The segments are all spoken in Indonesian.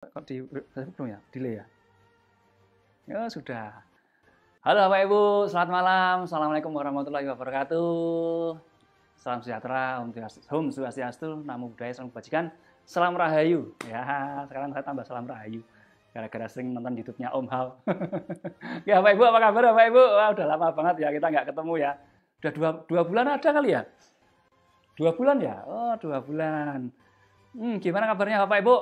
kok di belum ya delay ya ya sudah halo bapak ibu selamat malam assalamualaikum warahmatullahi wabarakatuh salam sejahtera om swastiastu namo buddhaya salam kebajikan salam rahayu ya sekarang saya tambah salam rahayu gara-gara sering nonton YouTube-nya Om Hal. ya Bapak Ibu apa kabar Bapak Ibu? Wah, udah lama banget ya kita nggak ketemu ya. Udah dua, dua bulan ada kali ya? Dua bulan ya? Oh dua bulan. Hmm, gimana kabarnya Bapak Ibu?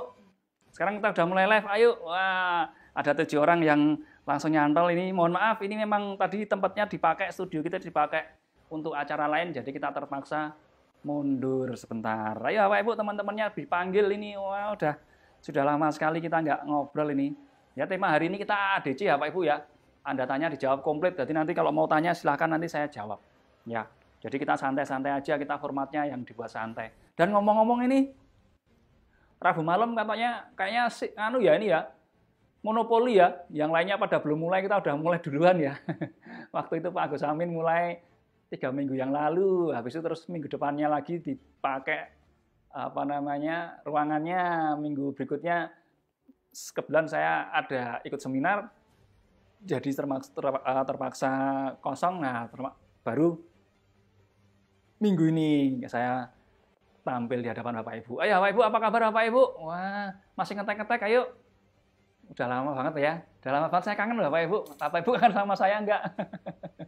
Sekarang kita sudah mulai live, ayo. Wah, ada tujuh orang yang langsung nyantol ini. Mohon maaf, ini memang tadi tempatnya dipakai, studio kita dipakai untuk acara lain, jadi kita terpaksa mundur sebentar. Ayo Bapak Ibu teman-temannya dipanggil ini, wah udah sudah lama sekali kita nggak ngobrol ini. Ya tema hari ini kita ADC ya Pak Ibu ya. Anda tanya dijawab komplit, jadi nanti kalau mau tanya silahkan nanti saya jawab. Ya, jadi kita santai-santai aja, kita formatnya yang dibuat santai. Dan ngomong-ngomong ini, Rabu malam katanya kayaknya si, anu ya ini ya monopoli ya. Yang lainnya pada belum mulai kita udah mulai duluan ya. Waktu itu Pak Agus Amin mulai tiga minggu yang lalu, habis itu terus minggu depannya lagi dipakai apa namanya ruangannya minggu berikutnya kebetulan saya ada ikut seminar jadi terpaksa, eh, terpaksa kosong nah terpaksa, baru minggu ini saya tampil di hadapan Bapak Ibu. Ayo Bapak Ibu, apa kabar Bapak Ibu? Wah, masih ngetek-ngetek, ayo. Udah lama banget ya. Udah lama banget saya kangen loh Bapak Ibu. Bapak Ibu kangen sama saya enggak?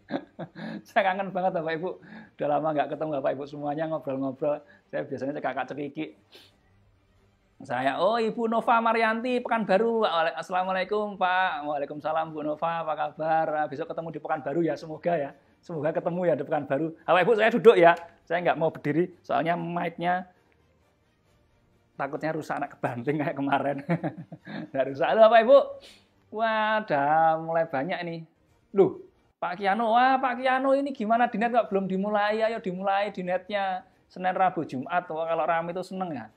saya kangen banget Bapak Ibu. Udah lama enggak ketemu Bapak Ibu semuanya ngobrol-ngobrol. Saya biasanya cekak kakak cekiki. Saya, oh Ibu Nova Marianti, Pekanbaru. Assalamualaikum Pak. Waalaikumsalam Bu Nova, apa kabar? Ah, besok ketemu di Pekanbaru ya, semoga ya. Semoga ketemu ya di pekan baru. Halo Ibu saya duduk ya. Saya nggak mau berdiri soalnya mic-nya takutnya rusak anak kebanting kayak kemarin. Nggak rusak. Halo Bapak Ibu. Wah, mulai banyak ini. Loh, Pak Kiano, wah Pak Kiano ini gimana dinet kok belum dimulai? Ayo dimulai dinetnya Senin, Rabu, Jumat. Wah, kalau rame itu seneng ya.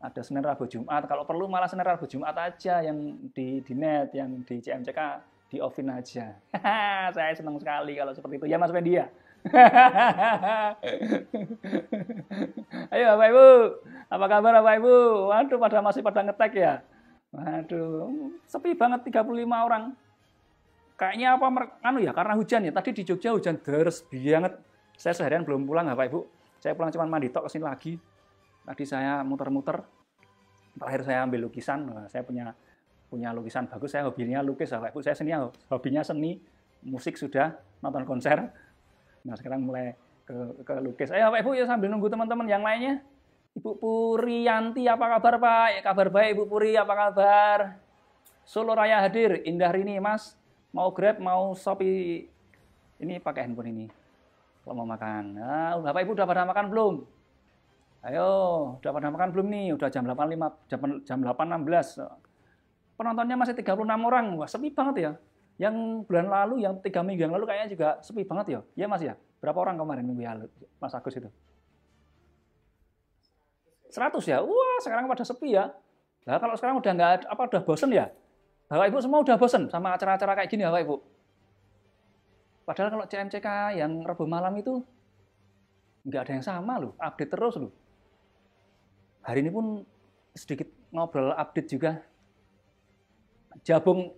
Ada Senin, Rabu, Jumat. Kalau perlu malah Senin, Rabu, Jumat aja yang di dinet, yang di CMCK di offin aja. Saya senang sekali kalau seperti itu. Ya Mas Wendy ya. Ayo Bapak Ibu, apa kabar Bapak Ibu? Waduh pada masih pada ngetek ya. Waduh, sepi banget 35 orang. Kayaknya apa anu ya karena hujan ya. Tadi di Jogja hujan deras banget. Saya seharian belum pulang Bapak Ibu. Saya pulang cuma mandi tok ke sini lagi. Tadi saya muter-muter. Terakhir saya ambil lukisan. saya punya punya lukisan bagus, saya hobinya lukis, Bapak Ibu, saya seni, hobinya seni, musik sudah, nonton konser. Nah sekarang mulai ke, ke lukis. Eh Bapak Ibu ya sambil nunggu teman-teman yang lainnya. Ibu Purianti apa kabar Pak? Ya, kabar baik Ibu Puri apa kabar? Solo Raya hadir, indah ini Mas. Mau Grab, mau Shopee. Ini pakai handphone ini. Kalau mau makan. Nah, Bapak Ibu udah pada makan belum? Ayo, udah pada makan belum nih? Udah jam 8.5, jam, jam 8.16 penontonnya masih 36 orang. Wah, sepi banget ya. Yang bulan lalu, yang tiga minggu yang lalu kayaknya juga sepi banget ya. Iya Mas ya? Berapa orang kemarin minggu lalu, Mas Agus itu? 100 ya? Wah, sekarang pada sepi ya. Nah, kalau sekarang udah nggak apa udah bosen ya? Bapak Ibu semua udah bosen sama acara-acara kayak gini ya, Bapak Ibu. Padahal kalau CMCK yang Rabu malam itu nggak ada yang sama loh, update terus loh. Hari ini pun sedikit ngobrol update juga Jabung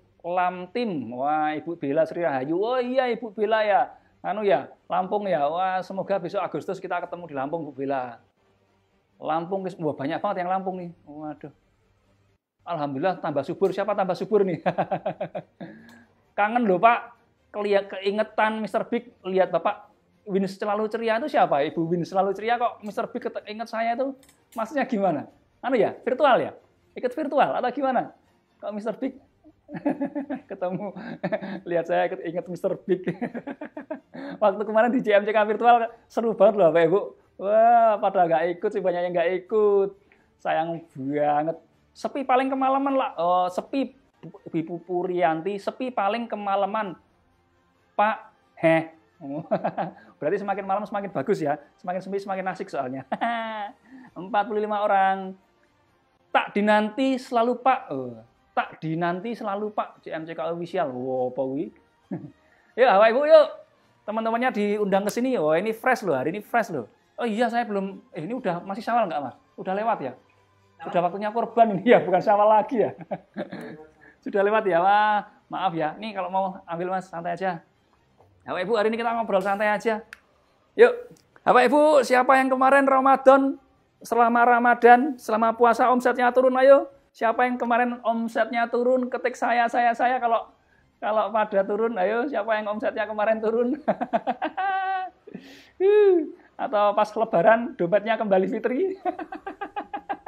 Tim. Wah, Ibu Bella Sri Rahayu. Oh iya Ibu Bella ya. Anu ya, Lampung ya. Wah, semoga besok Agustus kita ketemu di Lampung Bu Bella. Lampung, wah banyak banget yang Lampung nih. Waduh. Alhamdulillah tambah subur. Siapa tambah subur nih? Kangen loh Pak. Kelihat keingetan Mr. Big lihat Bapak Win selalu ceria itu siapa? Ibu Win selalu ceria kok Mr. Big inget saya itu maksudnya gimana? Anu ya, virtual ya? Ikut virtual atau gimana? Kok Mr. Big ketemu lihat saya ingat Mr. Big waktu kemarin di JMCK virtual kan seru banget loh Pak Ibu wah pada nggak ikut sih banyak yang nggak ikut sayang banget sepi paling kemalaman lah oh, sepi Ibu Purianti sepi paling kemalaman Pak heh berarti semakin malam semakin bagus ya semakin sepi semakin asik soalnya 45 orang tak dinanti selalu Pak oh tak dinanti selalu Pak CMCK official. Wow, apa wi? ya Bapak Ibu yuk. Teman-temannya diundang ke sini. Oh, ini fresh loh, hari ini fresh loh. Oh iya, saya belum eh, ini udah masih sawal enggak, Mas? Udah lewat ya? Udah waktunya korban ini ya, bukan sawal lagi ya. Sudah lewat ya, Pak. maaf ya. Nih kalau mau ambil Mas, santai aja. Bapak Ibu, hari ini kita ngobrol santai aja. Yuk, Bapak Ibu, siapa yang kemarin Ramadan, selama Ramadan, selama puasa omsetnya turun, ayo Siapa yang kemarin omsetnya turun, ketik saya, saya, saya. Kalau kalau pada turun, ayo siapa yang omsetnya kemarin turun? Atau pas lebaran, dompetnya kembali fitri.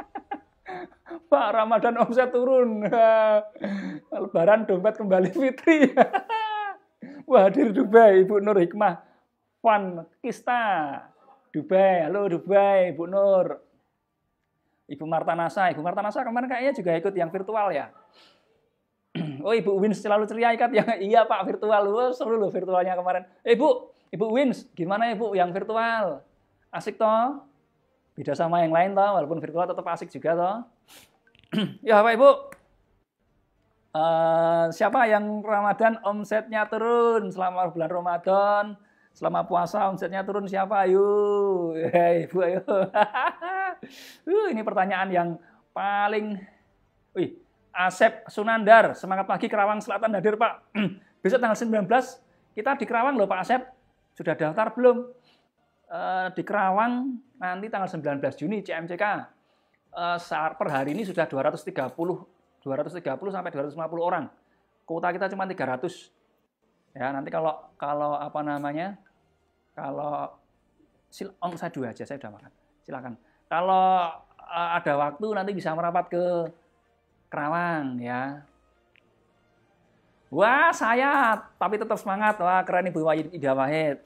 Pak Ramadan omset turun. lebaran dompet kembali fitri. Wah, hadir Dubai, Ibu Nur Hikmah. Fan Kista. Dubai, halo Dubai, Bu Nur. Ibu Marta Nasa. Ibu Marta Nasa kemarin kayaknya juga ikut yang virtual ya. oh Ibu Wins selalu ceria ikat yang iya Pak virtual. Oh, seru loh virtualnya kemarin. Ibu, eh, Ibu Wins gimana Ibu yang virtual? Asik toh? Beda sama yang lain toh, walaupun virtual tetap asik juga toh. ya Pak Ibu. Uh, siapa yang Ramadan omsetnya turun selama bulan Ramadan? Selama puasa omsetnya turun siapa? Ayo, hey, ibu ayo. Uh, ini pertanyaan yang paling... Wih, Asep Sunandar, semangat pagi Kerawang Selatan hadir Pak. Besok tanggal 19, kita di Kerawang loh Pak Asep. Sudah daftar belum? Uh, di Kerawang nanti tanggal 19 Juni CMCK. Uh, eh, per hari ini sudah 230 230 sampai 250 orang. Kota kita cuma 300. Ya, nanti kalau kalau apa namanya? Kalau silong saya dua aja, saya sudah makan. Silakan. Kalau uh, ada waktu nanti bisa merapat ke Kerawang ya. Wah, saya tapi tetap semangat. Wah, keren Ibu Wahid Ida Wahid.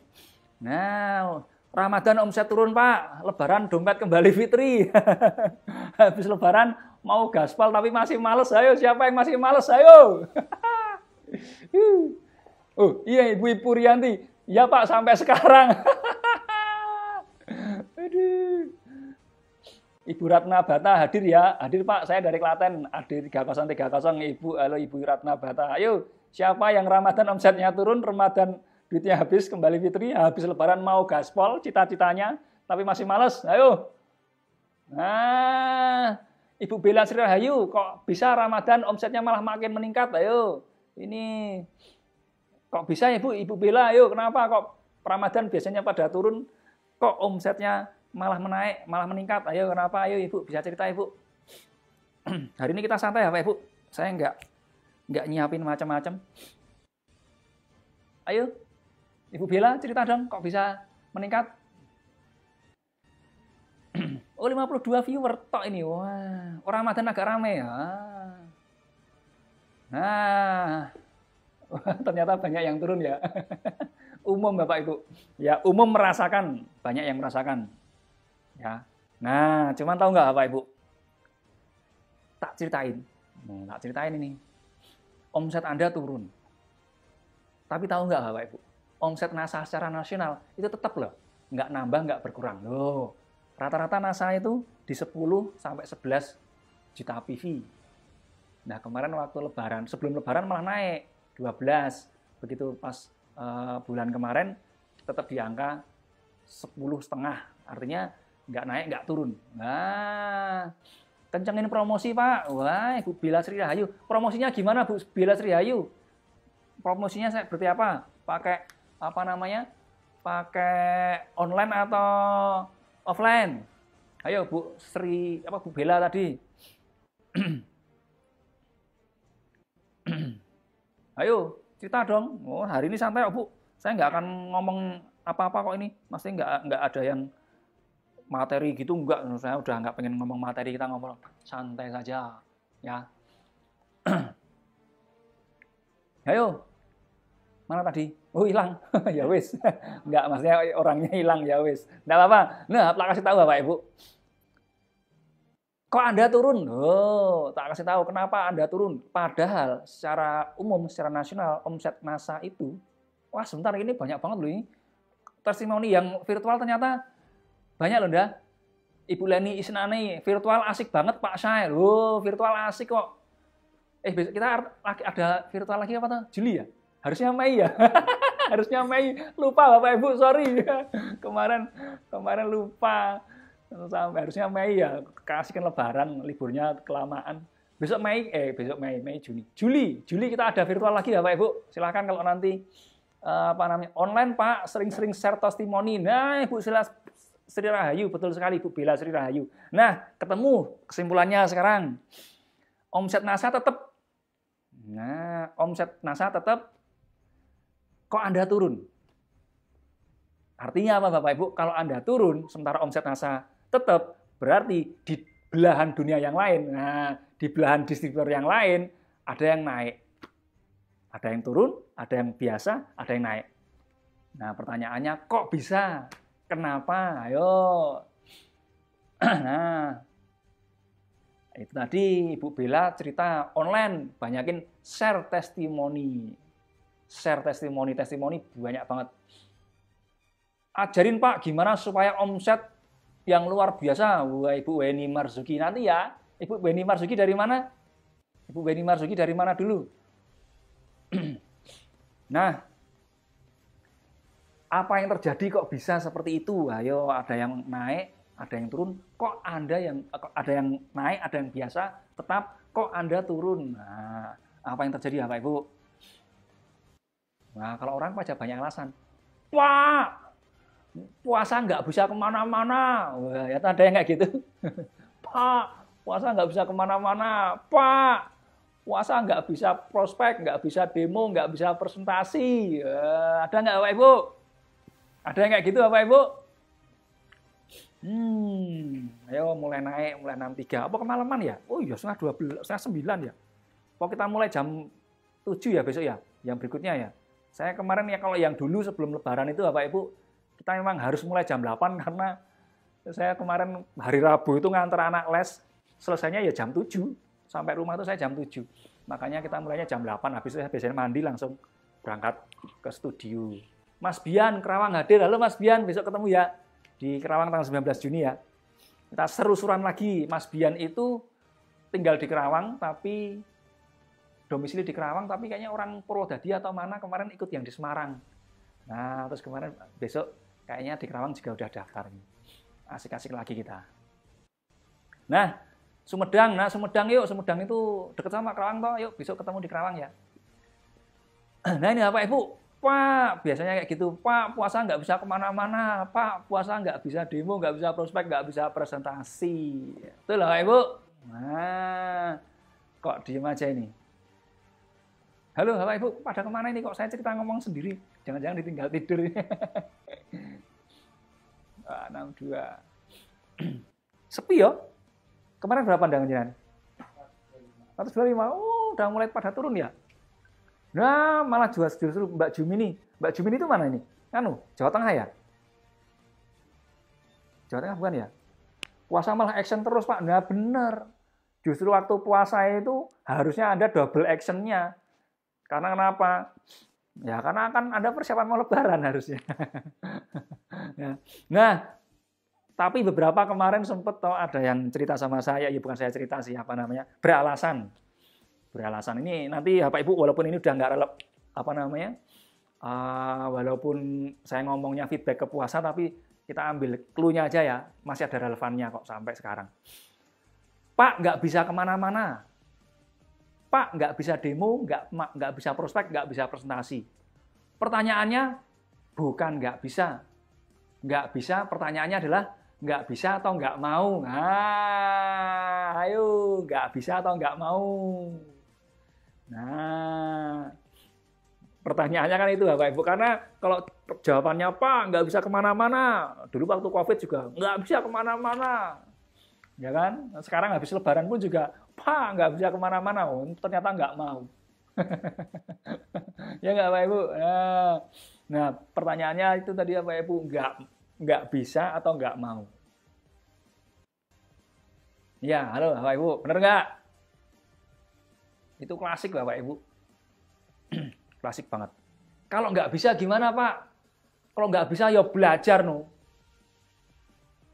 Nah, Ramadan omset turun, Pak. Lebaran dompet kembali fitri. Habis lebaran mau gaspal tapi masih males. Ayo, siapa yang masih males? Ayo. Oh iya Ibu Ibu Rianti, ya Pak sampai sekarang. Ibu Ratna Bata hadir ya, hadir Pak, saya dari Klaten, hadir 3030 Ibu, halo Ibu Ratna Bata. Ayo, siapa yang Ramadan omsetnya turun, Ramadan duitnya habis, kembali fitri, habis lebaran mau gaspol cita-citanya, tapi masih males, ayo. Nah, Ibu Bela Sri Rahayu, kok bisa Ramadan omsetnya malah makin meningkat, ayo. Ini Kok bisa ibu Ibu bela, ayo kenapa kok Ramadan biasanya pada turun, kok omsetnya malah menaik, malah meningkat. Ayo kenapa? Ayo Ibu, bisa cerita Ibu. Hari ini kita santai apa Ibu? Saya nggak nggak nyiapin macam-macam. Ayo, Ibu bela cerita dong, kok bisa meningkat? oh 52 viewer tok ini, wah orang Ramadan agak rame ya. Nah, Ternyata banyak yang turun ya. umum Bapak Ibu. Ya, umum merasakan, banyak yang merasakan. Ya. Nah, cuman tahu nggak Bapak Ibu? Tak ceritain. Nah, tak ceritain ini. Omset Anda turun. Tapi tahu nggak Bapak Ibu? Omset NASA secara nasional itu tetap loh. Nggak nambah, nggak berkurang. Loh, rata-rata NASA itu di 10 sampai 11 juta PV. Nah, kemarin waktu lebaran, sebelum lebaran malah naik 12 begitu pas uh, bulan kemarin tetap di angka 10 setengah artinya nggak naik nggak turun nah kencengin promosi pak wah Bu Bila Sri Rahayu promosinya gimana Bu Bila Sri Rahayu promosinya seperti apa pakai apa namanya pakai online atau offline ayo Bu Sri apa Bu Bela tadi ayo cerita dong. Oh, hari ini santai, Bu. Saya nggak akan ngomong apa-apa kok ini. Masih nggak nggak ada yang materi gitu nggak. Saya udah nggak pengen ngomong materi, kita ngomong santai saja, ya. ayo, mana tadi? Oh hilang, ya wis. Enggak, maksudnya orangnya hilang ya wis. Nggak apa-apa. Nah, tak kasih tahu Bapak Ibu kok Anda turun? Oh, tak kasih tahu kenapa Anda turun. Padahal secara umum, secara nasional, omset NASA itu, wah sebentar ini banyak banget loh ini. Testimoni yang virtual ternyata banyak loh dah. Ibu Leni Isnani, virtual asik banget Pak Syair. Oh, virtual asik kok. Eh, kita lagi ada virtual lagi apa tuh? Juli ya? Harusnya Mei ya? Harusnya Mei. Lupa Bapak Ibu, sorry. kemarin kemarin lupa sampai harusnya Mei ya kasihkan lebaran liburnya kelamaan besok Mei eh besok Mei Mei Juni Juli Juli kita ada virtual lagi ya Pak Ibu silahkan kalau nanti eh, apa namanya online Pak sering-sering share testimoni nah Ibu Sila Sri Rahayu betul sekali Ibu bila Sri Rahayu nah ketemu kesimpulannya sekarang omset NASA tetap nah omset NASA tetap kok Anda turun Artinya apa Bapak Ibu? Kalau Anda turun, sementara omset NASA tetap berarti di belahan dunia yang lain, nah, di belahan distributor yang lain ada yang naik, ada yang turun, ada yang biasa, ada yang naik. Nah pertanyaannya kok bisa? Kenapa? Ayo. nah itu tadi Ibu Bella cerita online banyakin share testimoni share testimoni testimoni banyak banget ajarin Pak gimana supaya omset yang luar biasa Wah, Ibu Weni Marzuki. Nanti ya, Ibu Weni Marzuki dari mana? Ibu Weni Marzuki dari mana dulu? nah, apa yang terjadi kok bisa seperti itu? Ayo, ada yang naik, ada yang turun. Kok Anda yang ada yang naik, ada yang biasa, tetap kok Anda turun? Nah, apa yang terjadi ya Ibu? Nah, kalau orang pajak banyak alasan. wah puasa nggak bisa kemana-mana. Wah, ya ada yang kayak gitu. Pak, puasa nggak bisa kemana-mana. Pak, puasa nggak bisa prospek, nggak bisa demo, nggak bisa presentasi. Wah, ada nggak Pak Ibu? Ada yang kayak gitu Pak Ibu? Hmm, ayo mulai naik, mulai enam tiga. Apa kemalaman ya? Oh iya, setengah dua belas, setengah sembilan ya. Pokoknya kita mulai jam tujuh ya besok ya, yang berikutnya ya. Saya kemarin ya kalau yang dulu sebelum lebaran itu Bapak Ibu kita memang harus mulai jam 8 karena saya kemarin hari Rabu itu ngantar anak les, selesainya ya jam 7. Sampai rumah itu saya jam 7. Makanya kita mulainya jam 8, habis itu saya biasanya mandi langsung berangkat ke studio. Mas Bian, Kerawang hadir. Halo Mas Bian, besok ketemu ya di Kerawang tanggal 19 Juni ya. Kita serusuran lagi. Mas Bian itu tinggal di Kerawang tapi domisili di Kerawang tapi kayaknya orang Purwodadi atau mana kemarin ikut yang di Semarang. Nah, terus kemarin besok Kayaknya di Kerawang juga udah daftar. Asik-asik lagi kita. Nah, Sumedang, nah Sumedang yuk, Sumedang itu deket sama Kerawang toh, yuk besok ketemu di Kerawang ya. Nah ini apa Ibu, Pak, biasanya kayak gitu, Pak puasa nggak bisa kemana-mana, Pak puasa nggak bisa demo, nggak bisa prospek, nggak bisa presentasi. Itu loh Ibu. Nah, kok diem aja ini? Halo halo Ibu, pada kemana ini kok saya cerita ngomong sendiri? Jangan-jangan ditinggal tidur. ah, 62. Sepi ya? Kemarin berapa pandangan jalan? 125. Oh, udah mulai pada turun ya? Nah, malah jual justru Mbak Jumini. Mbak Jumini itu mana ini? Anu, Jawa Tengah ya? Jawa Tengah bukan ya? Puasa malah action terus, Pak. Nah, bener. Justru waktu puasa itu harusnya ada double actionnya. Karena kenapa? Ya, karena akan ada persiapan mau lebaran harusnya. Ya. Nah, tapi beberapa kemarin sempat toh ada yang cerita sama saya, ya bukan saya cerita sih, apa namanya, beralasan. Beralasan ini nanti Bapak Ibu walaupun ini udah nggak relep, apa namanya, uh, walaupun saya ngomongnya feedback kepuasan, tapi kita ambil clue-nya aja ya, masih ada relevannya kok sampai sekarang. Pak, nggak bisa kemana-mana. Pak nggak bisa demo, nggak nggak bisa prospek, nggak bisa presentasi. Pertanyaannya bukan nggak bisa, nggak bisa. Pertanyaannya adalah nggak bisa atau nggak mau. Nah, ayo nggak bisa atau nggak mau. Nah, pertanyaannya kan itu Bapak Ibu. Karena kalau jawabannya Pak nggak bisa kemana-mana. Dulu waktu COVID juga nggak bisa kemana-mana. Ya kan? Sekarang habis lebaran pun juga pak nggak bisa kemana-mana oh ternyata nggak mau ya nggak pak ibu eh, nah, pertanyaannya itu tadi apa ibu nggak nggak bisa atau nggak mau ya halo pak ibu benar nggak itu klasik bapak ibu klasik banget kalau nggak bisa gimana pak kalau nggak bisa ya belajar no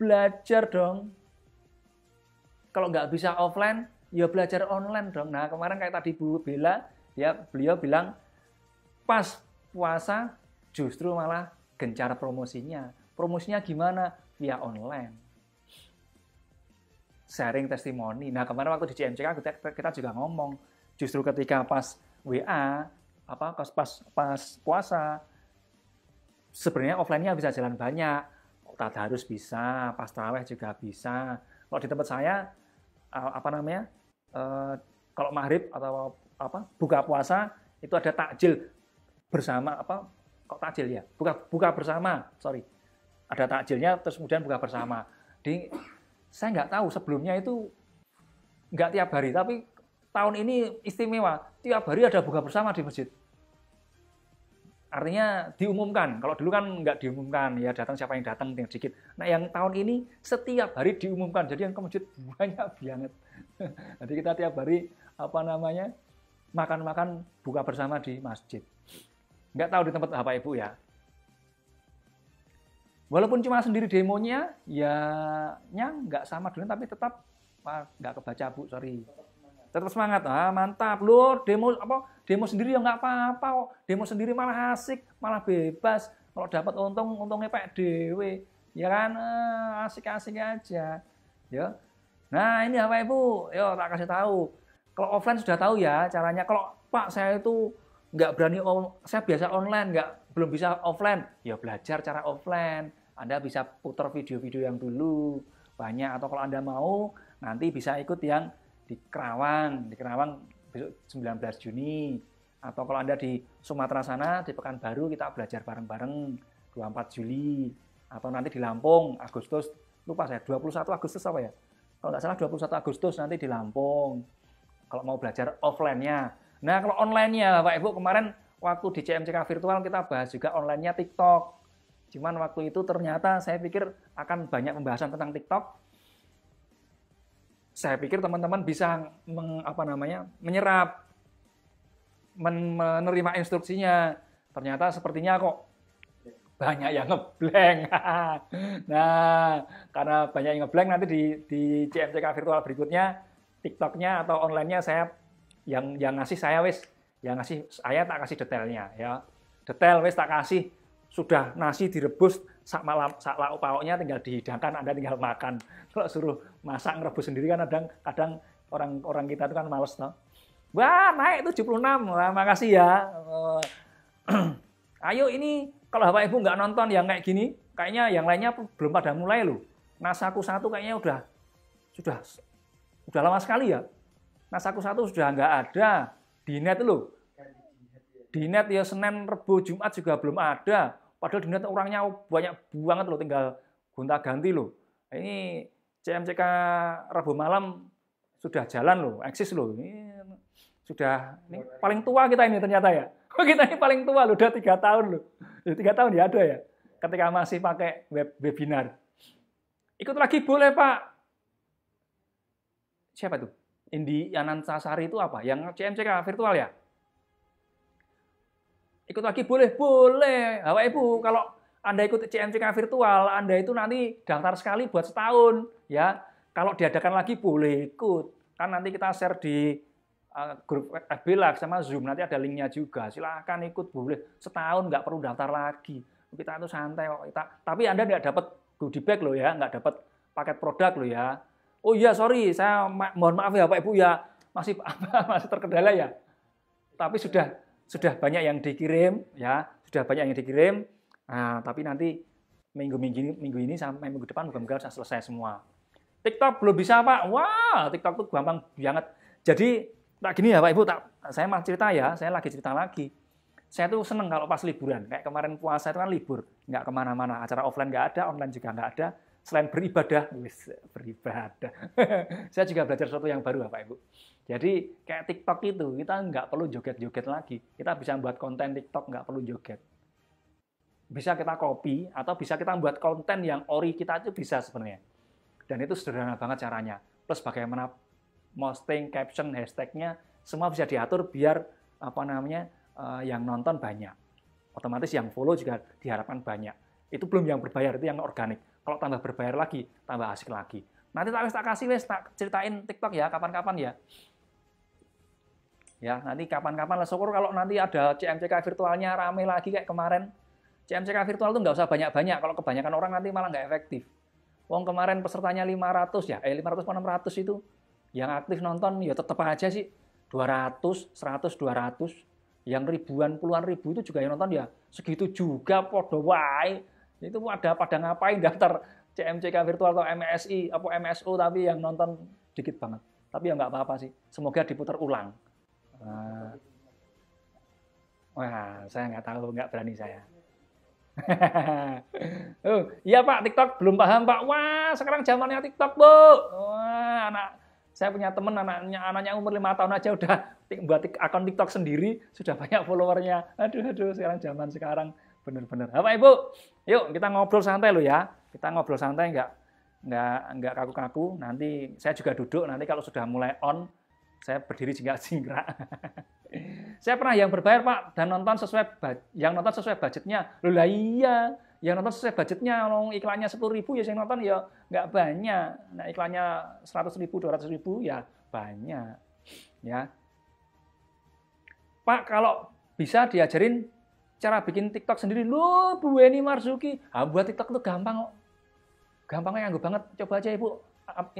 belajar dong kalau nggak bisa offline ya belajar online dong. Nah, kemarin kayak tadi Bu Bella, ya beliau bilang pas puasa justru malah gencar promosinya. Promosinya gimana? Via online. Sharing testimoni. Nah, kemarin waktu di CMCK kita, kita juga ngomong, justru ketika pas WA, apa pas pas, pas puasa sebenarnya offline-nya bisa jalan banyak. Tadarus bisa, pas traweh juga bisa. Kalau di tempat saya apa namanya Eh, kalau maghrib atau apa buka puasa itu ada takjil bersama apa kok takjil ya buka buka bersama sorry ada takjilnya terus kemudian buka bersama di saya nggak tahu sebelumnya itu nggak tiap hari tapi tahun ini istimewa tiap hari ada buka bersama di masjid artinya diumumkan kalau dulu kan nggak diumumkan ya datang siapa yang datang yang sedikit nah yang tahun ini setiap hari diumumkan jadi yang ke masjid banyak banget Jadi kita tiap hari apa namanya makan-makan buka bersama di masjid. Nggak tahu di tempat apa ibu ya. Walaupun cuma sendiri demonya, ya nyang nggak sama dulu, tapi tetap nggak kebaca bu, sorry. Tetap semangat, ah mantap loh demo apa demo sendiri ya nggak apa-apa Demo sendiri malah asik, malah bebas. Kalau dapat untung, untungnya pak dewe. Ya kan, ah, asik-asik aja. Ya, Nah ini apa Ibu, yo tak kasih tahu. Kalau offline sudah tahu ya caranya. Kalau Pak saya itu nggak berani, saya biasa online, nggak belum bisa offline, ya belajar cara offline. Anda bisa putar video-video yang dulu banyak atau kalau Anda mau nanti bisa ikut yang di Kerawang, di Kerawang besok 19 Juni atau kalau Anda di Sumatera sana di Pekanbaru kita belajar bareng-bareng 24 Juli atau nanti di Lampung Agustus lupa saya 21 Agustus apa ya kalau nggak salah 21 Agustus nanti di Lampung. Kalau mau belajar offline-nya. Nah, kalau online-nya Bapak Ibu kemarin waktu di CMCK virtual kita bahas juga online-nya TikTok. Cuman waktu itu ternyata saya pikir akan banyak pembahasan tentang TikTok. Saya pikir teman-teman bisa meng, apa namanya? menyerap men, menerima instruksinya. Ternyata sepertinya kok banyak yang ngeblank. nah, karena banyak yang ngeblank nanti di di CMCK virtual berikutnya TikToknya atau online-nya saya yang yang ngasih saya wes yang ngasih saya tak kasih detailnya ya. Detail wes tak kasih sudah nasi direbus sak malam sak lauk pauknya tinggal dihidangkan Anda tinggal makan. Kalau suruh masak ngerebus sendiri kan kadang kadang orang-orang kita itu kan males toh. Wah, naik 76. lah makasih ya. Oh. Ayo ini kalau Bapak Ibu nggak nonton yang kayak gini, kayaknya yang lainnya belum pada mulai loh. Nasaku satu kayaknya udah sudah sudah lama sekali ya. Nasaku satu sudah nggak ada di net loh. Di net ya Senin, Rebo, Jumat juga belum ada. Padahal di net orangnya banyak banget loh, tinggal gonta-ganti loh. Ini CMCK Rabu malam sudah jalan loh, eksis loh. Ini sudah ini paling tua kita ini ternyata ya. Oh, kita ini paling tua loh, udah tiga tahun loh. Tiga tahun ya ada ya. Ketika masih pakai web webinar. Ikut lagi boleh Pak. Siapa tuh? Indi Yanansasari itu apa? Yang CMCK virtual ya? Ikut lagi boleh, boleh. Bapak Ibu, kalau Anda ikut CMCK virtual, Anda itu nanti daftar sekali buat setahun ya. Kalau diadakan lagi boleh ikut. Kan nanti kita share di Ah, grup FB Live sama Zoom nanti ada linknya juga silahkan ikut boleh setahun nggak perlu daftar lagi kita itu santai kok kita tapi anda nggak dapat goodie bag loh ya nggak dapat paket produk loh ya oh iya sorry saya ma mohon maaf ya Pak Ibu ya masih apa masih terkendala ya tapi sudah sudah banyak yang dikirim ya sudah banyak yang dikirim nah, tapi nanti minggu minggu ini, minggu ini sampai minggu depan mungkin sudah selesai semua TikTok belum bisa Pak wah TikTok tuh gampang banget jadi tak gini ya Pak Ibu, tak saya mau cerita ya, saya lagi cerita lagi. Saya tuh seneng kalau pas liburan, kayak kemarin puasa itu kan libur, nggak kemana-mana, acara offline nggak ada, online juga nggak ada. Selain beribadah, wis beribadah. saya juga belajar sesuatu yang baru, ya, Pak Ibu. Jadi kayak TikTok itu, kita nggak perlu joget-joget lagi. Kita bisa buat konten TikTok nggak perlu joget. Bisa kita copy atau bisa kita buat konten yang ori kita itu bisa sebenarnya. Dan itu sederhana banget caranya. Plus bagaimana posting caption hashtagnya semua bisa diatur biar apa namanya uh, yang nonton banyak otomatis yang follow juga diharapkan banyak itu belum yang berbayar itu yang organik kalau tambah berbayar lagi tambah asik lagi nanti tak tak kasih wes tak ceritain TikTok ya kapan-kapan ya ya nanti kapan-kapan lah syukur kalau nanti ada CMCK virtualnya rame lagi kayak kemarin CMCK virtual tuh nggak usah banyak-banyak kalau kebanyakan orang nanti malah nggak efektif Wong kemarin pesertanya 500 ya eh 500 600 itu yang aktif nonton ya tetap aja sih 200, 100, 200 yang ribuan puluhan ribu itu juga yang nonton ya segitu juga podo wae itu ada pada ngapain daftar CMCK virtual atau MSI apa MSO tapi yang nonton dikit banget tapi ya nggak apa-apa sih semoga diputar ulang Nah. wah saya nggak tahu nggak berani saya oh iya pak TikTok belum paham pak wah sekarang zamannya TikTok bu wah anak saya punya teman anaknya anaknya umur lima tahun aja udah buat akun TikTok sendiri, sudah banyak followernya. Aduh aduh sekarang zaman sekarang bener-bener. Apa Ibu? Yuk kita ngobrol santai lo ya. Kita ngobrol santai enggak enggak enggak kaku-kaku. Nanti saya juga duduk. Nanti kalau sudah mulai on, saya berdiri juga singgah saya pernah yang berbayar pak dan nonton sesuai yang nonton sesuai budgetnya. Lu lah iya, yang nonton sesuai budgetnya, kalau iklannya sepuluh ribu ya saya nonton ya nggak banyak. Nah iklannya seratus ribu, dua ratus ribu ya banyak. Ya, Pak kalau bisa diajarin cara bikin TikTok sendiri, lu Bu Eni Marzuki, ah, buat TikTok itu gampang kok. Gampangnya nganggu banget, coba aja Ibu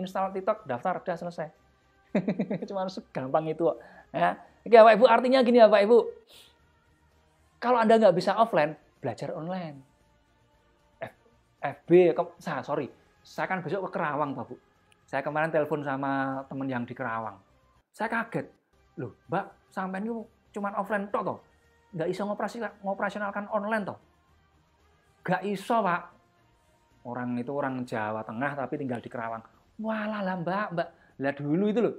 install TikTok, daftar, udah selesai. Cuma harus gampang itu kok. Ya. Oke Bapak Ibu, artinya gini Bapak Ibu, kalau Anda nggak bisa offline, belajar online. FB eh, ke saya sorry saya kan besok ke Kerawang Pak Bu saya kemarin telepon sama temen yang di Kerawang saya kaget loh Mbak sampai ini cuman offline toh toh nggak iso ngoperasi ngoperasionalkan online toh nggak iso Pak orang itu orang Jawa Tengah tapi tinggal di Kerawang walah lah Mbak Mbak lihat dulu itu loh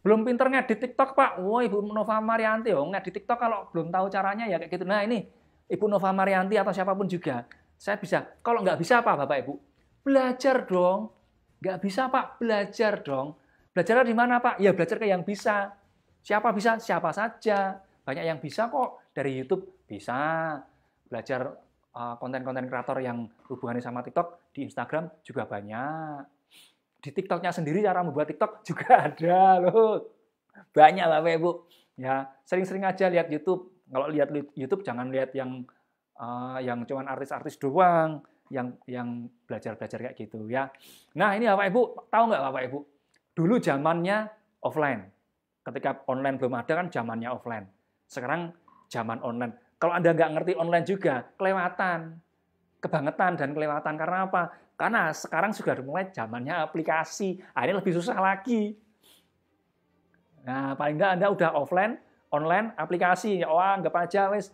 belum pinter ngedit TikTok Pak. Wah Ibu Nova Marianti, oh ngedit TikTok kalau belum tahu caranya ya kayak gitu. Nah ini Ibu Nova Marianti atau siapapun juga saya bisa. Kalau nggak bisa apa, Bapak Ibu? Belajar dong. Nggak bisa, Pak. Belajar dong. Belajar di mana, Pak? Ya belajar ke yang bisa. Siapa bisa? Siapa saja. Banyak yang bisa kok. Dari YouTube bisa. Belajar eh, konten-konten kreator yang hubungannya sama TikTok di Instagram juga banyak. Di TikToknya sendiri cara membuat TikTok juga ada loh. Banyak Bapak Ibu. Ya, sering-sering aja lihat YouTube. Kalau lihat YouTube jangan lihat yang uh, yang cuman artis-artis doang yang yang belajar-belajar kayak gitu ya. Nah ini Bapak Ibu tahu nggak Bapak Ibu? Dulu zamannya offline. Ketika online belum ada kan zamannya offline. Sekarang zaman online. Kalau Anda nggak ngerti online juga, kelewatan. Kebangetan dan kelewatan. Karena apa? Karena sekarang sudah mulai zamannya aplikasi. Nah, ini lebih susah lagi. Nah, paling nggak Anda udah offline, online, aplikasi. Oh, anggap aja, wes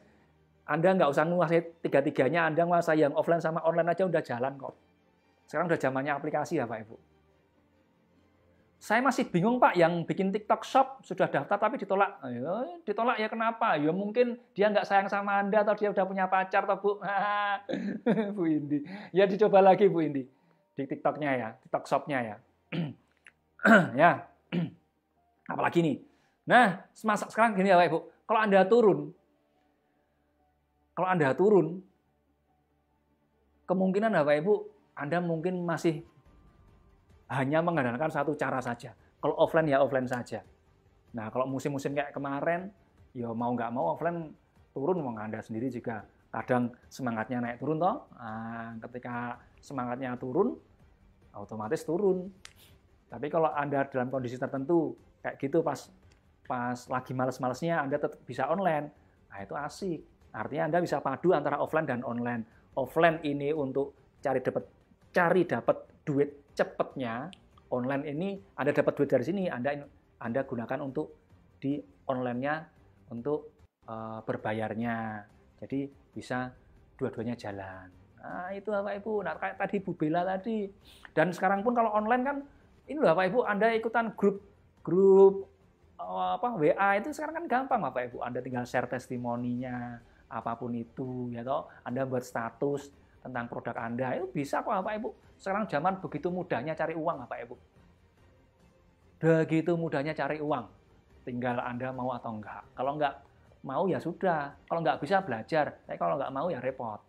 anda nggak usah menguasai tiga-tiganya, Anda menguasai yang offline sama online aja udah jalan kok. Sekarang udah zamannya aplikasi ya Pak Ibu. Saya masih bingung Pak, yang bikin TikTok Shop sudah daftar tapi ditolak. Ayo, ditolak ya kenapa? Ya mungkin dia nggak sayang sama Anda atau dia udah punya pacar atau Bu. Bu Indi. Ya dicoba lagi Bu Indi. Di TikToknya ya, TikTok Shopnya ya. ya. Apalagi nih. Nah, sekarang gini ya Pak Ibu. Kalau Anda turun, kalau Anda turun, kemungkinan Bapak Ibu, Anda mungkin masih hanya mengandalkan satu cara saja. Kalau offline ya offline saja. Nah kalau musim-musim kayak kemarin, ya mau nggak mau offline turun, nggak Anda sendiri juga kadang semangatnya naik turun toh. Nah, ketika semangatnya turun, otomatis turun. Tapi kalau Anda dalam kondisi tertentu, kayak gitu pas pas lagi males-malesnya Anda tetap bisa online, nah itu asik. Artinya Anda bisa padu antara offline dan online. Offline ini untuk cari dapat cari dapat duit cepatnya, online ini Anda dapat duit dari sini, Anda Anda gunakan untuk di online-nya untuk uh, berbayarnya. Jadi bisa dua-duanya jalan. Nah, itu apa Ibu. Nah, kayak tadi Bu Bella tadi. Dan sekarang pun kalau online kan ini loh Bapak Ibu, Anda ikutan grup grup eh, apa WA itu sekarang kan gampang Bapak Ibu. Anda tinggal share testimoninya apapun itu ya toh Anda buat status tentang produk Anda itu ya bisa kok Bapak Ibu sekarang zaman begitu mudahnya cari uang Bapak Ibu begitu mudahnya cari uang tinggal Anda mau atau enggak kalau enggak mau ya sudah kalau enggak bisa belajar tapi kalau enggak mau ya repot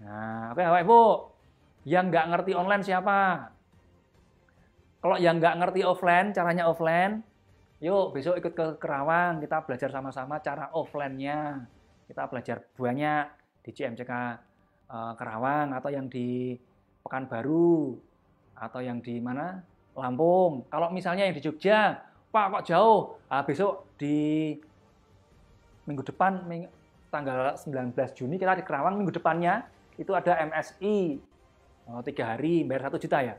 nah apa ya, Bapak Ibu yang enggak ngerti online siapa? Kalau yang nggak ngerti offline, caranya offline, yuk besok ikut ke Kerawang, kita belajar sama-sama cara offline-nya kita belajar banyak di CMCK uh, eh, Kerawang atau yang di Pekanbaru atau yang di mana Lampung. Kalau misalnya yang di Jogja, Pak kok jauh? Uh, besok di minggu depan ming, tanggal 19 Juni kita di Kerawang minggu depannya itu ada MSI oh, tiga hari bayar satu juta ya.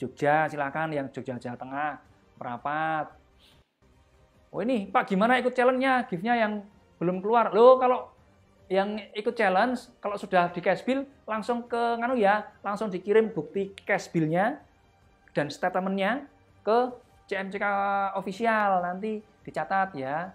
Jogja silakan yang Jogja Jawa Tengah merapat. Oh ini Pak gimana ikut challenge-nya? Gift-nya yang belum keluar. Loh, kalau yang ikut challenge, kalau sudah di cash bill, langsung ke nganu ya, langsung dikirim bukti cash bill-nya dan statementnya ke CMCK official nanti dicatat ya.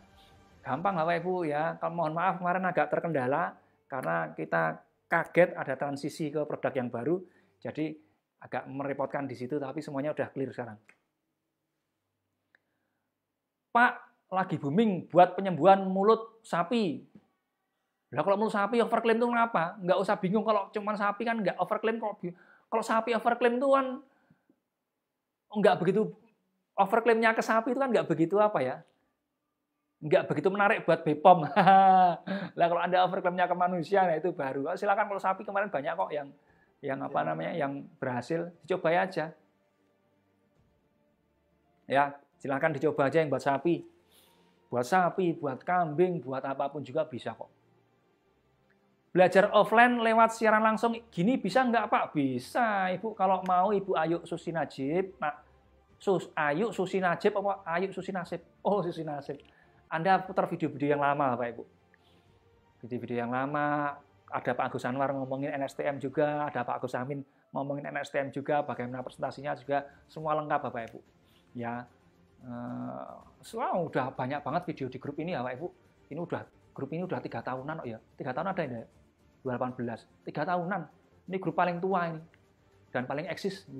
Gampang Bapak Ibu ya. Kalau mohon maaf kemarin agak terkendala karena kita kaget ada transisi ke produk yang baru. Jadi agak merepotkan di situ tapi semuanya udah clear sekarang. Pak, lagi booming buat penyembuhan mulut sapi. Lah kalau mulut sapi overclaim itu kenapa? Nggak usah bingung kalau cuma sapi kan nggak overclaim kok. kalau sapi overclaim itu kan nggak begitu overclaimnya ke sapi itu kan nggak begitu apa ya? Nggak begitu menarik buat Bepom. lah kalau Anda overclaimnya ke manusia nah itu baru. Oh, silakan kalau sapi kemarin banyak kok yang yang apa namanya yang berhasil dicoba aja. Ya, silahkan dicoba aja yang buat sapi buat sapi, buat kambing, buat apapun juga bisa kok. Belajar offline lewat siaran langsung gini bisa nggak Pak? Bisa Ibu kalau mau Ibu Ayu Susi Najib. Nah, Sus, Ayu Susi Najib apa Ayu Susi Nasib? Oh Susi Nasib. Anda putar video-video yang lama Pak Ibu. Video-video yang lama, ada Pak Agus Anwar ngomongin NSTM juga, ada Pak Agus Amin ngomongin NSTM juga, bagaimana presentasinya juga, semua lengkap Bapak Ibu. Ya, uh, udah banyak banget video di grup ini ya Pak Ibu. Ini udah grup ini udah tiga tahunan oh ya. Tiga tahun ada ini ya. 2018. Tiga tahunan. Ini grup paling tua ini. Dan paling eksis.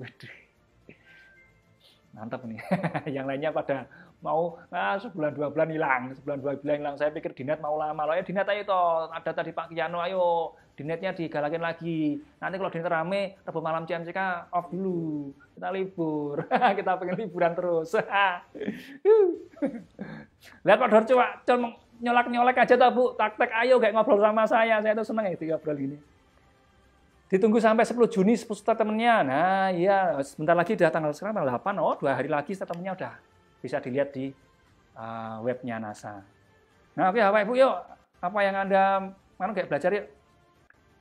Mantap nih. Yang lainnya pada mau nah, sebulan dua bulan hilang, sebulan dua bulan hilang. Saya pikir Dinet mau lama. Loh ya eh, Dinet ayo toh, ada tadi Pak Kiano ayo Dinetnya digalakin lagi. Nanti kalau Dinet rame, Rabu malam CMCK off dulu kita libur. kita pengen liburan terus. Lihat Pak Dorco coba, coba nyolak-nyolak aja tak Bu, tak-tak ayo kayak ngobrol sama saya. Saya tuh seneng ya bulan ini. Ditunggu sampai 10 Juni peserta temennya. Nah iya, sebentar lagi udah tanggal sekarang tanggal 8, oh dua hari lagi temennya udah bisa dilihat di uh, webnya NASA. Nah oke okay, Bapak Ibu yuk, apa yang Anda mana kayak belajar yuk?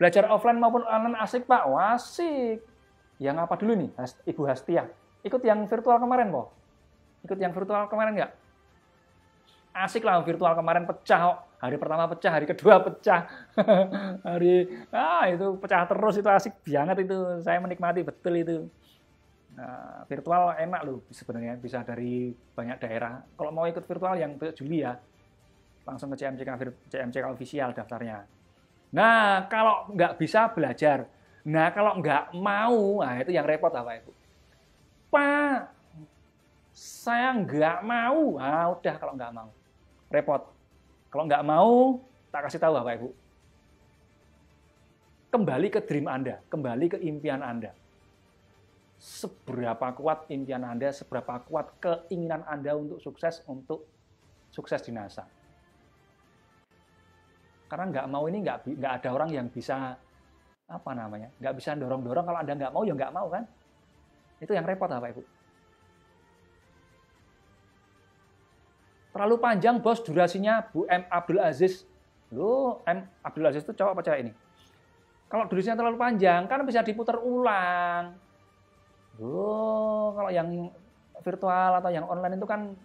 Belajar offline maupun online asik Pak, wasik. Yang apa dulu nih, Ibu Hastia? Ikut yang virtual kemarin, Po? Ikut yang virtual kemarin nggak? Asik lah virtual kemarin pecah kok. Hari pertama pecah, hari kedua pecah. hari ah itu pecah terus itu asik banget itu. Saya menikmati betul itu. Nah, virtual enak loh sebenarnya bisa dari banyak daerah. Kalau mau ikut virtual yang Juli ya, langsung ke CMCK, CMCK official daftarnya. Nah, kalau nggak bisa belajar, Nah kalau nggak mau, nah itu yang repot apa itu? Pak, saya nggak mau. Ah udah kalau nggak mau, repot. Kalau nggak mau, tak kasih tahu apa ibu. Kembali ke dream Anda, kembali ke impian Anda. Seberapa kuat impian Anda, seberapa kuat keinginan Anda untuk sukses, untuk sukses di NASA. Karena nggak mau ini nggak nggak ada orang yang bisa apa namanya nggak bisa dorong dorong kalau anda nggak mau ya nggak mau kan itu yang repot apa ibu terlalu panjang bos durasinya Bu M Abdul Aziz lu M Abdul Aziz itu cowok apa cewek ini kalau durasinya terlalu panjang kan bisa diputar ulang lu kalau yang virtual atau yang online itu kan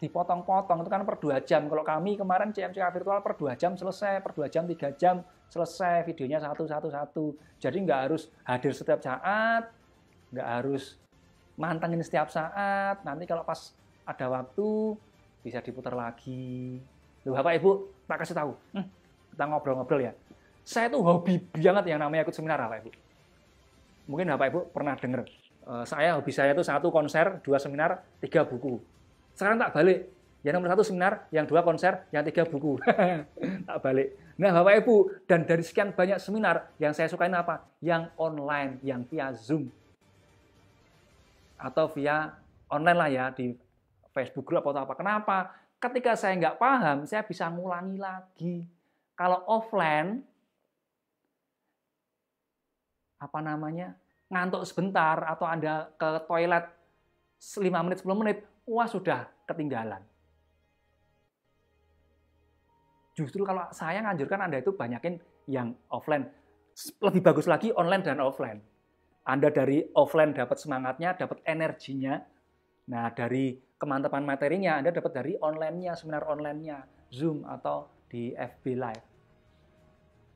dipotong-potong itu kan per 2 jam. Kalau kami kemarin CMCK virtual per 2 jam selesai, per 2 jam, 3 jam selesai videonya satu satu satu. Jadi nggak harus hadir setiap saat, nggak harus mantengin setiap saat. Nanti kalau pas ada waktu bisa diputar lagi. Loh, Bapak Ibu, tak kasih tahu. Hmm, kita ngobrol-ngobrol ya. Saya tuh hobi banget yang namanya ikut seminar, Bapak Ibu. Mungkin Bapak Ibu pernah dengar. Eh, saya hobi saya itu satu konser, dua seminar, tiga buku sekarang tak balik. Yang nomor satu seminar, yang dua konser, yang tiga buku. tak balik. Nah, Bapak Ibu, dan dari sekian banyak seminar, yang saya sukain apa? Yang online, yang via Zoom. Atau via online lah ya, di Facebook group atau apa. Kenapa? Ketika saya nggak paham, saya bisa ngulangi lagi. Kalau offline, apa namanya, ngantuk sebentar atau Anda ke toilet 5 menit 10 menit wah sudah ketinggalan. Justru kalau saya nganjurkan Anda itu banyakin yang offline. Lebih bagus lagi online dan offline. Anda dari offline dapat semangatnya, dapat energinya. Nah, dari kemantapan materinya Anda dapat dari online-nya, seminar online-nya, Zoom atau di FB Live.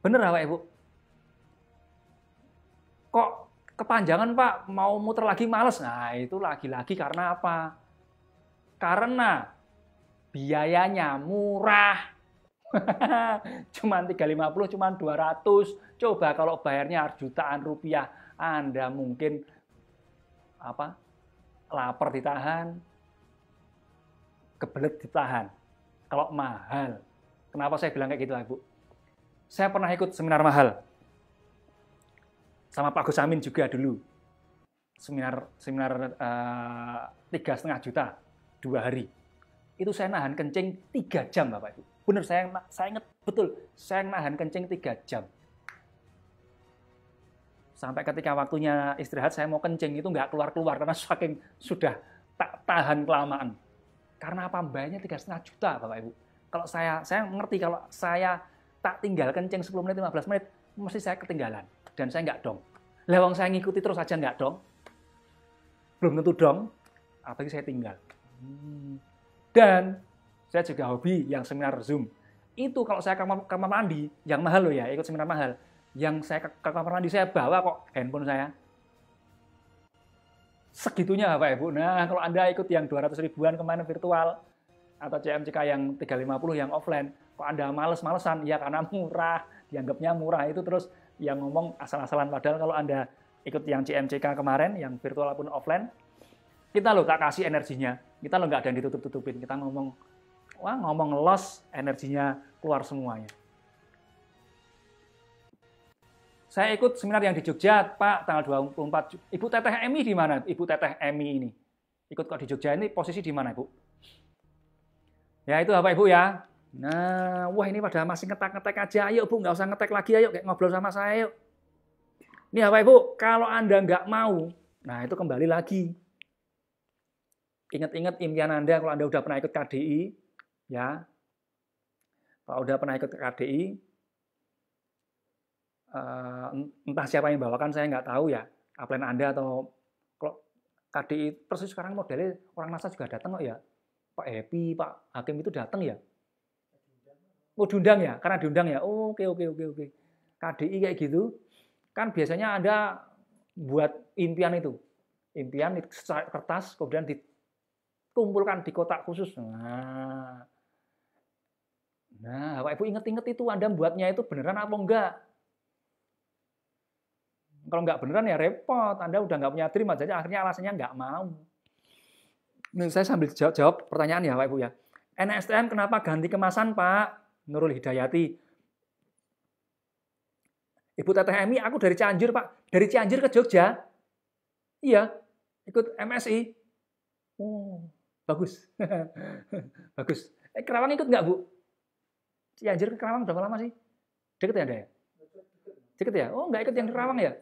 Bener apa Ibu? Kok kepanjangan Pak, mau muter lagi males? Nah, itu lagi-lagi karena apa? karena biayanya murah. cuman 350, cuman 200. Coba kalau bayarnya jutaan rupiah, Anda mungkin apa? lapar ditahan, kebelet ditahan. Kalau mahal. Kenapa saya bilang kayak gitu, Bu? Saya pernah ikut seminar mahal. Sama Pak Gus Amin juga dulu. Seminar seminar eh, tiga setengah juta dua hari. Itu saya nahan kencing tiga jam Bapak Ibu. Benar saya saya ingat betul, saya nahan kencing tiga jam. Sampai ketika waktunya istirahat saya mau kencing itu nggak keluar-keluar karena saking sudah tak tahan kelamaan. Karena apa bayarnya tiga setengah juta Bapak Ibu. Kalau saya saya ngerti kalau saya tak tinggal kencing 10 menit 15 menit mesti saya ketinggalan dan saya nggak dong. Lewang saya ngikuti terus aja nggak dong. Belum tentu dong, apalagi saya tinggal. Hmm. Dan saya juga hobi yang seminar Zoom. Itu kalau saya ke kamar mandi, yang mahal loh ya, ikut seminar mahal. Yang saya ke kamar mandi, saya bawa kok handphone saya. Segitunya Bapak Ibu. Nah, kalau Anda ikut yang 200 ribuan kemarin virtual, atau CMCK yang 350 yang offline, kok Anda males-malesan? Ya karena murah, dianggapnya murah itu terus yang ngomong asal-asalan. Padahal kalau Anda ikut yang CMCK kemarin, yang virtual pun offline, kita loh tak kasih energinya. Kita lo nggak ada yang ditutup-tutupin. Kita ngomong, wah ngomong loss, energinya keluar semuanya. Saya ikut seminar yang di Jogja, Pak, tanggal 24. Ibu Teteh Emi di mana? Ibu Teteh Emi ini. Ikut kok di Jogja ini posisi di mana, Bu? Ya, itu apa Ibu ya. Nah, wah ini pada masih ngetek-ngetek aja. Ayo, Bu, nggak usah ngetek lagi. Ayo, kayak ngobrol sama saya, yuk. Ini apa Ibu, kalau Anda nggak mau, nah itu kembali lagi. Ingat-ingat impian Anda kalau Anda sudah pernah ikut KDI, ya. Kalau sudah pernah ikut KDI, eh, entah siapa yang bawakan saya nggak tahu ya, upline Anda atau kalau KDI persis sekarang modelnya orang NASA juga datang kok ya. Pak Epi, Pak Hakim itu datang ya. Oh diundang ya, karena diundang ya. Oh, oke oke oke oke. KDI kayak gitu, kan biasanya Anda buat impian itu, impian itu kertas kemudian di kumpulkan di kotak khusus. Nah, nah Bapak Ibu inget-inget itu Anda buatnya itu beneran apa enggak? Kalau enggak beneran ya repot, Anda udah enggak punya terima, jadi akhirnya alasannya enggak mau. Nah, saya sambil jawab, jawab pertanyaan ya Bapak Ibu ya. NSTM kenapa ganti kemasan Pak? Nurul Hidayati. Ibu Emi, aku dari Cianjur, Pak. Dari Cianjur ke Jogja. Iya, ikut MSI. Oh, Bagus. Bagus. Eh, Kerawang ikut nggak, Bu? Cianjur ke Kerawang berapa lama sih? Deket ya ada ya? Deket ya? Oh, nggak ikut yang Kerawang ya?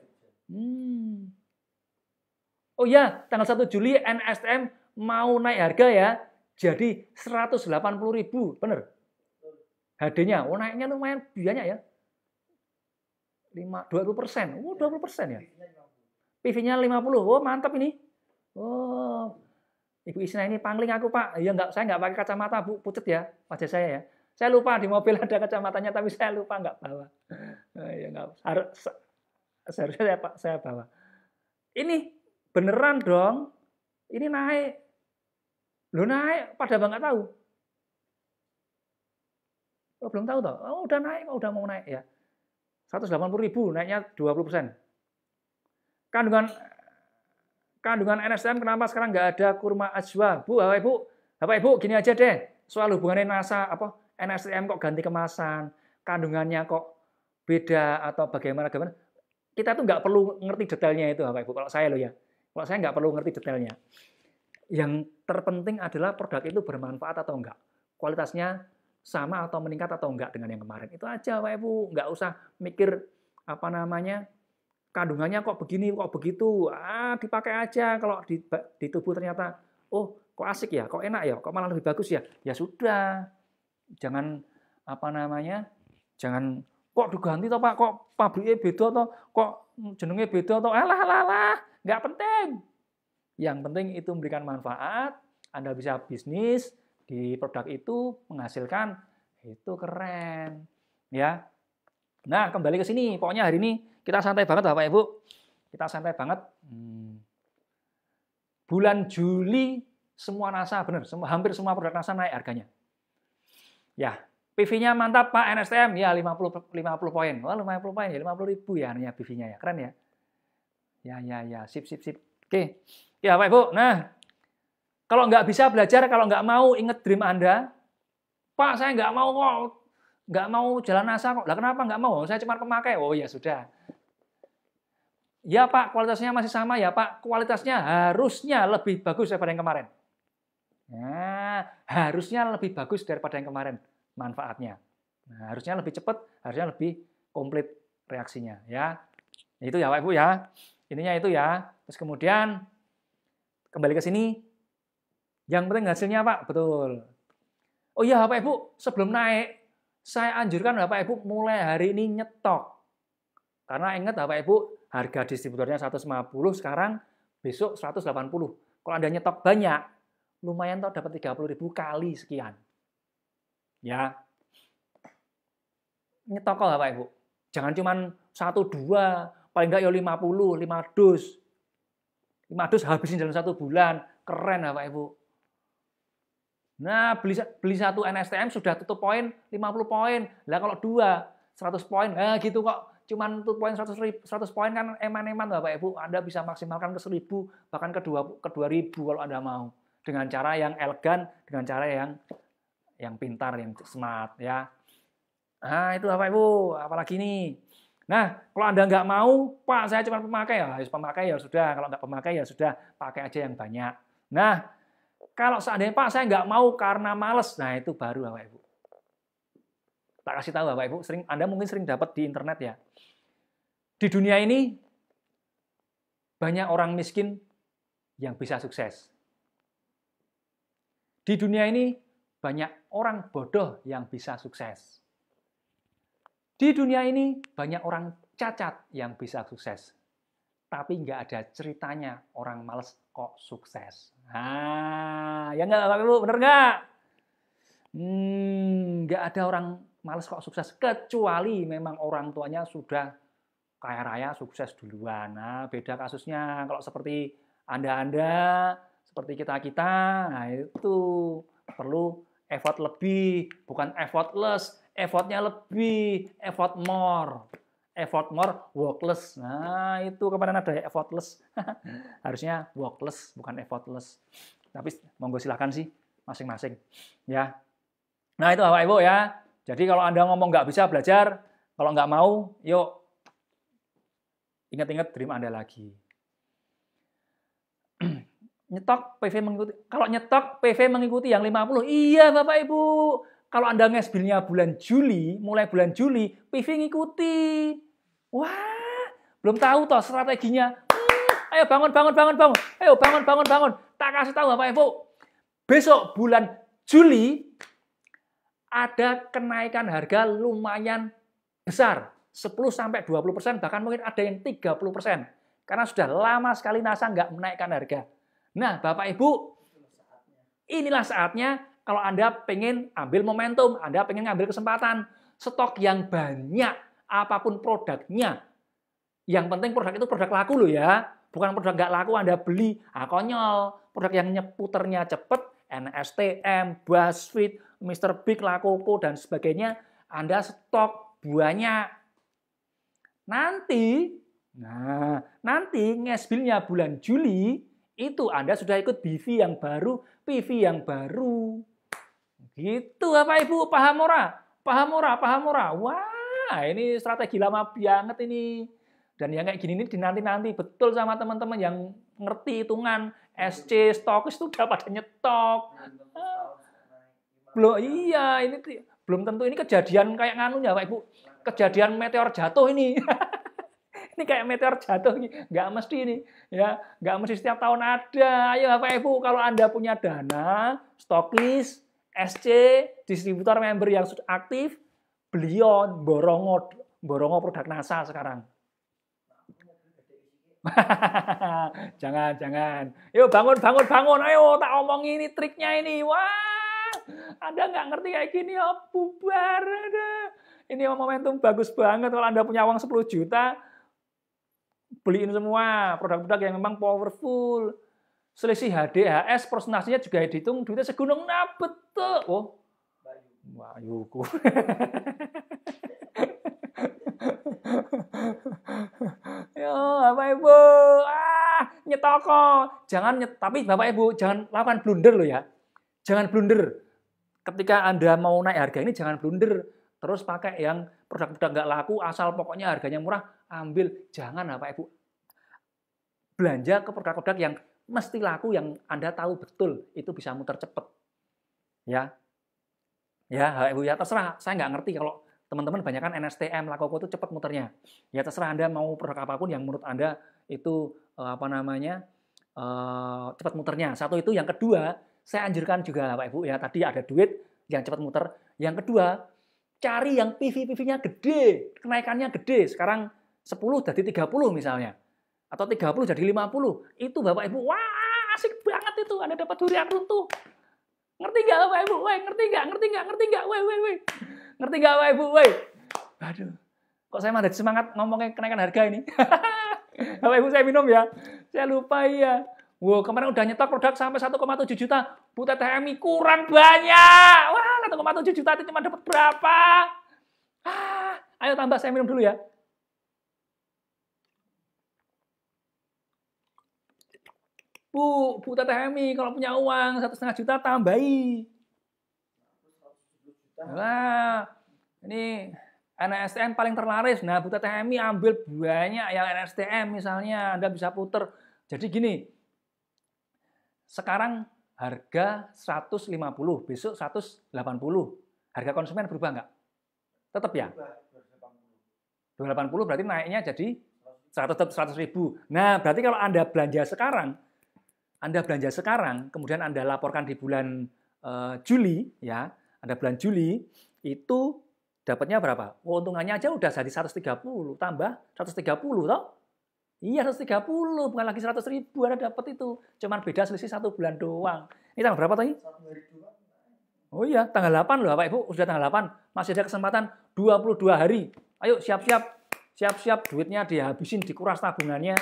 Hmm. Oh ya, tanggal 1 Juli NSTM mau naik harga ya. Jadi 180 ribu, bener? HD-nya, oh naiknya lumayan biayanya ya. 5, 20 persen, oh 20 persen ya. PV-nya 50, oh mantap ini. Oh, Ibu Isna ini pangling aku pak. Iya nggak, saya nggak pakai kacamata bu, pucet ya wajah saya ya. Saya lupa di mobil ada kacamatanya tapi saya lupa nggak bawa. Ya nggak harus seharusnya saya pak saya bawa. Ini beneran dong. Ini naik. Lo naik pada bang nggak tahu. Oh, belum tahu toh. Oh, udah naik, udah mau naik ya. 180 ribu naiknya 20 persen. Kandungan kandungan NSM kenapa sekarang nggak ada kurma ajwa? Bu, Bapak Ibu, Bapak Ibu gini aja deh. Soal hubungannya NASA apa NSM kok ganti kemasan, kandungannya kok beda atau bagaimana Gimana? Kita tuh nggak perlu ngerti detailnya itu Bapak Ibu kalau saya loh ya. Kalau saya nggak perlu ngerti detailnya. Yang terpenting adalah produk itu bermanfaat atau enggak. Kualitasnya sama atau meningkat atau enggak dengan yang kemarin. Itu aja Bapak Ibu, nggak usah mikir apa namanya kandungannya kok begini, kok begitu. Ah, dipakai aja kalau di, di tubuh ternyata, oh kok asik ya, kok enak ya, kok malah lebih bagus ya. Ya sudah, jangan apa namanya, jangan kok diganti toh Pak, kok pabriknya beda toh, kok jenenge beda toh, alah alah alah, nggak penting. Yang penting itu memberikan manfaat, Anda bisa bisnis di produk itu menghasilkan itu keren ya. Nah, kembali ke sini, pokoknya hari ini kita santai banget Bapak Ibu. Kita santai banget. Hmm. Bulan Juli semua NASA benar, semua, hampir semua produk NASA naik harganya. Ya, PV-nya mantap Pak NSTM ya 50 50 poin. Wah, lumayan puluh poin ya 50 ribu ya hanya PV-nya ya. Keren ya. Ya ya ya, sip sip sip. Oke. Ya bapak Ibu, nah kalau nggak bisa belajar, kalau nggak mau inget dream Anda, Pak saya nggak mau kok, nggak mau jalan NASA kok. Lah kenapa nggak mau? Saya cuma pemakai. Oh ya sudah, Ya Pak, kualitasnya masih sama ya Pak. Kualitasnya harusnya lebih bagus daripada yang kemarin. Nah, harusnya lebih bagus daripada yang kemarin manfaatnya. Nah, harusnya lebih cepat, harusnya lebih komplit reaksinya ya. Itu ya Pak Ibu ya. Intinya itu ya. Terus kemudian kembali ke sini. Yang penting hasilnya Pak, betul. Oh iya Pak Ibu, sebelum naik saya anjurkan Bapak Ibu mulai hari ini nyetok. Karena ingat Bapak Ibu, harga distributornya 150, sekarang besok 180. Kalau Anda nyetok banyak, lumayan toh dapat 30 ribu kali sekian. Ya. Nyetok kok Bapak Ibu. Jangan cuma 1, 2, paling enggak ya 50, 5 dus. 5 dus habisin dalam satu bulan. Keren Bapak Ibu. Nah, beli, beli satu NSTM sudah tutup poin 50 poin. Lah kalau dua 100 poin, nah gitu kok Cuma tuh poin 100 ribu, 100 poin kan eman-eman Bapak Ibu, Anda bisa maksimalkan ke 1000 bahkan ke 2 ke 2000 kalau Anda mau dengan cara yang elegan, dengan cara yang yang pintar, yang smart ya. Nah, itu Bapak Ibu, apalagi ini. Nah, kalau Anda nggak mau, Pak, saya cuma pemakai, ya harus pemakai ya sudah. Kalau nggak pemakai ya sudah, pakai aja yang banyak. Nah, kalau seandainya Pak, saya nggak mau karena males, nah itu baru Bapak Ibu. Tak kasih tahu Bapak Ibu, sering Anda mungkin sering dapat di internet ya. Di dunia ini banyak orang miskin yang bisa sukses. Di dunia ini banyak orang bodoh yang bisa sukses. Di dunia ini banyak orang cacat yang bisa sukses. Tapi nggak ada ceritanya orang males kok sukses. Ah, ya nggak Bapak Ibu, bener nggak? Hmm, nggak ada orang males kok sukses kecuali memang orang tuanya sudah kaya raya sukses duluan. Nah, beda kasusnya kalau seperti Anda-anda seperti kita-kita, nah itu perlu effort lebih, bukan effortless. Effortnya lebih, effort more. Effort more, workless. Nah, itu kemarin ada ya, effortless. Harusnya workless, bukan effortless. Tapi monggo silahkan sih, masing-masing. Ya. Nah, itu apa Ibu ya. Jadi kalau Anda ngomong nggak bisa belajar, kalau nggak mau, yuk ingat-ingat dream Anda lagi. nyetok PV mengikuti. Kalau nyetok PV mengikuti yang 50, iya Bapak Ibu. Kalau Anda ngesbilnya bulan Juli, mulai bulan Juli, PV ngikuti. Wah, belum tahu toh strateginya. ayo bangun, bangun, bangun, bangun. Ayo bangun, bangun, bangun. Tak kasih tahu Bapak Ibu. Besok bulan Juli, ada kenaikan harga lumayan besar, 10 20 bahkan mungkin ada yang 30 Karena sudah lama sekali NASA nggak menaikkan harga. Nah, Bapak Ibu, inilah saatnya kalau Anda pengen ambil momentum, Anda pengen ngambil kesempatan, stok yang banyak, apapun produknya. Yang penting produk itu produk laku loh ya. Bukan produk nggak laku Anda beli, ah konyol. Produk yang nyeputernya cepet, NSTM, BuzzFeed, Mr. Big, Lakoko, dan sebagainya, Anda stok banyak. Nanti, nah, nanti ngesbilnya bulan Juli, itu Anda sudah ikut BV yang baru, PV yang baru. Gitu apa Ibu, paham ora? Paham ora, paham ora. Wah, ini strategi lama banget ini. Dan yang kayak gini ini dinanti-nanti betul sama teman-teman yang ngerti hitungan SC iya. stok itu udah pada nyetok. Iya, belum ya. iya ini belum tentu ini kejadian kayak nganunya Pak Ibu. Kejadian meteor jatuh ini. ini kayak meteor jatuh ini nggak mesti ini ya nggak mesti setiap tahun ada ayo bapak ibu kalau anda punya dana stokis SC distributor member yang sudah aktif beliau borongot borongo produk NASA sekarang jangan, jangan. Yuk bangun, bangun, bangun. Ayo tak omong ini triknya ini. Wah, Anda nggak ngerti kayak gini ya, bubar. Ini oh, momentum bagus banget. Kalau Anda punya uang 10 juta, beliin semua produk-produk yang memang powerful. Selisih HDHS, persentasenya juga dihitung, duitnya segunung Nah, tuh. Oh, Wah, yuku. Yo, ya, Bapak Ibu, ah, nyetoko. Jangan nyet, tapi Bapak Ibu jangan lakukan blunder loh ya. Jangan blunder. Ketika Anda mau naik harga ini jangan blunder. Terus pakai yang produk-produk nggak laku asal pokoknya harganya murah, ambil. Jangan Bapak Ibu. Belanja ke produk-produk yang mesti laku yang Anda tahu betul itu bisa muter cepat. Ya. Ya, Bapak Ibu ya terserah. Saya nggak ngerti kalau teman-teman banyak kan NSTM, Lakoko itu cepat muternya. Ya terserah Anda mau produk apapun yang menurut Anda itu eh, apa namanya eh, cepat muternya. Satu itu yang kedua, saya anjurkan juga bapak Ibu ya. Tadi ada duit yang cepat muter. Yang kedua, cari yang PV-PV-nya gede, kenaikannya gede. Sekarang 10 jadi 30 misalnya. Atau 30 jadi 50. Itu Bapak Ibu, wah asik banget itu. Anda dapat durian runtuh. Ngerti nggak Bapak Ibu? wah ngerti nggak? Ngerti nggak? Ngerti nggak? Weh, weh, weh. Ngerti gak wae ibu Wae. Aduh. Kok saya masih semangat ngomongnya kenaikan harga ini. Bapak Ibu saya minum ya. Saya lupa ya. Wow, kemarin udah nyetok produk sampai 1,7 juta. Bu TTMI kurang banyak. Wah, 1,7 juta itu cuma dapat berapa? Ah, ayo tambah saya minum dulu ya. Bu, Bu TTMI kalau punya uang 1,5 juta tambahi. Nah, ini NSTM paling terlaris. Nah, Buta TMI ambil banyak yang NSTM misalnya. Anda bisa puter. Jadi gini, sekarang harga 150, besok 180. Harga konsumen berubah nggak? Tetap ya? 280 berarti naiknya jadi 100, 100 ribu. Nah, berarti kalau Anda belanja sekarang, Anda belanja sekarang, kemudian Anda laporkan di bulan uh, Juli, ya, anda bulan Juli itu dapatnya berapa? Oh, untungannya aja udah jadi 130 tambah 130 toh? Iya 130, bukan lagi 100 ribu Anda dapat itu. Cuman beda selisih satu bulan doang. Ini tanggal berapa tadi? Oh iya, tanggal 8 loh Pak Ibu, sudah tanggal 8. Masih ada kesempatan 22 hari. Ayo siap-siap, siap-siap duitnya dihabisin, dikuras tabungannya.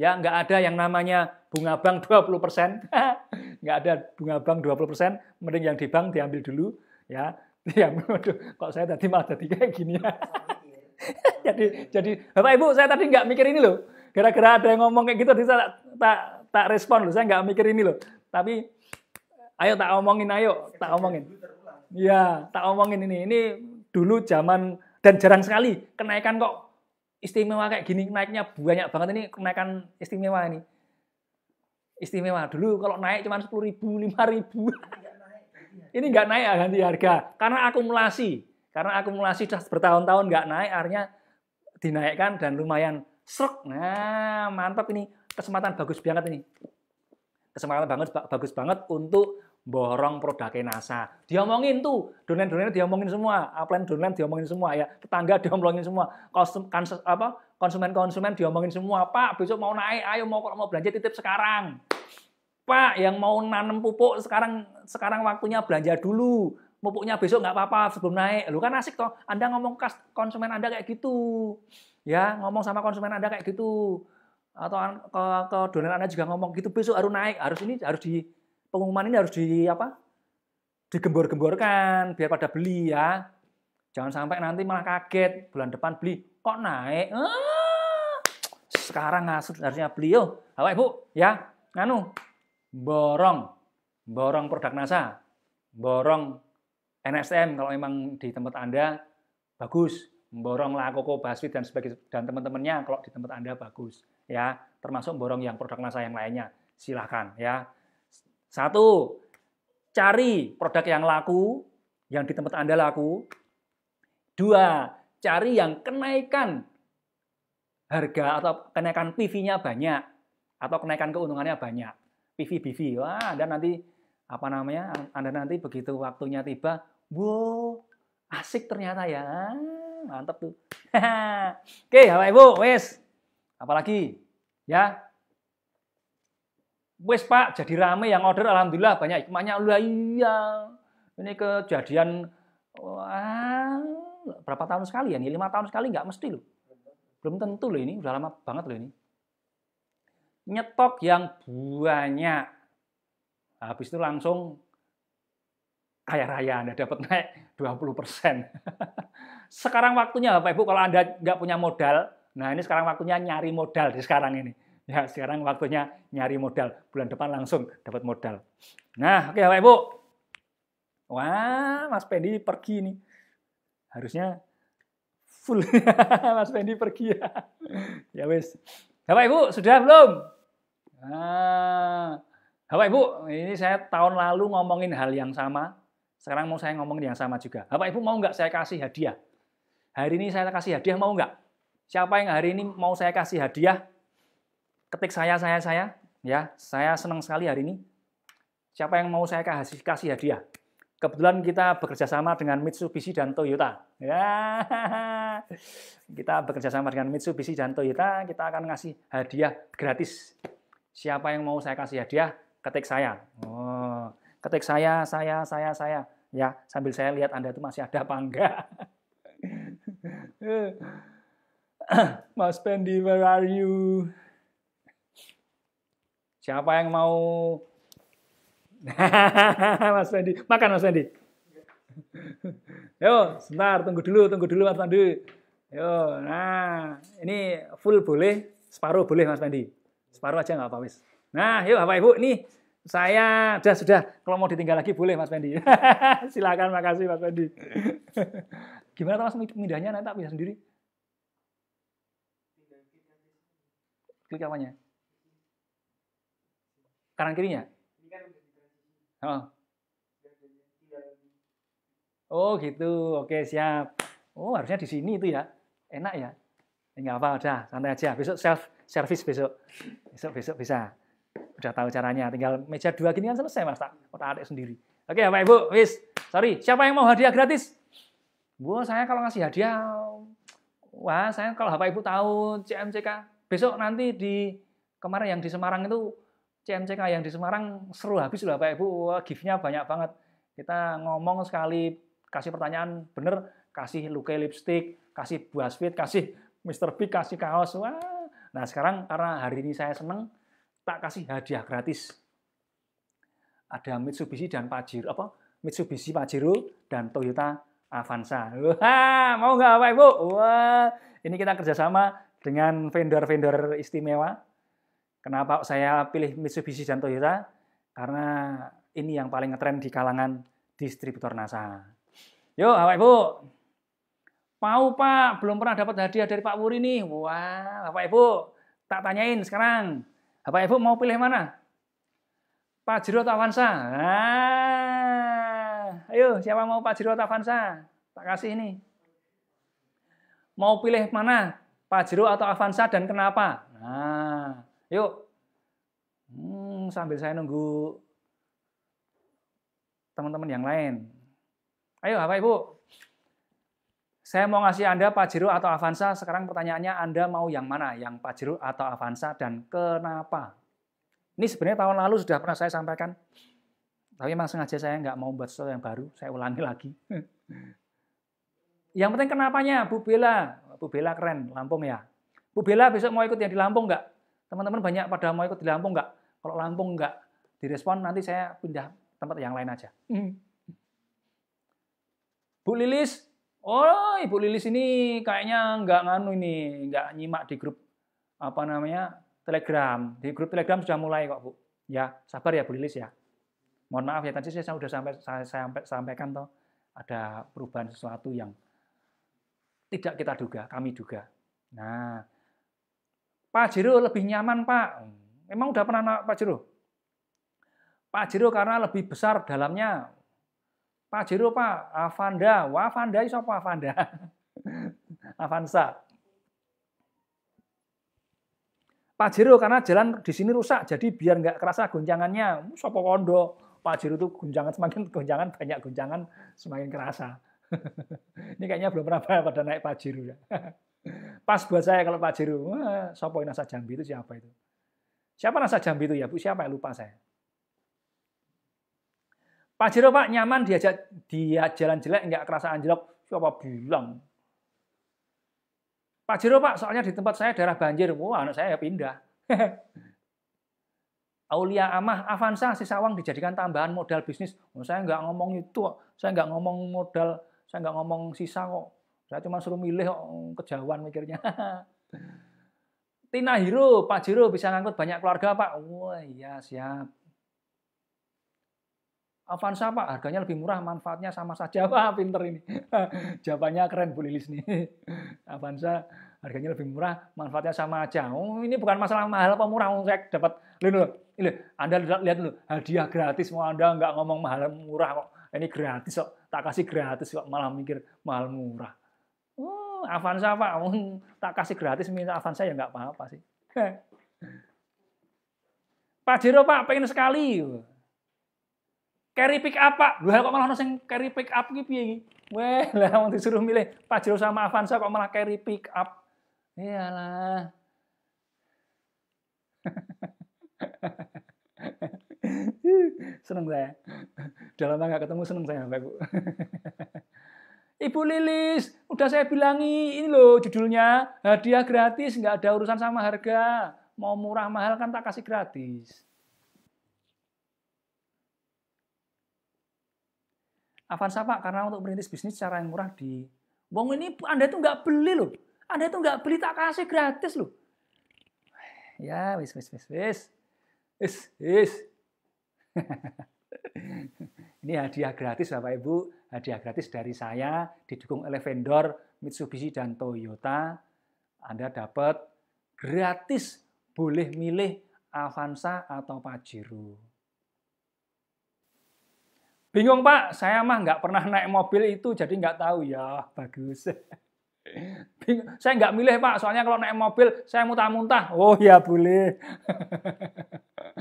Ya, nggak ada yang namanya bunga bank 20%. nggak ada bunga bank 20%, mending yang di bank diambil dulu ya ya kok saya tadi malah jadi kayak gini ya jadi jadi bapak ibu saya tadi nggak mikir ini loh gara-gara ada yang ngomong kayak gitu tadi saya tak tak, tak respon loh saya nggak mikir ini loh tapi ayo tak omongin ayo tak omongin ya tak omongin ini ini dulu zaman dan jarang sekali kenaikan kok istimewa kayak gini naiknya banyak banget ini kenaikan istimewa ini istimewa dulu kalau naik cuma sepuluh ribu lima ribu ini nggak naik ah ganti harga karena akumulasi. Karena akumulasi sudah bertahun-tahun nggak naik, akhirnya dinaikkan dan lumayan serok. Nah, mantap ini kesempatan bagus banget ini. Kesempatan banget bagus banget untuk borong produknya NASA. Diomongin tuh, donen-donen diomongin semua, upline donen diomongin semua ya, tetangga diomongin semua, konsum, konsumen-konsumen diomongin semua. Pak, besok mau naik, ayo mau mau belanja titip sekarang. Pak, yang mau nanam pupuk sekarang sekarang waktunya belanja dulu. Pupuknya besok nggak apa-apa sebelum naik. Lu kan asik toh. Anda ngomong ke konsumen Anda kayak gitu. Ya, ngomong sama konsumen Anda kayak gitu. Atau ke, ke donor Anda juga ngomong gitu besok harus naik, harus ini harus di pengumuman ini harus di apa? digembor-gemborkan biar pada beli ya. Jangan sampai nanti malah kaget bulan depan beli kok naik. Ah, sekarang ngasut harusnya beli yo. Bapak Ibu ya. Nganu, borong, borong produk NASA, borong NSM kalau memang di tempat Anda bagus, borong Lakoko, Basfit dan sebagainya dan teman-temannya kalau di tempat Anda bagus ya, termasuk borong yang produk NASA yang lainnya. Silahkan ya. Satu, cari produk yang laku, yang di tempat Anda laku. Dua, cari yang kenaikan harga atau kenaikan PV-nya banyak atau kenaikan keuntungannya banyak pv Wah, Anda nanti apa namanya? Anda nanti begitu waktunya tiba, wow, asik ternyata ya. Mantap tuh. Oke, Bapak Ibu, wes. Apalagi ya. Wes Pak, jadi rame yang order alhamdulillah banyak hikmahnya. Lah iya. Ini kejadian wah, berapa tahun sekali ya? Ini lima tahun sekali nggak mesti loh. Belum tentu loh ini, udah lama banget loh ini nyetok yang banyak. Habis itu langsung kaya raya Anda dapat naik 20 persen. sekarang waktunya Bapak Ibu kalau Anda nggak punya modal, nah ini sekarang waktunya nyari modal di sekarang ini. Ya sekarang waktunya nyari modal. Bulan depan langsung dapat modal. Nah oke okay, Bapak Ibu. Wah Mas Pendi pergi nih. Harusnya full. Mas Pendi pergi ya. ya wis. Bapak Ibu sudah belum? Ah. Bapak Ibu, ini saya tahun lalu ngomongin hal yang sama. Sekarang mau saya ngomongin yang sama juga. Bapak Ibu mau nggak saya kasih hadiah? Hari ini saya kasih hadiah mau nggak? Siapa yang hari ini mau saya kasih hadiah? Ketik saya, saya, saya. Ya, saya senang sekali hari ini. Siapa yang mau saya kasih, kasih hadiah? Kebetulan kita bekerja sama dengan Mitsubishi dan Toyota. Ya, kita bekerja sama dengan Mitsubishi dan Toyota, kita akan ngasih hadiah gratis Siapa yang mau saya kasih hadiah, ketik saya. Oh, ketik saya, saya, saya, saya. Ya, sambil saya lihat Anda itu masih ada apa enggak. Mas Pendi, where are you? Siapa yang mau? Mas Pendi, makan Mas Pendi. Yo, sebentar, tunggu dulu, tunggu dulu Mas Pendi. Yo, nah, ini full boleh, separuh boleh Mas Pendi. Separuh aja nggak apa wis. Nah, yuk Bapak Ibu, nih saya sudah sudah kalau mau ditinggal lagi boleh Mas Fendi. Silakan, makasih Mas Fendi. Gimana Mas pindahnya nanti tak bisa sendiri? Klik apanya? Kanan kirinya? Oh. oh gitu, oke siap. Oh harusnya di sini itu ya, enak ya. Enggak apa, udah santai aja. Besok self service besok besok besok bisa udah tahu caranya tinggal meja dua gini kan selesai mas tak otak adik sendiri oke bapak ibu wis sorry siapa yang mau hadiah gratis bu saya kalau ngasih hadiah wah saya kalau bapak ibu tahu CMCK besok nanti di kemarin yang di Semarang itu CMCK yang di Semarang seru habis loh bapak ibu wah, giftnya banyak banget kita ngomong sekali kasih pertanyaan bener kasih luke lipstick kasih buah buasfit kasih Mr. Big kasih kaos wah Nah sekarang karena hari ini saya seneng, tak kasih hadiah gratis. Ada Mitsubishi dan Pajero, apa? Mitsubishi Pajero dan Toyota Avanza. Wah, mau nggak apa Ibu? Wah, ini kita kerjasama dengan vendor-vendor istimewa. Kenapa saya pilih Mitsubishi dan Toyota? Karena ini yang paling ngetren di kalangan distributor NASA. Yuk, apa Ibu, Mau Pak, belum pernah dapat hadiah dari Pak Wuri nih. Wah, Bapak Ibu, tak tanyain sekarang. Bapak Ibu mau pilih mana? Pak Jiro atau Avanza? Ah, ayo, siapa mau Pak Jiro atau Avanza? Tak kasih ini. Mau pilih mana? Pak Jiro atau Avanza dan kenapa? Nah, yuk. Hmm, sambil saya nunggu teman-teman yang lain. Ayo, Bapak Ibu, saya mau ngasih Anda Pajero atau Avanza. Sekarang pertanyaannya Anda mau yang mana? Yang Pajero atau Avanza dan kenapa? Ini sebenarnya tahun lalu sudah pernah saya sampaikan. Tapi memang sengaja saya nggak mau buat sesuatu yang baru. Saya ulangi lagi. yang penting kenapanya Bu Bella. Bu Bella keren, Lampung ya. Bu Bella besok mau ikut yang di Lampung nggak? Teman-teman banyak pada mau ikut di Lampung nggak? Kalau Lampung nggak direspon, nanti saya pindah tempat yang lain aja. Hmm. Bu Lilis, oh Ibu Lilis ini kayaknya nggak nganu ini, nggak nyimak di grup apa namanya Telegram. Di grup Telegram sudah mulai kok Bu. Ya, sabar ya Bu Lilis ya. Mohon maaf ya tadi saya sudah sampai saya, saya sampaikan toh ada perubahan sesuatu yang tidak kita duga, kami duga. Nah, Pak Jiro lebih nyaman Pak. emang udah pernah Pak Jiro? Pak Jiro karena lebih besar dalamnya, Pak Jero Pak, Avanda. Wah, Avanda iso apa Avanda? Avanza. Pak Jero karena jalan di sini rusak, jadi biar nggak kerasa guncangannya. Sopo kondo, Pak Jero tuh guncangan semakin guncangan banyak guncangan semakin kerasa. Ini kayaknya belum pernah pada naik Pak Jero ya. Pas buat saya kalau Pak Jero, sopo nasa Jambi itu siapa itu? Siapa nasa Jambi itu ya Bu? Siapa yang lupa saya? Pak Jero Pak nyaman diajak dia jalan jelek nggak kerasa anjlok siapa bilang? Pak Jero Pak soalnya di tempat saya daerah banjir wah anak saya pindah. Aulia Amah Avanza Sisawang dijadikan tambahan modal bisnis. Oh, saya nggak ngomong itu, saya nggak ngomong modal, saya nggak ngomong sisa kok. Saya cuma suruh milih kok kejauhan mikirnya. Tina Hiro, Pak Jiro bisa ngangkut banyak keluarga Pak. oh, iya siap. Avanza Pak, harganya lebih murah, manfaatnya sama saja. Wah, pinter ini. Jawabannya keren Bu Lilis nih. Avanza harganya lebih murah, manfaatnya sama aja. Oh, ini bukan masalah mahal apa murah, oh, saya dapat. Loh, loh, Anda lihat dulu, hadiah gratis mau Anda nggak ngomong mahal murah kok. Ini gratis kok, tak kasih gratis kok, malah mikir mahal murah. Oh, Avanza Pak, oh, tak kasih gratis minta Avanza ya nggak apa-apa sih. Pak Jero Pak, pengen sekali carry pick up Pak. dua kok malah ono carry pick up gitu ya? Gue Weh, lah mau disuruh milih Pak Jero sama Avanza kok malah carry pick up. Iyalah. seneng saya. Udah lama nggak ketemu seneng saya Mbak Bu. Ibu Lilis, udah saya bilangi ini loh judulnya hadiah gratis nggak ada urusan sama harga. Mau murah mahal kan tak kasih gratis. Avanza Pak, karena untuk merintis bisnis cara yang murah di Wong ini Anda itu nggak beli loh. Anda itu nggak beli tak kasih gratis loh. Ya, wis wis wis wis. Wis wis. ini hadiah gratis Bapak Ibu, hadiah gratis dari saya didukung oleh vendor Mitsubishi dan Toyota. Anda dapat gratis boleh milih Avanza atau Pajero. Bingung Pak, saya mah nggak pernah naik mobil itu, jadi nggak tahu ya. Bagus. Saya nggak milih Pak, soalnya kalau naik mobil saya muntah-muntah. Oh ya boleh.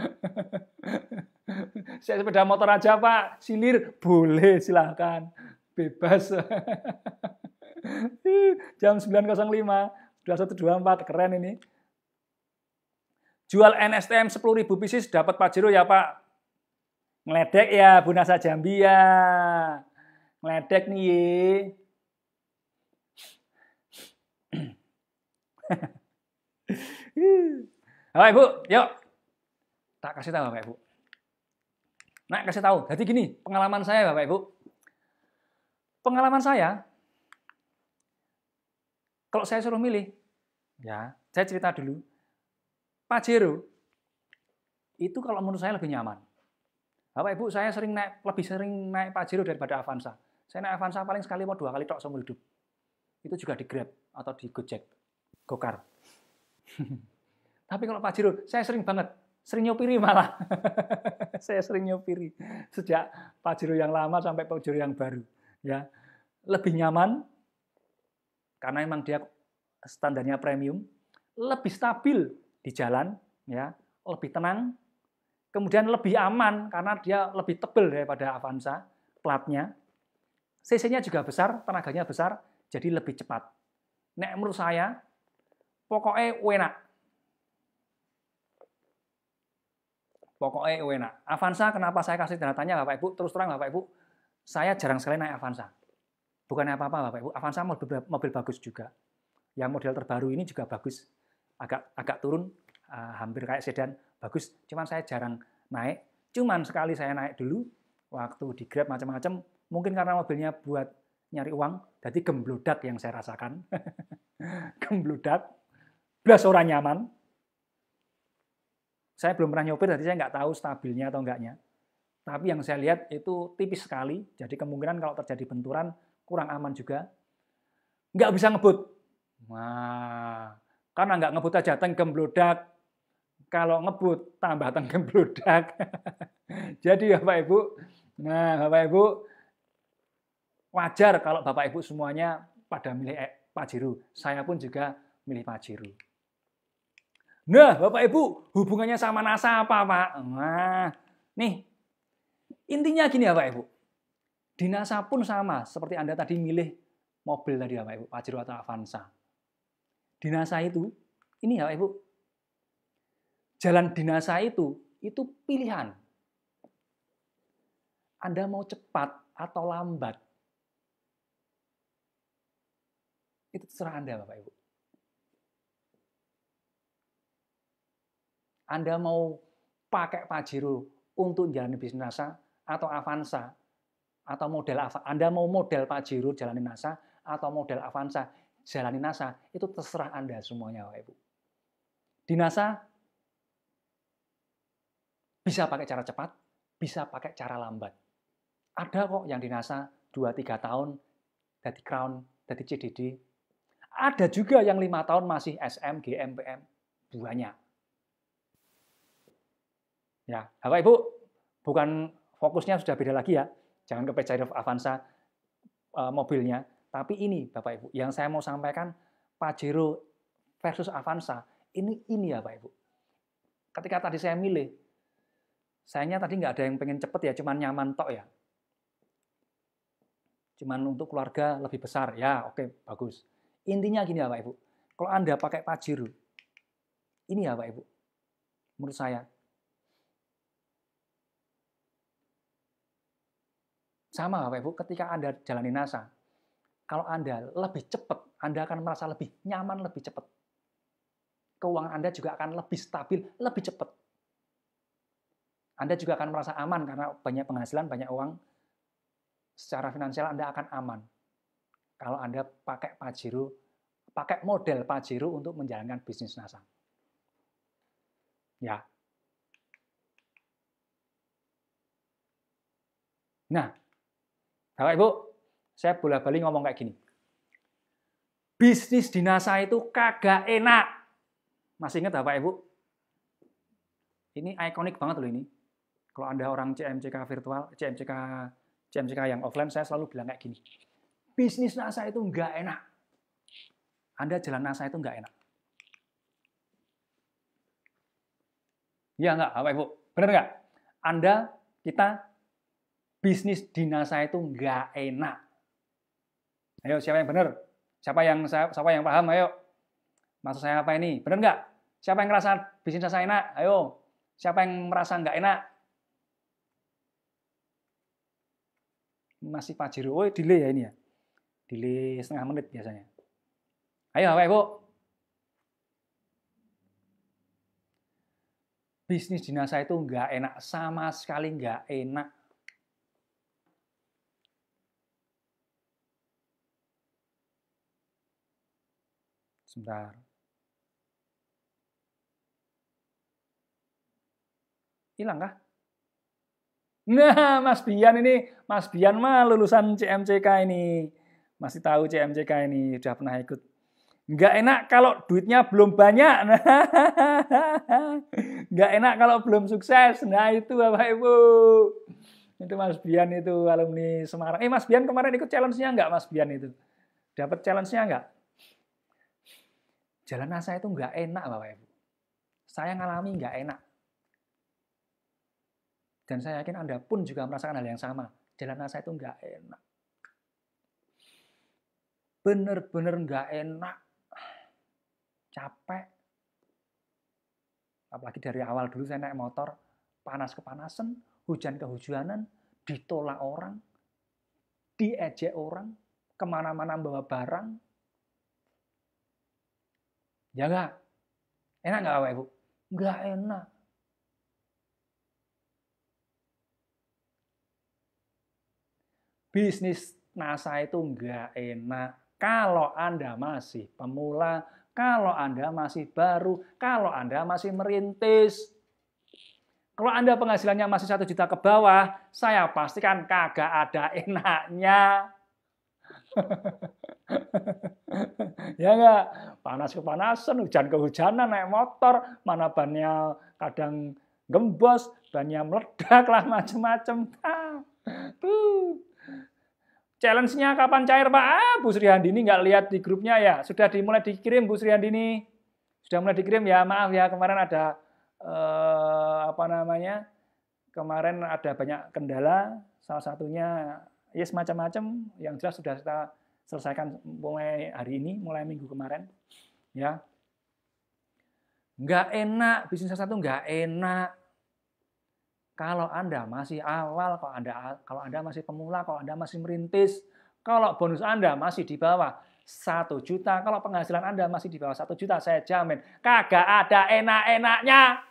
saya sepeda motor aja Pak, silir boleh silahkan. Bebas. Jam 9.05, 2124, keren ini. Jual NSTM 10.000 pcs dapat Pajero ya Pak. Ngeledek ya Bu Nasa Jambi ya. Ngeledek nih ye. Bapak Ibu, yuk. Tak kasih tahu Bapak Ibu. Nak kasih tahu. Jadi gini, pengalaman saya Bapak Ibu. Pengalaman saya, kalau saya suruh milih, ya, saya cerita dulu. Pajero itu kalau menurut saya lebih nyaman. Bapak Ibu, saya sering naik, lebih sering naik Pajero daripada Avanza. Saya naik Avanza paling sekali mau dua kali tok seumur hidup. Itu juga di Grab atau di Gojek, Gokar. Tapi kalau Pajero, saya sering banget. Sering nyopiri malah. saya sering nyopiri. Sejak Pajero yang lama sampai Pajero yang baru. ya Lebih nyaman, karena emang dia standarnya premium. Lebih stabil di jalan, ya lebih tenang, kemudian lebih aman karena dia lebih tebal daripada Avanza platnya. CC-nya juga besar, tenaganya besar, jadi lebih cepat. Nek menurut saya, pokoknya enak. Pokoknya enak. Avanza kenapa saya kasih tanda tanya Bapak Ibu? Terus terang Bapak Ibu, saya jarang sekali naik Avanza. Bukan apa-apa Bapak Ibu, Avanza mobil, mobil bagus juga. Yang model terbaru ini juga bagus. Agak agak turun, eh, hampir kayak sedan, bagus, cuman saya jarang naik. Cuman sekali saya naik dulu, waktu di Grab macam-macam, mungkin karena mobilnya buat nyari uang, jadi gembludak yang saya rasakan. gembludak, belas orang nyaman. Saya belum pernah nyopir, jadi saya nggak tahu stabilnya atau enggaknya. Tapi yang saya lihat itu tipis sekali, jadi kemungkinan kalau terjadi benturan kurang aman juga. Nggak bisa ngebut. wah karena nggak ngebut aja, tenggem blodak, kalau ngebut tambah tengkem bludak. Jadi Bapak Ibu, nah Bapak Ibu wajar kalau Bapak Ibu semuanya pada milih eh, Pak Jiru. Saya pun juga milih Pak Jiru. Nah, Bapak Ibu, hubungannya sama NASA apa, Pak? Nah, nih. Intinya gini ya, Bapak Ibu. Di NASA pun sama seperti Anda tadi milih mobil tadi ya, Bapak Ibu, Pajero atau Avanza. Di NASA itu, ini ya Bapak Ibu, jalan dinasa itu, itu pilihan. Anda mau cepat atau lambat. Itu terserah Anda, Bapak Ibu. Anda mau pakai Pajero untuk jalan bisnis NASA atau Avanza atau model Anda mau model Pajero jalanin NASA atau model Avanza jalanin NASA itu terserah Anda semuanya Bapak Ibu. Di NASA bisa pakai cara cepat, bisa pakai cara lambat. Ada kok yang di NASA 2-3 tahun dari Crown, dari CDD. Ada juga yang lima tahun masih SM, GM, PM. Banyak. Ya, Bapak Ibu, bukan fokusnya sudah beda lagi ya. Jangan ke Pajero Avanza eh, mobilnya. Tapi ini Bapak Ibu, yang saya mau sampaikan Pajero versus Avanza, ini ini ya Bapak Ibu. Ketika tadi saya milih Sayangnya tadi nggak ada yang pengen cepet ya, cuman nyaman tok ya. Cuman untuk keluarga lebih besar, ya oke okay, bagus. Intinya gini ya Pak Ibu, kalau Anda pakai Pajero, ini ya Pak Ibu, menurut saya. Sama Pak Ibu, ketika Anda jalani NASA, kalau Anda lebih cepat, Anda akan merasa lebih nyaman, lebih cepat. Keuangan Anda juga akan lebih stabil, lebih cepat. Anda juga akan merasa aman karena banyak penghasilan, banyak uang. Secara finansial Anda akan aman. Kalau Anda pakai Pajero, pakai model Pajero untuk menjalankan bisnis NASA. Ya. Nah, Bapak Ibu, saya bolak-balik ngomong kayak gini. Bisnis di NASA itu kagak enak. Masih ingat Bapak Ibu? Ini ikonik banget loh ini. Kalau Anda orang CMCK virtual, CMCK CMCK yang offline, saya selalu bilang kayak gini. Bisnis NASA itu nggak enak. Anda jalan NASA itu nggak enak. Ya nggak, apa Ibu? Benar nggak? Anda, kita, bisnis di NASA itu nggak enak. Ayo, siapa yang benar? Siapa yang siapa yang paham? Ayo. Maksud saya apa ini? Benar nggak? Siapa yang ngerasa bisnis NASA enak? Ayo. Siapa yang merasa nggak enak? masih Pajero oh delay ya ini ya delay setengah menit biasanya ayo apa ibu bisnis jenazah itu enggak enak sama sekali enggak enak sebentar hilang kah Nah, Mas Bian ini, Mas Bian mah lulusan CMCK ini. Masih tahu CMCK ini, udah pernah ikut. Nggak enak kalau duitnya belum banyak. Nah, nggak enak kalau belum sukses. Nah, itu Bapak Ibu. Itu Mas Bian itu, alumni Semarang. Eh, Mas Bian kemarin ikut challenge-nya nggak, Mas Bian itu? Dapat challenge-nya nggak? Jalan saya itu nggak enak, Bapak Ibu. Saya ngalami nggak enak dan saya yakin Anda pun juga merasakan hal yang sama. Jalan saya itu nggak enak. Bener-bener nggak enak. Capek. Apalagi dari awal dulu saya naik motor, panas kepanasan, hujan kehujanan, ditolak orang, diejek orang, kemana-mana bawa barang. Ya nggak? Enak nggak Bapak Ibu? Nggak enak bisnis NASA itu nggak enak. Kalau Anda masih pemula, kalau Anda masih baru, kalau Anda masih merintis. Kalau Anda penghasilannya masih satu juta ke bawah, saya pastikan kagak ada enaknya. ya enggak? Panas kepanasan, hujan kehujanan, naik motor, mana bannya kadang gembos, bannya meledak lah, macem-macem. Tuh. Challenge-nya kapan cair Pak? Ah, Bu Sri Handini nggak lihat di grupnya ya. Sudah dimulai dikirim Bu Sri Handini. Sudah mulai dikirim ya. Maaf ya kemarin ada eh, apa namanya? Kemarin ada banyak kendala. Salah satunya ya yes, macam-macam. Yang jelas sudah kita selesaikan mulai hari ini, mulai minggu kemarin. Ya, nggak enak bisnis satu nggak enak kalau Anda masih awal, kalau Anda kalau Anda masih pemula, kalau Anda masih merintis, kalau bonus Anda masih di bawah satu juta, kalau penghasilan Anda masih di bawah satu juta, saya jamin kagak ada enak-enaknya.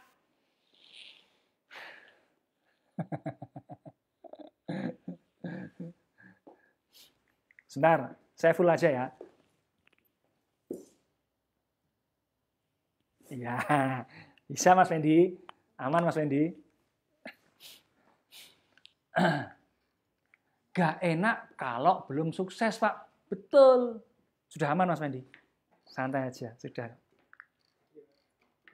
Sebentar, saya full aja ya. Iya, bisa Mas Fendi. Aman Mas Fendi. Gak enak kalau belum sukses, Pak. Betul. Sudah aman, Mas Mendi? Santai aja, sudah.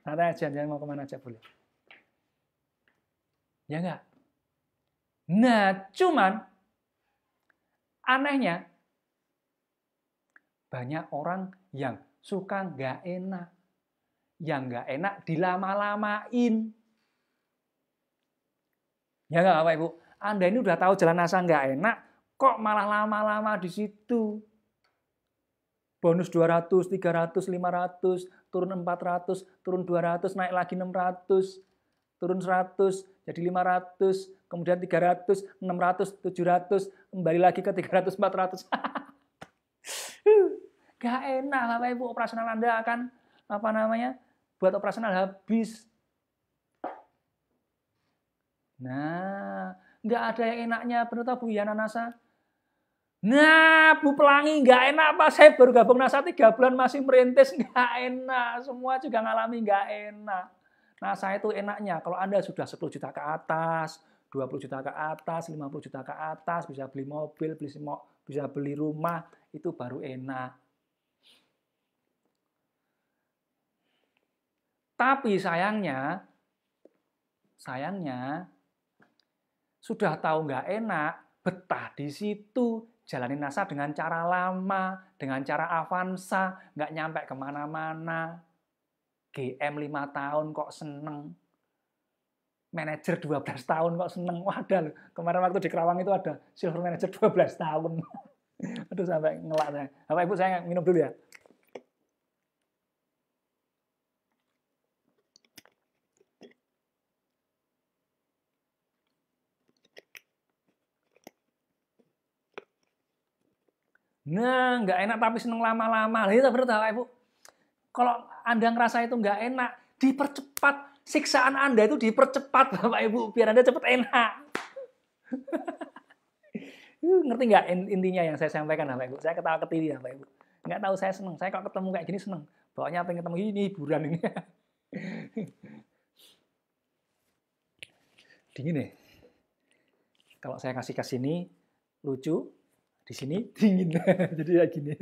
Santai aja, jangan mau kemana aja boleh. Ya enggak? Nah, cuman anehnya banyak orang yang suka nggak enak. Yang nggak enak dilama-lamain. Ya enggak Bapak Ibu? Anda ini udah tahu jalan asal nggak enak, kok malah lama-lama di situ. Bonus 200, 300, 500, turun 400, turun 200, naik lagi 600, turun 100, jadi 500, kemudian 300, 600, 700, kembali lagi ke 300, 400. Gak enak Bapak Ibu, operasional Anda akan apa namanya? buat operasional habis. Nah, nggak ada yang enaknya. Benar tak Bu Yana ya, Nasa? Nah, Bu Pelangi nggak enak apa Saya baru gabung NASA tiga bulan masih merintis nggak enak. Semua juga ngalami nggak enak. Nah, saya itu enaknya kalau Anda sudah 10 juta ke atas, 20 juta ke atas, 50 juta ke atas, bisa beli mobil, beli bisa beli rumah, itu baru enak. Tapi sayangnya, sayangnya sudah tahu nggak enak, betah di situ, jalanin NASA dengan cara lama, dengan cara avansa, nggak nyampe kemana-mana. GM 5 tahun kok seneng. Manager 12 tahun kok seneng. Wah ada loh, kemarin waktu di Kerawang itu ada silver manager 12 tahun. Aduh sampai ngelak saya. Bapak Ibu saya minum dulu ya. Nah, nggak enak tapi seneng lama-lama. berita iya betul, Ibu. Kalau Anda ngerasa itu nggak enak, dipercepat. Siksaan Anda itu dipercepat, Bapak Ibu. Biar Anda cepat enak. Uh, ngerti nggak intinya yang saya sampaikan, Bapak Ibu? Saya ketawa ketiri, Bapak Ibu. Nggak tahu saya seneng. Saya kalau ketemu kayak gini seneng. Pokoknya apa yang ketemu ini hiburan ini. Dingin nih. Ya? Kalau saya kasih kasih ini, lucu, di sini dingin. Jadi ya gini.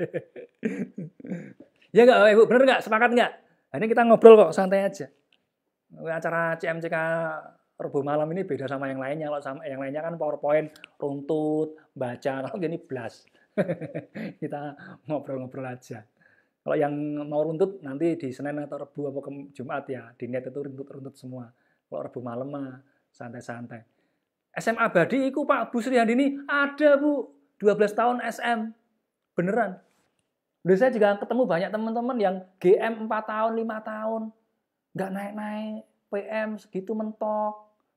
ya enggak, Ibu, bener enggak? Sepakat enggak? Hari nah, ini kita ngobrol kok, santai aja. Acara CMCK Rebo malam ini beda sama yang lainnya. Kalau sama yang lainnya kan PowerPoint, runtut, baca, kalau gini blas. kita ngobrol-ngobrol aja. Kalau yang mau runtut nanti di Senin atau Rebu atau Jumat ya, di net itu runtut-runtut semua. Kalau Rebu malam mah santai-santai. SMA Badi itu Pak Bu Sri Handini ada Bu. 12 tahun SM. Beneran. udah saya juga ketemu banyak teman-teman yang GM 4 tahun, 5 tahun. Nggak naik-naik. PM segitu mentok.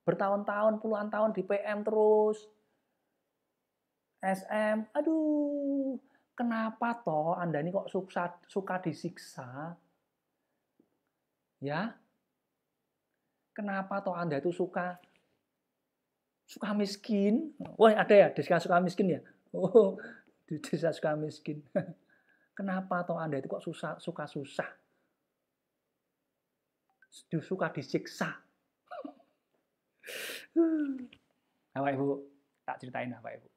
Bertahun-tahun, puluhan tahun di PM terus. SM, aduh. Kenapa toh Anda ini kok suka, suka disiksa? Ya, kenapa toh Anda itu suka suka miskin? Wah, ada ya disiksa suka miskin ya? Oh, di desa suka miskin. Kenapa toh Anda itu kok susah, suka susah? Suka disiksa. Bapak Ibu, tak ceritain Bapak Ibu.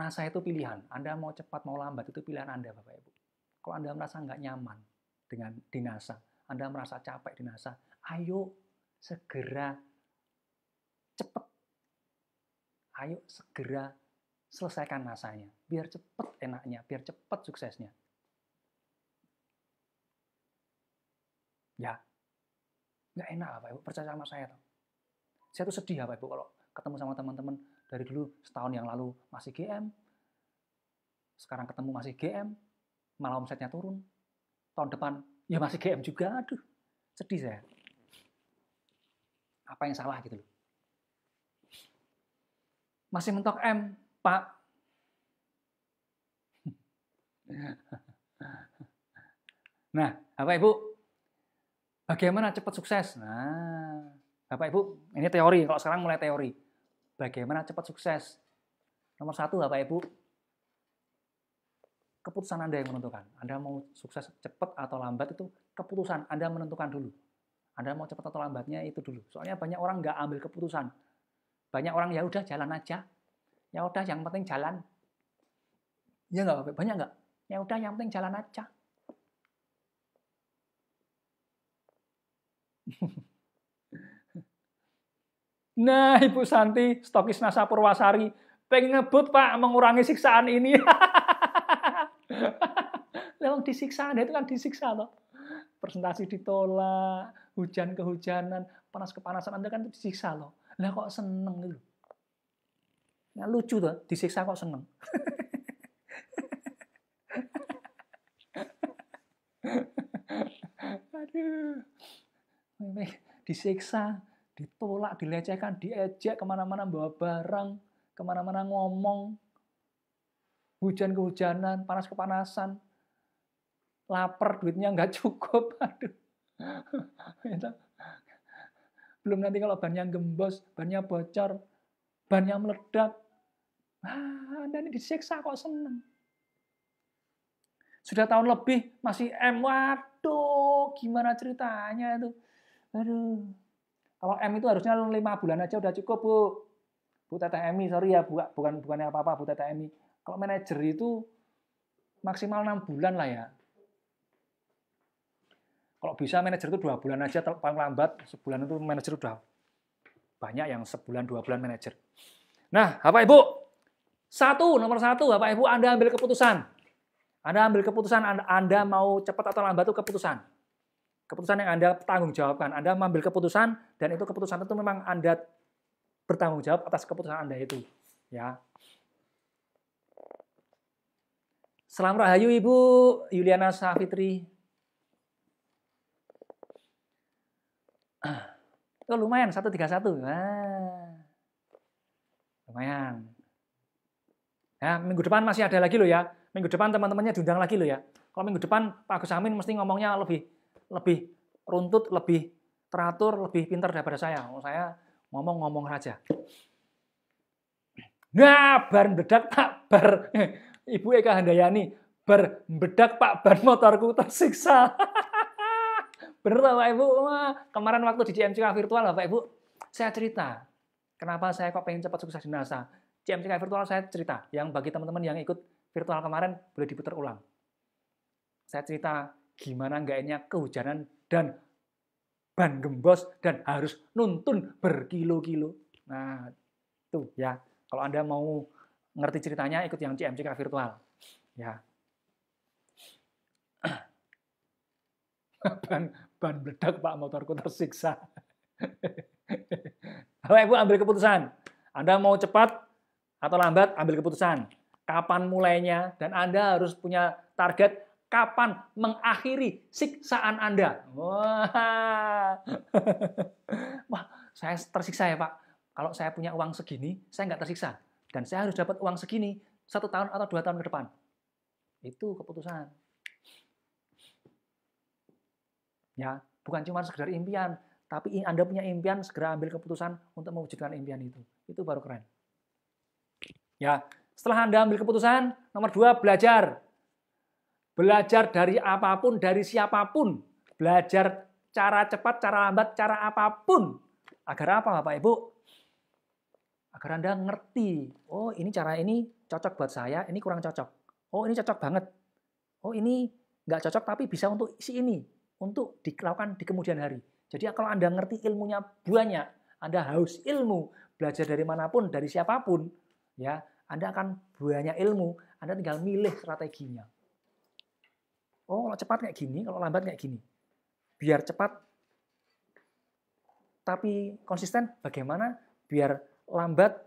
Nasa itu pilihan. Anda mau cepat, mau lambat, itu pilihan Anda Bapak Ibu. Kalau Anda merasa nggak nyaman dengan dinasa, Anda merasa capek dinasa, ayo segera ayo segera selesaikan masanya. Biar cepat enaknya, biar cepat suksesnya. Ya, nggak enak apa Ibu, percaya sama saya. tuh Saya tuh sedih apa Pak Ibu kalau ketemu sama teman-teman dari dulu setahun yang lalu masih GM, sekarang ketemu masih GM, malah omsetnya turun. Tahun depan ya masih GM juga, aduh, sedih saya. Apa yang salah gitu loh. Masih mentok M, Pak. Nah, Bapak Ibu, bagaimana cepat sukses? Nah, Bapak Ibu, ini teori. Kalau sekarang mulai teori. Bagaimana cepat sukses? Nomor satu, Bapak Ibu, keputusan Anda yang menentukan. Anda mau sukses cepat atau lambat itu keputusan Anda menentukan dulu. Anda mau cepat atau lambatnya itu dulu. Soalnya banyak orang nggak ambil keputusan. Banyak orang ya udah jalan aja. Ya udah yang penting jalan. Ya nggak banyak nggak? Ya udah yang penting jalan aja. nah, Ibu Santi, stokis Nasa Purwasari, pengen ngebut Pak mengurangi siksaan ini. Lewat disiksa, deh itu kan disiksa loh. Presentasi ditolak, hujan kehujanan, panas kepanasan Anda kan itu disiksa loh. Lah kok seneng gitu. Nah, lucu tuh, disiksa kok seneng. Aduh. Disiksa, ditolak, dilecehkan, diejek, kemana-mana bawa barang, kemana-mana ngomong, hujan kehujanan, panas kepanasan, lapar, duitnya nggak cukup, aduh. Belum nanti kalau bannya gembos, bannya bocor, bannya meledak. Ah, Anda ini disiksa kok seneng. Sudah tahun lebih masih M. Waduh, gimana ceritanya itu? Aduh. Kalau M itu harusnya lima bulan aja udah cukup, Bu. Bu Tete Emi, sorry ya, Bu, bukan bukannya apa-apa Bu Tete Emi. Kalau manajer itu maksimal enam bulan lah ya. Kalau bisa manajer itu dua bulan aja, paling lambat sebulan itu manajer udah banyak yang sebulan dua bulan manajer. Nah, apa Ibu, satu, nomor satu, Bapak Ibu, Anda ambil keputusan. Anda ambil keputusan, Anda, mau cepat atau lambat itu keputusan. Keputusan yang Anda tanggung jawabkan. Anda mengambil keputusan, dan itu keputusan itu memang Anda bertanggung jawab atas keputusan Anda itu. Ya. Salam Rahayu Ibu Yuliana Safitri. Oh lumayan 131. Nah, lumayan. Ya, minggu depan masih ada lagi loh ya. Minggu depan teman-temannya diundang lagi loh ya. Kalau minggu depan Pak Agus Amin mesti ngomongnya lebih lebih runtut, lebih teratur, lebih pintar daripada saya. Oh, saya ngomong-ngomong saja. Nah, bar bedak Pak Bar. Ibu Eka Handayani, bar bedak Pak Bar motorku tersiksa. Bener Bapak Pak Ibu, Wah, kemarin waktu di CMCK virtual Bapak Pak Ibu, saya cerita kenapa saya kok pengen cepat sukses di NASA. CMCK virtual saya cerita, yang bagi teman-teman yang ikut virtual kemarin boleh diputar ulang. Saya cerita gimana enggaknya kehujanan dan ban gembos dan harus nuntun berkilo-kilo. Nah, itu ya. Kalau Anda mau ngerti ceritanya, ikut yang CMCK virtual. Ya. ban ban meledak pak motorku tersiksa. Halo Ibu ambil keputusan. Anda mau cepat atau lambat ambil keputusan. Kapan mulainya dan Anda harus punya target kapan mengakhiri siksaan Anda. Wah. Wah, saya tersiksa ya Pak. Kalau saya punya uang segini, saya nggak tersiksa. Dan saya harus dapat uang segini satu tahun atau dua tahun ke depan. Itu keputusan. Ya, bukan cuma sekedar impian, tapi Anda punya impian segera ambil keputusan untuk mewujudkan impian itu. Itu baru keren. Ya, setelah Anda ambil keputusan, nomor dua belajar. Belajar dari apapun, dari siapapun. Belajar cara cepat, cara lambat, cara apapun. Agar apa Bapak Ibu? Agar Anda ngerti, oh ini cara ini cocok buat saya, ini kurang cocok. Oh ini cocok banget. Oh ini nggak cocok tapi bisa untuk si ini untuk dilakukan di kemudian hari. Jadi kalau Anda ngerti ilmunya banyak, Anda haus ilmu, belajar dari manapun, dari siapapun, ya Anda akan banyak ilmu, Anda tinggal milih strateginya. Oh, kalau cepat kayak gini, kalau lambat kayak gini. Biar cepat tapi konsisten bagaimana? Biar lambat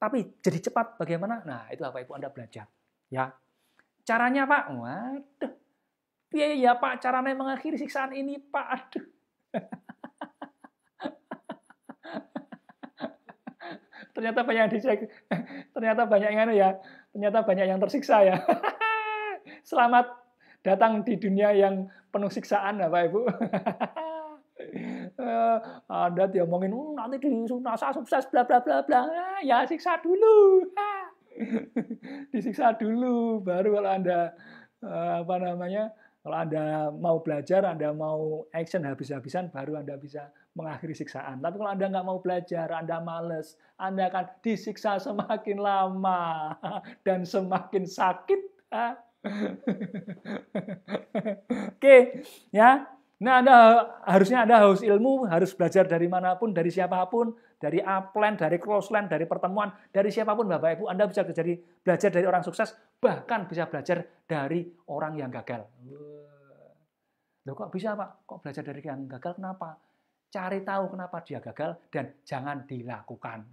tapi jadi cepat bagaimana? Nah, itu apa Ibu Anda belajar, ya. Caranya, Pak? Waduh, Piye ya iya, iya, Pak caranya mengakhiri siksaan ini Pak? Aduh. ternyata banyak yang dicek. Ternyata banyak yang anu ya. Ternyata banyak yang tersiksa ya. Selamat datang di dunia yang penuh siksaan ya pak, Ibu. Eh, ada anda diomongin hmm, nanti di NASA sukses bla bla bla bla ah, ya siksa dulu disiksa dulu baru kalau anda eh, apa namanya kalau Anda mau belajar, Anda mau action habis-habisan, baru Anda bisa mengakhiri siksaan. Tapi kalau Anda nggak mau belajar, Anda males, Anda akan disiksa semakin lama dan semakin sakit. Oke, okay, ya. Nah, Anda harusnya Anda haus ilmu, harus belajar dari manapun, dari siapapun, dari upline, dari crossline, dari pertemuan, dari siapapun Bapak Ibu, Anda bisa jadi belajar dari orang sukses, bahkan bisa belajar dari orang yang gagal. Loh kok bisa Pak? Kok belajar dari yang gagal kenapa? Cari tahu kenapa dia gagal dan jangan dilakukan.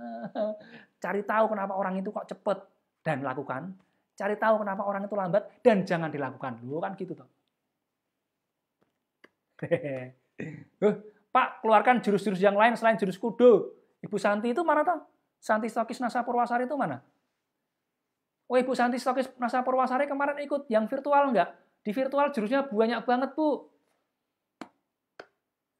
Cari tahu kenapa orang itu kok cepet dan lakukan. Cari tahu kenapa orang itu lambat dan jangan dilakukan. Loh kan gitu toh. Pak, keluarkan jurus-jurus yang lain selain jurus kudo. Ibu Santi itu mana toh? Santi Stokis Nasa Purwasari itu mana? Oh, Ibu Santi Stokis Nasa Purwasari kemarin ikut yang virtual enggak? Di virtual jurusnya banyak banget, Bu.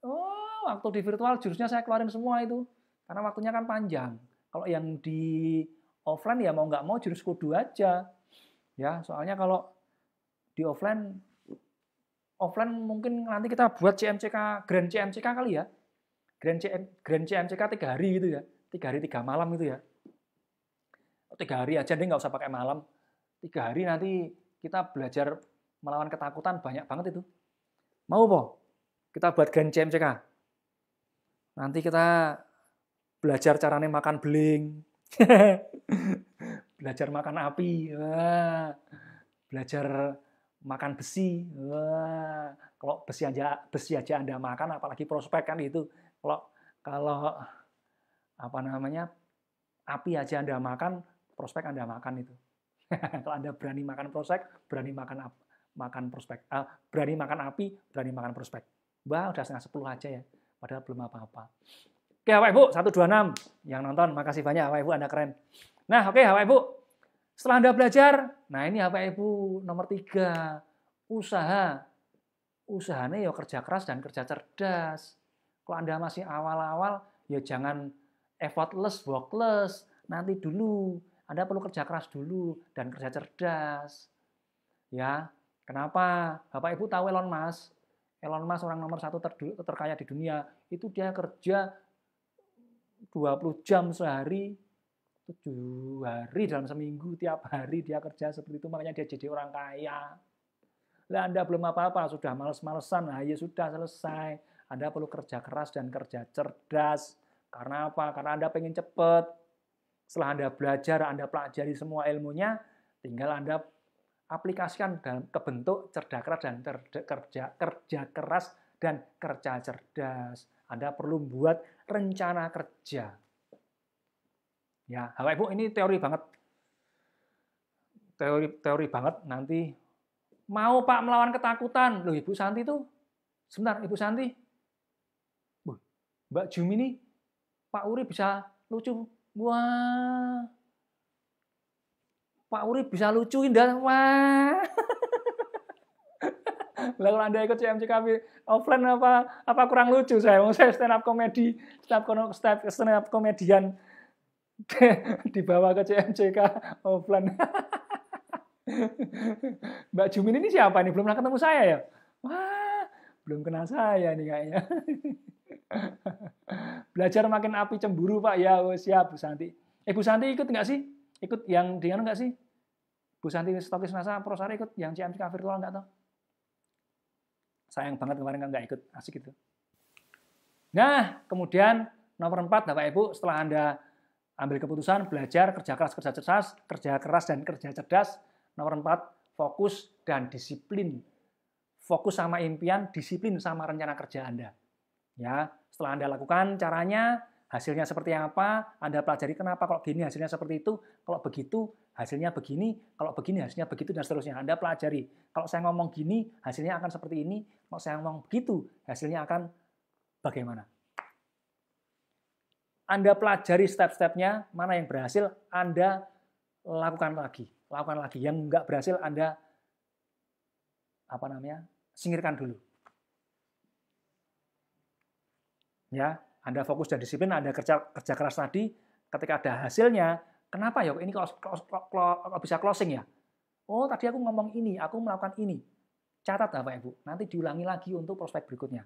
Oh, waktu di virtual jurusnya saya keluarin semua itu. Karena waktunya kan panjang. Kalau yang di offline ya mau nggak mau jurus kudo aja. Ya, soalnya kalau di offline offline mungkin nanti kita buat CMCK Grand CMCK kali ya Grand CM Grand CMCK tiga hari gitu ya tiga hari tiga malam gitu ya tiga hari aja deh nggak usah pakai malam tiga hari nanti kita belajar melawan ketakutan banyak banget itu mau po kita buat Grand CMCK nanti kita belajar caranya makan beling belajar makan api Wah. belajar makan besi. Wah, kalau besi aja besi aja Anda makan apalagi prospek kan itu. Kalau kalau apa namanya? api aja Anda makan, prospek Anda makan itu. kalau Anda berani makan prospek, berani makan makan prospek. Uh, berani makan api, berani makan prospek. Wah, udah setengah sepuluh aja ya. Padahal belum apa-apa. Oke, Bapak Ibu, 126 yang nonton. Makasih banyak, Bapak Ibu, Anda keren. Nah, oke, Bapak Ibu, setelah Anda belajar, nah ini apa Ibu? Nomor tiga, usaha. Usahanya ya kerja keras dan kerja cerdas. Kalau Anda masih awal-awal, ya jangan effortless, workless. Nanti dulu, Anda perlu kerja keras dulu dan kerja cerdas. Ya, kenapa? Bapak Ibu tahu Elon Musk? Elon Musk orang nomor satu ter terkaya di dunia. Itu dia kerja 20 jam sehari tujuh hari dalam seminggu, tiap hari dia kerja seperti itu, makanya dia jadi orang kaya. Lah Anda belum apa-apa, sudah males-malesan, nah ya sudah selesai. Anda perlu kerja keras dan kerja cerdas. Karena apa? Karena Anda pengen cepet. Setelah Anda belajar, Anda pelajari semua ilmunya, tinggal Anda aplikasikan dalam kebentuk cerdas keras dan kerja kerja keras dan kerja cerdas. Anda perlu buat rencana kerja Ya, Bapak Ibu ini teori banget. Teori teori banget nanti mau Pak melawan ketakutan. Loh Ibu Santi tuh sebentar Ibu Santi. Mbak Jumi ini Pak Uri bisa lucu. Wah. Pak Uri bisa lucu indah. Wah. lalu Anda ikut CMCKB offline apa apa kurang lucu saya? Mau saya stand up komedi, stand up stand up komedian dibawa ke CMCK offline. Mbak Jumin ini siapa nih? Belum pernah ketemu saya ya? Wah, belum kenal saya nih kayaknya. Belajar makin api cemburu Pak. Ya, oh, siap Bu Santi. Eh Bu Santi ikut nggak sih? Ikut yang di anu nggak sih? Bu Santi Stokis Nasa Prosari ikut yang CMCK virtual nggak tau? Sayang banget kemarin kan nggak ikut. Asik itu. Nah, kemudian nomor 4 Bapak Ibu setelah Anda ambil keputusan, belajar, kerja keras, kerja cerdas, kerja keras dan kerja cerdas. Nomor empat, fokus dan disiplin. Fokus sama impian, disiplin sama rencana kerja Anda. Ya, setelah Anda lakukan caranya, hasilnya seperti apa, Anda pelajari kenapa kalau gini hasilnya seperti itu, kalau begitu hasilnya begini, kalau begini hasilnya begitu dan seterusnya. Anda pelajari. Kalau saya ngomong gini, hasilnya akan seperti ini, kalau saya ngomong begitu, hasilnya akan bagaimana. Anda pelajari step-stepnya, mana yang berhasil Anda lakukan lagi, lakukan lagi. Yang nggak berhasil Anda apa namanya singkirkan dulu. Ya, Anda fokus dan disiplin, Anda kerja kerja keras tadi. Ketika ada hasilnya, kenapa ya? Ini kalau, kalau bisa closing ya? Oh, tadi aku ngomong ini, aku melakukan ini. Catat Bapak Ibu, nanti diulangi lagi untuk prospek berikutnya.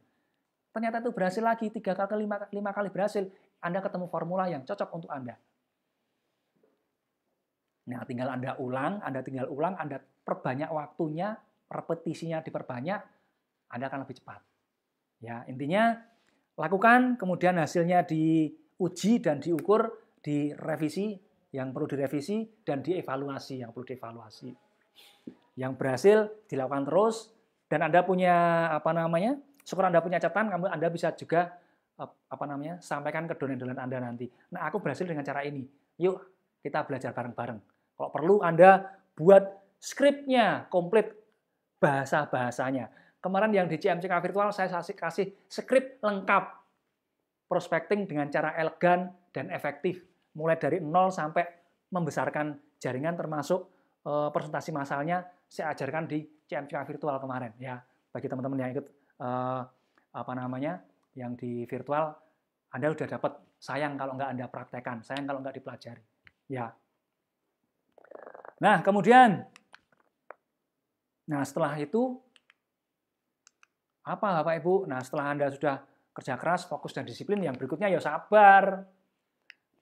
Ternyata itu berhasil lagi, tiga kali, lima, lima kali berhasil. Anda ketemu formula yang cocok untuk Anda. Nah, tinggal Anda ulang, Anda tinggal ulang, Anda perbanyak waktunya, repetisinya diperbanyak, Anda akan lebih cepat. Ya, intinya lakukan, kemudian hasilnya diuji dan diukur, direvisi yang perlu direvisi dan dievaluasi yang perlu dievaluasi. Yang berhasil dilakukan terus dan Anda punya apa namanya? Syukur Anda punya catatan, kamu Anda bisa juga apa namanya sampaikan ke donat-donat Anda nanti. Nah, aku berhasil dengan cara ini. Yuk, kita belajar bareng-bareng. Kalau perlu Anda buat skripnya komplit bahasa-bahasanya. Kemarin yang di CMCK virtual saya kasih skrip lengkap prospecting dengan cara elegan dan efektif, mulai dari nol sampai membesarkan jaringan termasuk e, presentasi masalnya saya ajarkan di CMCK virtual kemarin ya bagi teman-teman yang ikut e, apa namanya yang di virtual Anda sudah dapat. Sayang kalau nggak Anda praktekkan sayang kalau nggak dipelajari. Ya. Nah, kemudian nah setelah itu apa Bapak Ibu? Nah, setelah Anda sudah kerja keras, fokus dan disiplin, yang berikutnya ya sabar.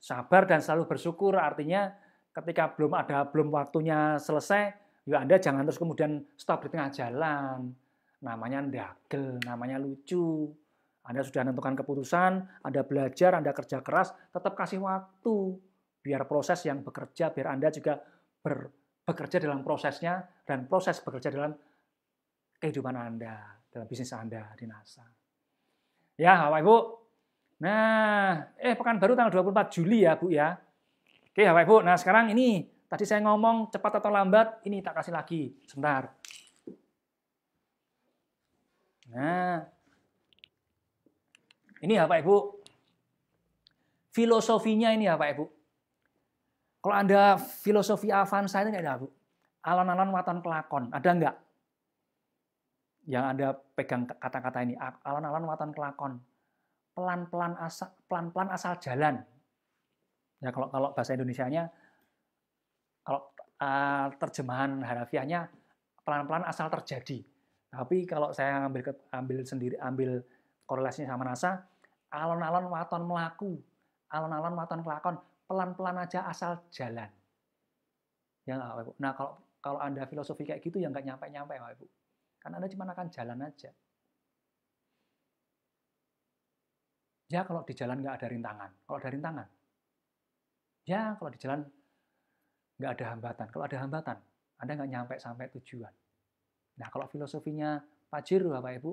Sabar dan selalu bersyukur artinya ketika belum ada belum waktunya selesai, ya Anda jangan terus kemudian stop di tengah jalan. Namanya dagel namanya lucu. Anda sudah menentukan keputusan, Anda belajar, Anda kerja keras, tetap kasih waktu biar proses yang bekerja, biar Anda juga ber, bekerja dalam prosesnya dan proses bekerja dalam kehidupan Anda, dalam bisnis Anda di NASA. Ya, Bapak Ibu. Nah, eh pekan baru tanggal 24 Juli ya, Bu ya. Oke, Bapak Ibu. Nah, sekarang ini tadi saya ngomong cepat atau lambat, ini tak kasih lagi. Sebentar. Nah, ini ya Pak Ibu, filosofinya ini ya Pak Ibu. Kalau Anda filosofi Avanza itu enggak ada Bu. Alon-alon waton kelakon, ada enggak? Yang Anda pegang kata-kata ini, alon-alon waton kelakon. Pelan-pelan asal, pelan-pelan asal jalan. Ya kalau kalau bahasa Indonesianya kalau uh, terjemahan harafiahnya pelan-pelan asal terjadi. Tapi kalau saya ambil ambil sendiri ambil korelasinya sama NASA, alon-alon waton melaku, alon-alon waton kelakon, pelan-pelan aja asal jalan. Ya nggak, Ibu? Nah, kalau kalau Anda filosofi kayak gitu ya nggak nyampe-nyampe, Pak Ibu. Karena Anda cuma akan jalan aja. Ya kalau di jalan nggak ada rintangan. Kalau ada rintangan. Ya kalau di jalan nggak ada hambatan. Kalau ada hambatan, Anda nggak nyampe sampai tujuan. Nah kalau filosofinya Pak Jiru, Bapak Ibu,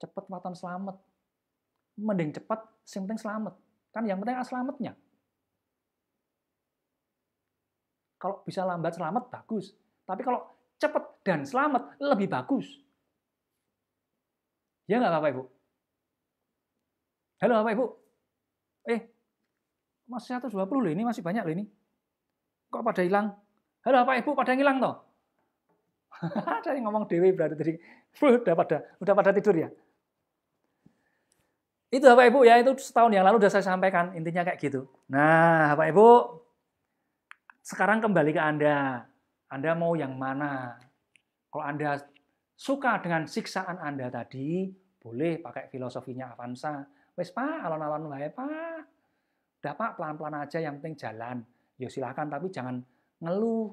cepat waton selamat. Mending cepat sing penting selamat. Kan yang penting selamatnya. Kalau bisa lambat selamat, bagus. Tapi kalau cepat dan selamat, lebih bagus. Ya nggak apa Ibu? Halo apa Ibu? Eh, masih 120 loh ini, masih banyak loh ini. Kok pada hilang? Halo apa Ibu, pada hilang toh? Saya ngomong dewi berarti tadi. Udah pada, udah pada tidur ya. Itu Bapak Ibu ya, itu setahun yang lalu sudah saya sampaikan, intinya kayak gitu. Nah Bapak Ibu, sekarang kembali ke Anda. Anda mau yang mana? Kalau Anda suka dengan siksaan Anda tadi, boleh pakai filosofinya Avanza. Wes Pak, alon-alon wae Pak. Udah Pak, pelan-pelan aja yang penting jalan. Ya silahkan, tapi jangan ngeluh.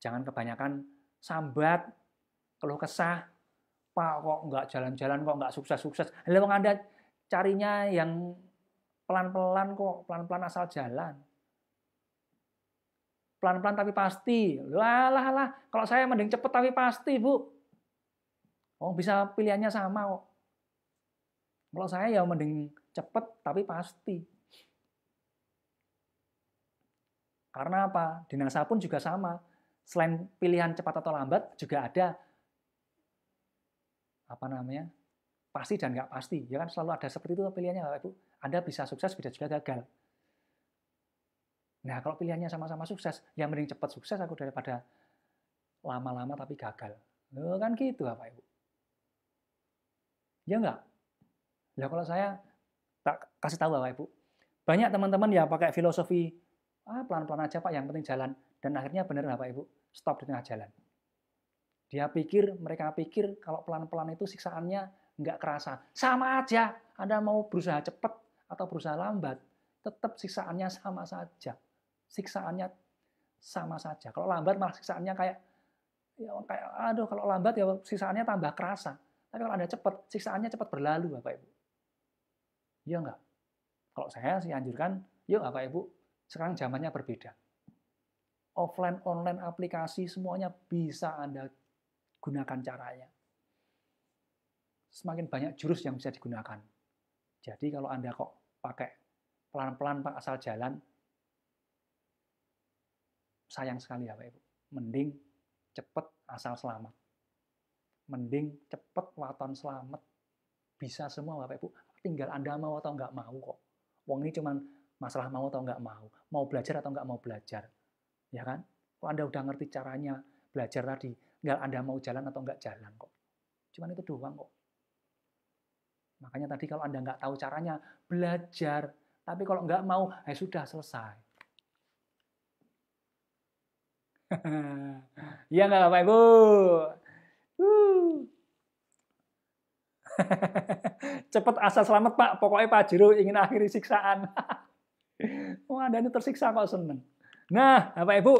Jangan kebanyakan sambat, keluh kesah, Pak kok nggak jalan-jalan, kok nggak sukses-sukses. Lalu ada carinya yang pelan-pelan kok, pelan-pelan asal jalan. Pelan-pelan tapi pasti. Lah, lah, Kalau saya mending cepet tapi pasti, Bu. Oh, bisa pilihannya sama kok. Kalau saya ya mending cepet tapi pasti. Karena apa? Dinasa pun juga sama selain pilihan cepat atau lambat juga ada apa namanya pasti dan nggak pasti ya kan selalu ada seperti itu pilihannya bapak ibu anda bisa sukses bisa juga gagal nah kalau pilihannya sama-sama sukses yang mending cepat sukses aku daripada lama-lama tapi gagal Loh, kan gitu bapak ibu ya nggak ya kalau saya tak kasih tahu bapak ibu banyak teman-teman ya pakai filosofi ah pelan-pelan aja pak yang penting jalan dan akhirnya benar Bapak Ibu, stop di tengah jalan. Dia pikir, mereka pikir kalau pelan-pelan itu siksaannya nggak kerasa. Sama aja, Anda mau berusaha cepat atau berusaha lambat, tetap siksaannya sama saja. Siksaannya sama saja. Kalau lambat malah siksaannya kayak, ya kayak aduh kalau lambat ya siksaannya tambah kerasa. Tapi kalau Anda cepat, siksaannya cepat berlalu Bapak Ibu. Iya nggak? Kalau saya saya anjurkan, yuk iya Bapak Ibu, sekarang zamannya berbeda offline, online, aplikasi, semuanya bisa Anda gunakan caranya. Semakin banyak jurus yang bisa digunakan. Jadi kalau Anda kok pakai pelan-pelan Pak asal jalan, sayang sekali ya Pak Ibu. Mending cepet asal selamat. Mending cepet waton selamat. Bisa semua Bapak Ibu. Tinggal Anda mau atau nggak mau kok. Wong ini cuman masalah mau atau nggak mau. Mau belajar atau nggak mau belajar Ya kan? kok Anda udah ngerti caranya belajar tadi, tinggal Anda mau jalan atau nggak jalan kok. Cuman itu doang kok. Makanya tadi kalau Anda nggak tahu caranya, belajar. Tapi kalau nggak mau, ya eh, sudah selesai. Iya nggak Bapak Ibu? Cepat asal selamat Pak, pokoknya Pak Jero ingin akhiri siksaan. Wah, oh, Anda ini tersiksa kok seneng. Nah, Bapak Ibu,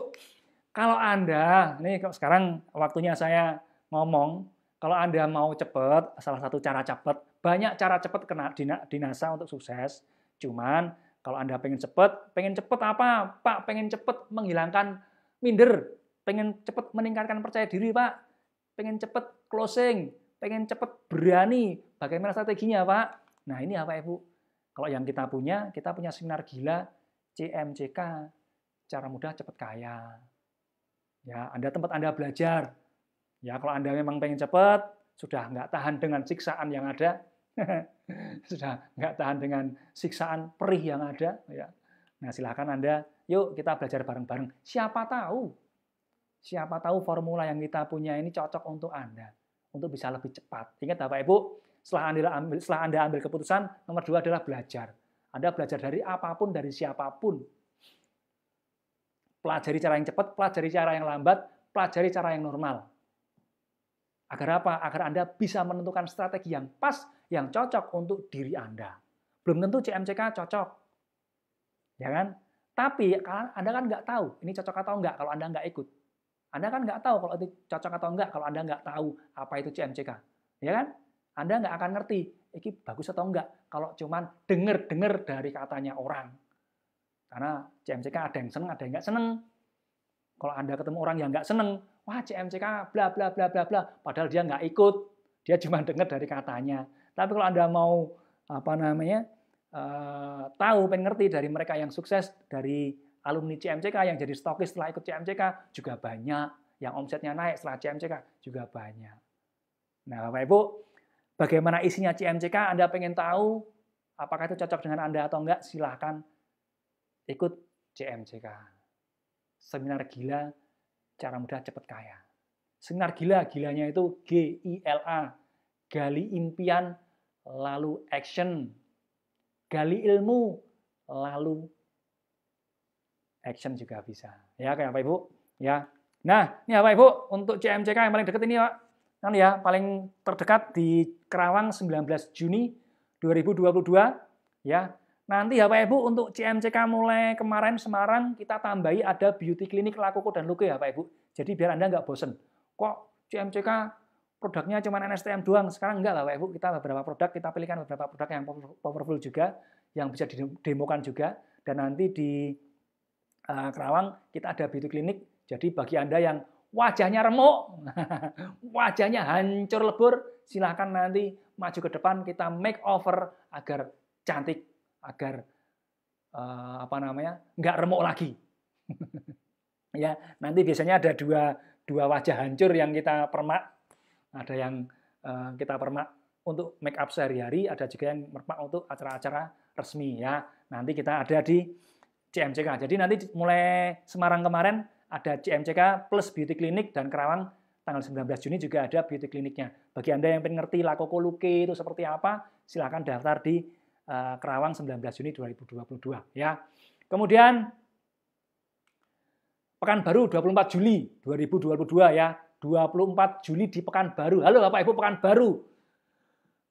kalau Anda, ini kalau sekarang waktunya saya ngomong, kalau Anda mau cepat, salah satu cara cepat, banyak cara cepat kena dinasa untuk sukses. Cuman kalau Anda pengen cepat, pengen cepat apa? Pak, pengen cepat menghilangkan minder, pengen cepat meningkatkan percaya diri, Pak. Pengen cepat closing, pengen cepat berani. Bagaimana strateginya, Pak? Nah, ini ya, apa, Ibu? Kalau yang kita punya, kita punya seminar gila CMCK cara mudah cepat kaya. Ya, Anda tempat Anda belajar. Ya, kalau Anda memang pengen cepat, sudah nggak tahan dengan siksaan yang ada, sudah nggak tahan dengan siksaan perih yang ada, ya. Nah, silahkan Anda, yuk kita belajar bareng-bareng. Siapa tahu, siapa tahu formula yang kita punya ini cocok untuk Anda, untuk bisa lebih cepat. Ingat Bapak Ibu, setelah Anda ambil, setelah Anda ambil keputusan, nomor dua adalah belajar. Anda belajar dari apapun, dari siapapun Pelajari cara yang cepat, pelajari cara yang lambat, pelajari cara yang normal. Agar apa? Agar Anda bisa menentukan strategi yang pas, yang cocok untuk diri Anda. Belum tentu CMCK cocok. Ya kan? Tapi Anda kan nggak tahu ini cocok atau nggak kalau Anda nggak ikut. Anda kan nggak tahu kalau itu cocok atau nggak kalau Anda nggak tahu apa itu CMCK. Ya kan? Anda nggak akan ngerti ini bagus atau enggak kalau cuman denger-denger dari katanya orang. Karena CMCK ada yang seneng, ada yang nggak seneng. Kalau Anda ketemu orang yang nggak seneng, wah CMCK bla bla bla bla bla, padahal dia nggak ikut, dia cuma dengar dari katanya. Tapi kalau Anda mau apa namanya eh, tahu, pengen ngerti dari mereka yang sukses dari alumni CMCK yang jadi stokis setelah ikut CMCK juga banyak, yang omsetnya naik setelah CMCK juga banyak. Nah, Bapak Ibu, bagaimana isinya CMCK? Anda pengen tahu apakah itu cocok dengan Anda atau enggak? Silahkan Ikut CMCK. Seminar gila, cara mudah cepat kaya. Seminar gila, gilanya itu G-I-L-A. Gali impian, lalu action. Gali ilmu, lalu action juga bisa. Ya, kayak apa Ibu? Ya. Nah, ini apa Ibu? Untuk CMCK yang paling dekat ini, Pak. Kan ya, paling terdekat di Kerawang 19 Juni 2022 ya. Nanti ya Pak Ibu untuk CMCK mulai kemarin Semarang kita tambahi ada beauty clinic Lakuku dan Luke ya Pak Ibu. Jadi biar Anda nggak bosen. Kok CMCK produknya cuma NSTM doang? Sekarang nggak lah Pak Ibu. Kita beberapa produk, kita pilihkan beberapa produk yang powerful juga, yang bisa didemokan juga. Dan nanti di uh, Kerawang kita ada beauty clinic. Jadi bagi Anda yang wajahnya remuk, wajahnya hancur lebur, silahkan nanti maju ke depan kita make over agar cantik agar uh, apa namanya nggak remuk lagi. ya nanti biasanya ada dua dua wajah hancur yang kita permak, ada yang uh, kita permak untuk make up sehari-hari, ada juga yang permak untuk acara-acara resmi ya. Nanti kita ada di CMCK. Jadi nanti mulai Semarang kemarin ada CMCK plus beauty clinic dan Kerawang tanggal 19 Juni juga ada beauty kliniknya. Bagi Anda yang pengen ngerti Lakoko Luke itu seperti apa, silahkan daftar di Eh, Kerawang 19 Juni 2022 ya. Kemudian Pekanbaru 24 Juli 2022 ya. 24 Juli di Pekanbaru. Halo Bapak Ibu Pekanbaru.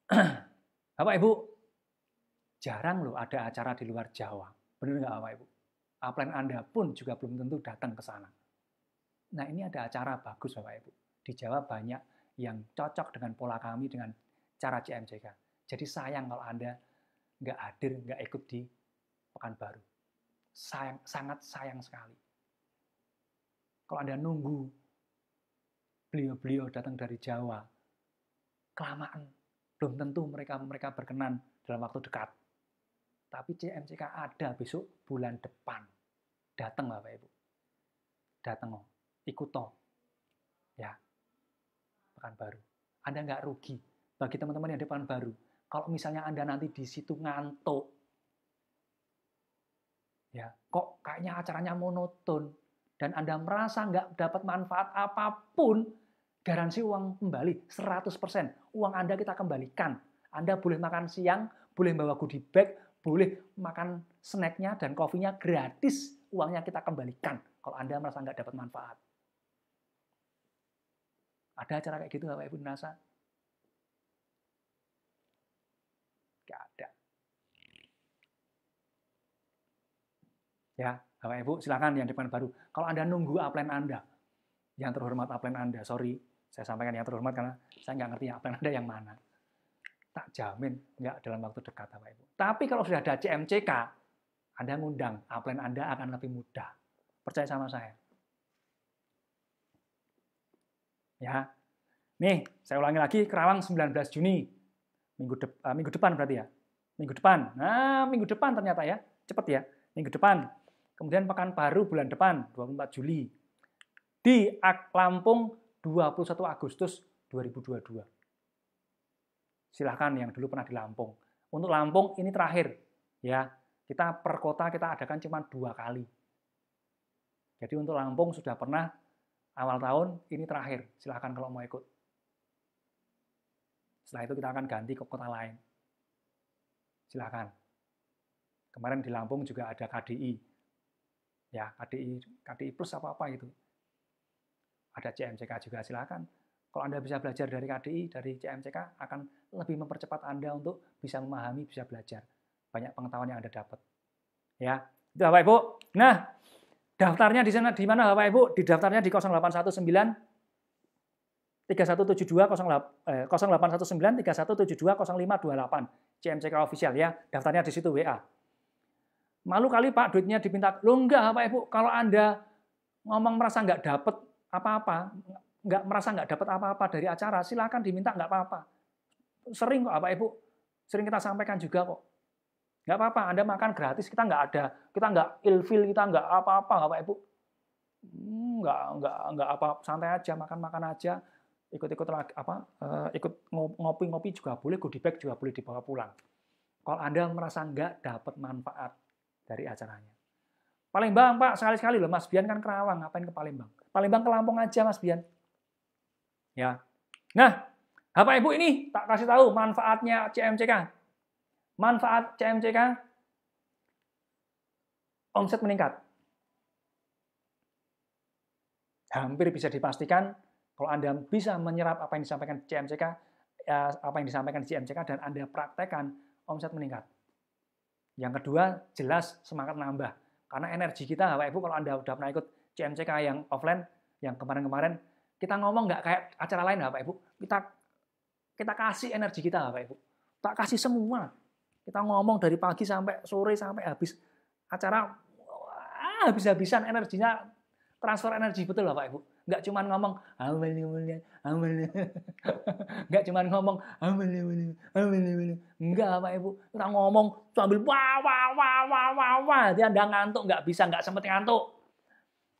Bapak Ibu jarang loh ada acara di luar Jawa. Benar nggak Bapak Ibu? Upline Anda pun juga belum tentu datang ke sana. Nah ini ada acara bagus Bapak Ibu. Di Jawa banyak yang cocok dengan pola kami dengan cara CMJK. Jadi sayang kalau Anda nggak hadir, nggak ikut di Pekanbaru. Sayang, sangat sayang sekali. Kalau Anda nunggu beliau-beliau datang dari Jawa, kelamaan. Belum tentu mereka mereka berkenan dalam waktu dekat. Tapi CMCK ada besok bulan depan. Datang Bapak Ibu. Datang, oh. ikut toh. Ya, pekan baru. Anda nggak rugi. Bagi teman-teman yang depan baru, kalau misalnya Anda nanti di situ ngantuk, ya kok kayaknya acaranya monoton, dan Anda merasa nggak dapat manfaat apapun, garansi uang kembali 100%. Uang Anda kita kembalikan. Anda boleh makan siang, boleh bawa goodie bag, boleh makan snacknya dan kopinya gratis. Uangnya kita kembalikan kalau Anda merasa nggak dapat manfaat. Ada acara kayak gitu Bapak Ibu Nasa? Ya, Bapak Ibu, silakan yang depan baru. Kalau Anda nunggu upline Anda, yang terhormat upline Anda, sorry, saya sampaikan yang terhormat karena saya nggak ngerti upline Anda yang mana. Tak jamin, nggak dalam waktu dekat, Bapak Ibu. Tapi kalau sudah ada CMCK, Anda ngundang, upline Anda akan lebih mudah. Percaya sama saya. Ya, Nih, saya ulangi lagi, Kerawang 19 Juni. Minggu, de eh, minggu depan berarti ya. Minggu depan. Nah, minggu depan ternyata ya. Cepet ya. Minggu depan Kemudian Pekanbaru bulan depan 24 Juli. Di Lampung 21 Agustus 2022. Silahkan yang dulu pernah di Lampung. Untuk Lampung ini terakhir ya. Kita per kota kita adakan cuma dua kali. Jadi untuk Lampung sudah pernah awal tahun ini terakhir. Silahkan kalau mau ikut. Setelah itu kita akan ganti ke kota lain. Silahkan. Kemarin di Lampung juga ada KDI, ya KDI KDI plus apa apa gitu ada CMCK juga silakan kalau anda bisa belajar dari KDI dari CMCK akan lebih mempercepat anda untuk bisa memahami bisa belajar banyak pengetahuan yang anda dapat ya itu bapak ibu nah daftarnya di sana di mana bapak ibu di daftarnya di 0819 3172 0819 3172 0528 CMCK official ya daftarnya di situ WA Malu kali Pak duitnya diminta. Lo enggak Pak Ibu, kalau Anda ngomong merasa enggak dapat apa-apa, enggak merasa enggak dapat apa-apa dari acara, silakan diminta enggak apa-apa. Sering kok Pak Ibu, sering kita sampaikan juga kok. Enggak apa-apa, Anda makan gratis, kita enggak ada, kita enggak ilfil, kita enggak apa-apa Pak Ibu. Hmm, enggak, enggak, nggak apa, santai aja, makan-makan aja, ikut-ikut apa, eh, ikut ngopi-ngopi juga boleh, goodie bag juga boleh dibawa pulang. Kalau Anda merasa nggak dapat manfaat, dari acaranya. Palembang, Pak, sekali-sekali loh. Mas Bian kan Kerawang, ngapain ke Palembang? Palembang ke Lampung aja, Mas Bian. Ya. Nah, Bapak Ibu ini tak kasih tahu manfaatnya CMCK. Manfaat CMCK, omset meningkat. Hampir bisa dipastikan kalau Anda bisa menyerap apa yang disampaikan CMCK, ya, apa yang disampaikan CMCK dan Anda praktekkan, omset meningkat. Yang kedua, jelas semangat nambah. Karena energi kita, Bapak Ibu, kalau Anda sudah pernah ikut CMCK yang offline, yang kemarin-kemarin, kita ngomong nggak kayak acara lain, Bapak Ibu. Kita kita kasih energi kita, Bapak Ibu. Tak kasih semua. Kita ngomong dari pagi sampai sore sampai habis acara habis-habisan energinya transfer energi betul Bapak Ibu. Nggak cuma ngomong, amalnya, ya amalnya. Nggak cuma ngomong, amalnya, ya amalnya. nggak Pak Ibu. orang ngomong sambil wah, wah, wah, wah, wah, wah. Dia nggak ngantuk, nggak bisa, nggak sempet ngantuk.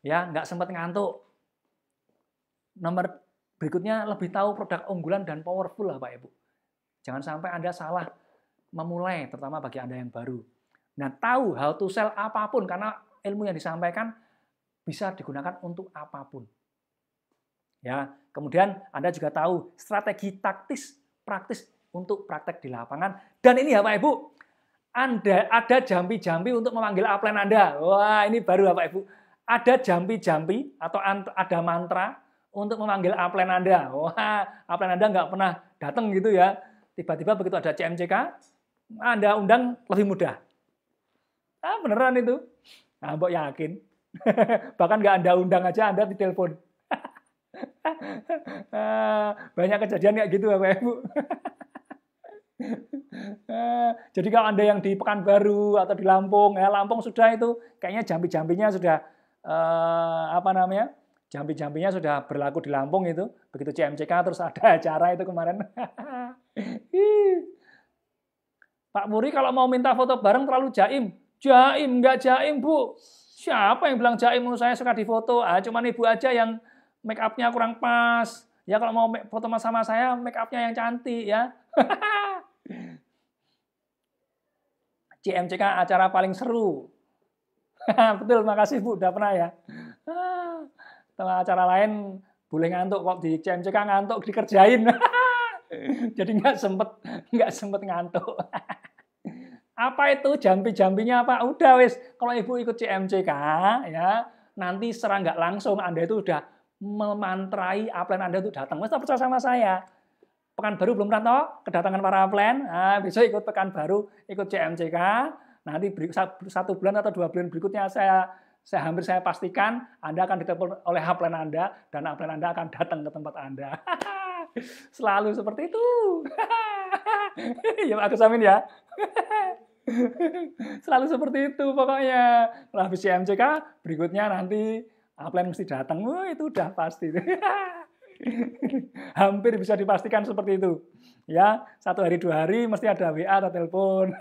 Ya, nggak sempet ngantuk. Nomor berikutnya, lebih tahu produk unggulan dan powerful lah, Pak Ibu. Jangan sampai Anda salah memulai, terutama bagi Anda yang baru. Nah, tahu how to sell apapun, karena ilmu yang disampaikan bisa digunakan untuk apapun. Ya, kemudian Anda juga tahu strategi taktis praktis untuk praktek di lapangan. Dan ini ya Ibu, Anda ada jampi-jampi untuk memanggil upline Anda. Wah, ini baru bapak Ibu. Ada jampi-jampi atau ada mantra untuk memanggil upline Anda. Wah, upline Anda nggak pernah datang gitu ya. Tiba-tiba begitu ada CMCK, Anda undang lebih mudah. Ah, beneran itu. Nah, Mbok yakin. Bahkan nggak Anda undang aja, Anda ditelepon. Banyak kejadian kayak gitu Bapak Ibu. Jadi kalau Anda yang di Pekanbaru atau di Lampung, ya Lampung sudah itu kayaknya jambi-jambinya sudah eh, apa namanya? Jambi-jambinya sudah berlaku di Lampung itu. Begitu CMCK terus ada acara itu kemarin. Pak Muri kalau mau minta foto bareng terlalu jaim. Jaim, nggak jaim, Bu. Siapa yang bilang jaim? Menurut saya suka difoto. Ah, cuman ibu aja yang make upnya kurang pas. Ya kalau mau foto sama saya, make upnya yang cantik ya. CMCK acara paling seru. Betul, makasih Bu, udah pernah ya. Setelah acara lain boleh ngantuk kok di CMCK ngantuk dikerjain. Jadi nggak sempet nggak sempet ngantuk. apa itu jampi-jampinya apa? Udah wis, kalau Ibu ikut CMCK ya, nanti serang nggak langsung Anda itu udah memantrai upline Anda untuk datang. Mas, percaya sama saya. Pekan baru belum rata, kedatangan para upline, nah, besok ikut pekan baru, ikut CMCK, nanti satu bulan atau dua bulan berikutnya saya saya hampir saya pastikan Anda akan ditelepon oleh upline Anda dan upline Anda akan datang ke tempat Anda. Selalu seperti itu. ya aku samin ya. Selalu seperti itu pokoknya. Setelah habis CMCK, berikutnya nanti Upline mesti datang, wah itu udah pasti. Hampir bisa dipastikan seperti itu. Ya, satu hari dua hari mesti ada WA atau telepon.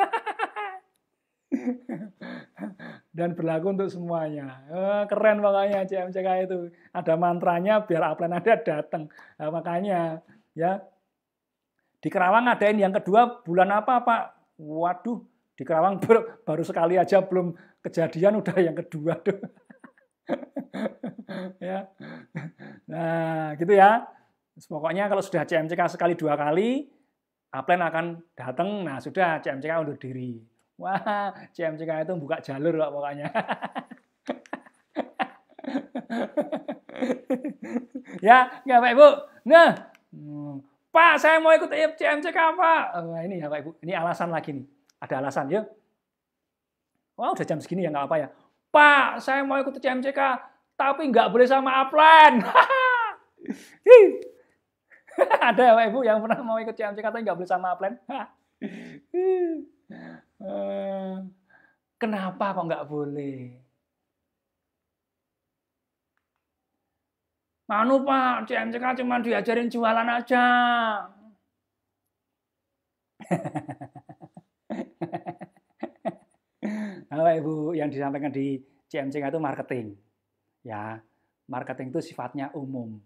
Dan berlaku untuk semuanya. Eh, keren makanya CMCK itu. Ada mantranya biar upline ada datang. Nah, makanya ya di Kerawang ada yang kedua bulan apa Pak? Waduh, di Kerawang baru, baru sekali aja belum kejadian udah yang kedua tuh ya. Nah, gitu ya. Pokoknya kalau sudah CMCK sekali dua kali, upline akan datang. Nah, sudah CMCK undur diri. Wah, CMCK itu buka jalur loh pokoknya. ya, nggak Pak Ibu. Nah, hmm. Pak, saya mau ikut CMCK, Pak. ini ya Pak Ibu. Ini alasan lagi nih. Ada alasan, ya. Wah, udah jam segini ya, nggak apa ya. Pak, saya mau ikut CMCK, tapi nggak boleh sama Aplan. Ada ya Ibu yang pernah mau ikut CMCK tapi nggak boleh sama Aplan? Eh, kenapa kok nggak boleh? Manu Pak, CMCK cuma diajarin jualan aja. Kalau Ibu yang disampaikan di CMC itu marketing. Ya, marketing itu sifatnya umum.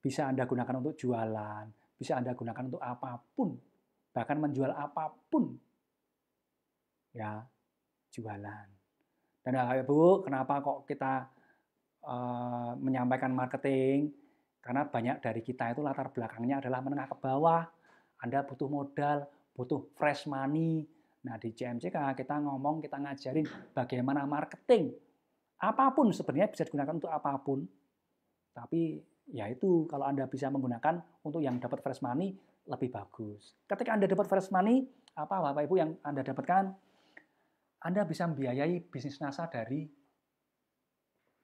Bisa Anda gunakan untuk jualan, bisa Anda gunakan untuk apapun, bahkan menjual apapun. Ya, jualan. Dan Bapak Ibu, kenapa kok kita uh, menyampaikan marketing? Karena banyak dari kita itu latar belakangnya adalah menengah ke bawah. Anda butuh modal, butuh fresh money, Nah di CMCK kan kita ngomong, kita ngajarin bagaimana marketing. Apapun sebenarnya bisa digunakan untuk apapun. Tapi ya itu kalau Anda bisa menggunakan untuk yang dapat fresh money lebih bagus. Ketika Anda dapat fresh money, apa Bapak Ibu yang Anda dapatkan? Anda bisa membiayai bisnis NASA dari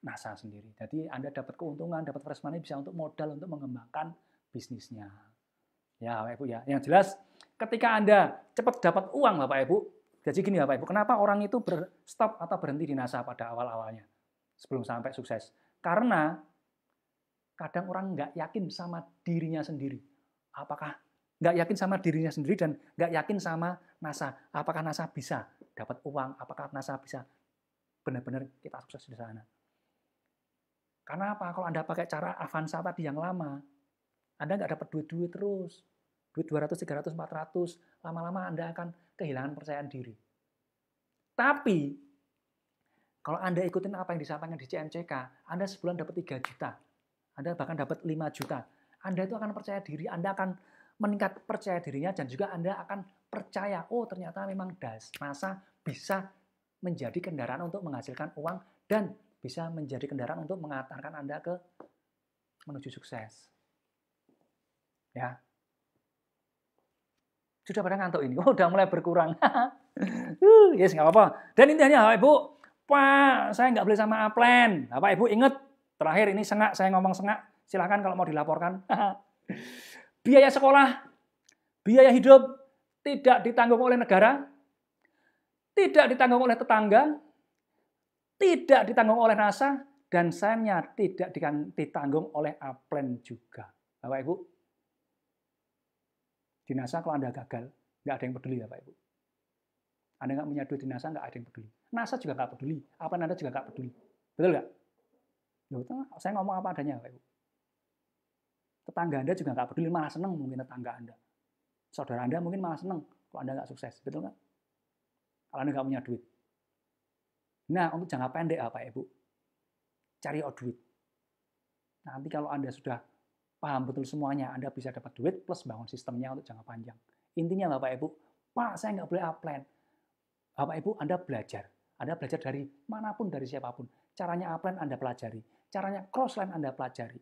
NASA sendiri. Jadi Anda dapat keuntungan, dapat fresh money bisa untuk modal untuk mengembangkan bisnisnya. Ya Bapak Ibu ya. Yang jelas ketika Anda cepat dapat uang Bapak Ibu, jadi gini Bapak Ibu, kenapa orang itu berstop atau berhenti di NASA pada awal-awalnya sebelum sampai sukses? Karena kadang orang nggak yakin sama dirinya sendiri. Apakah nggak yakin sama dirinya sendiri dan nggak yakin sama NASA. Apakah NASA bisa dapat uang? Apakah NASA bisa benar-benar kita sukses di sana? Karena apa? Kalau Anda pakai cara Avanza tadi yang lama, Anda nggak dapat duit-duit terus. Duit 200, 300, 400, lama-lama Anda akan kehilangan percayaan diri. Tapi, kalau Anda ikutin apa yang disampaikan di CMCK, Anda sebulan dapat 3 juta. Anda bahkan dapat 5 juta. Anda itu akan percaya diri, Anda akan meningkat percaya dirinya, dan juga Anda akan percaya, oh ternyata memang das, masa bisa menjadi kendaraan untuk menghasilkan uang dan bisa menjadi kendaraan untuk mengantarkan Anda ke menuju sukses. Ya, sudah pada ngantuk ini. Oh, udah mulai berkurang. uh, yes, nggak apa-apa. Dan intinya, Bapak Ibu, Pak, saya nggak boleh sama plan. Bapak Ibu ingat, terakhir ini sengak, saya ngomong sengak. Silahkan kalau mau dilaporkan. biaya sekolah, biaya hidup, tidak ditanggung oleh negara, tidak ditanggung oleh tetangga, tidak ditanggung oleh NASA, dan sayangnya tidak ditanggung oleh plan juga. Bapak Ibu, di NASA kalau Anda gagal, nggak ada yang peduli ya Pak Ibu. Anda nggak punya duit di NASA, nggak ada yang peduli. NASA juga nggak peduli. Apa Anda juga nggak peduli. Betul nggak? Ya Loh, saya ngomong apa adanya Pak Ibu. Tetangga Anda juga nggak peduli, malah seneng mungkin tetangga Anda. Saudara Anda mungkin malah seneng kalau Anda nggak sukses. Betul nggak? Kalau Anda nggak punya duit. Nah, untuk jangka pendek ya pak Ibu? Cari duit. Nanti kalau Anda sudah paham betul semuanya, Anda bisa dapat duit plus bangun sistemnya untuk jangka panjang. Intinya Bapak Ibu, Pak saya nggak boleh upline. Bapak Ibu, Anda belajar. Anda belajar dari manapun, dari siapapun. Caranya upline Anda pelajari. Caranya crossline Anda pelajari.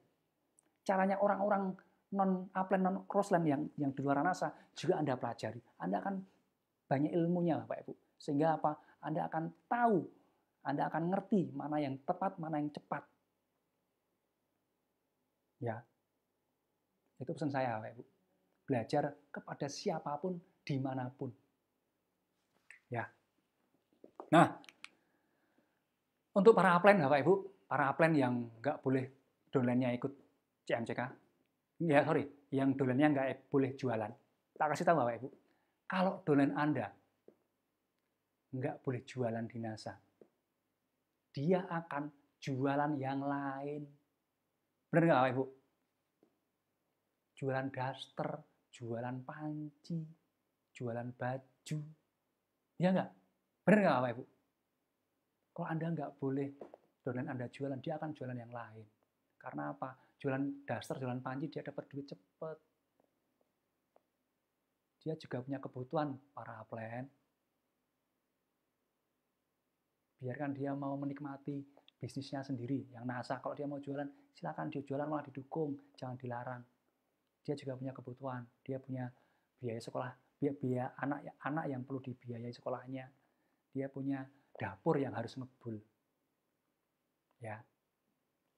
Caranya orang-orang non upline, non crossline yang, yang di luar NASA juga Anda pelajari. Anda akan banyak ilmunya Bapak Ibu. Sehingga apa? Anda akan tahu, Anda akan ngerti mana yang tepat, mana yang cepat. Ya, itu pesan saya, Bapak Ibu. Belajar kepada siapapun, dimanapun. Ya. Nah, untuk para upline, Bapak Ibu, para upline yang nggak boleh downline-nya ikut CMCK, ya sorry, yang downline-nya nggak boleh jualan. Tak kasih tahu Bapak Ibu, kalau downline Anda nggak boleh jualan di NASA, dia akan jualan yang lain. Benar nggak Bapak Ibu? jualan daster, jualan panci, jualan baju. Ya enggak? Benar enggak Bapak Ibu? Kalau Anda enggak boleh jualan Anda jualan, dia akan jualan yang lain. Karena apa? Jualan daster, jualan panci, dia dapat duit cepat. Dia juga punya kebutuhan para plan. Biarkan dia mau menikmati bisnisnya sendiri. Yang NASA kalau dia mau jualan, silakan dia jualan malah didukung, jangan dilarang dia juga punya kebutuhan, dia punya biaya sekolah, biaya, biaya anak anak yang perlu dibiayai sekolahnya, dia punya dapur yang harus ngebul. Ya.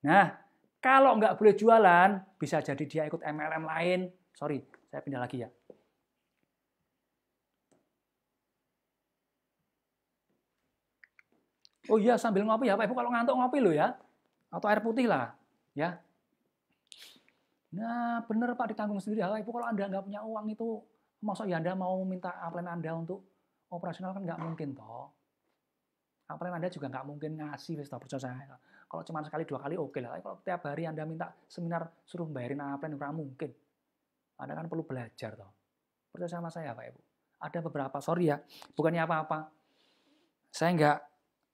Nah, kalau nggak boleh jualan, bisa jadi dia ikut MLM lain. Sorry, saya pindah lagi ya. Oh iya, sambil ngopi ya Pak Ibu, kalau ngantuk ngopi loh ya. Atau air putih lah. ya Nah, benar Pak ditanggung sendiri. Hal itu kalau Anda nggak punya uang itu, masuk ya Anda mau minta upline Anda untuk operasional kan nggak mungkin toh. Upline Anda juga nggak mungkin ngasih, wis percaya saya. Kalau cuma sekali dua kali oke okay lah. Kalau tiap hari Anda minta seminar suruh bayarin upline nggak mungkin. Anda kan perlu belajar toh. Percaya sama saya Pak Ibu. Ada beberapa, sorry ya, bukannya apa-apa. Saya nggak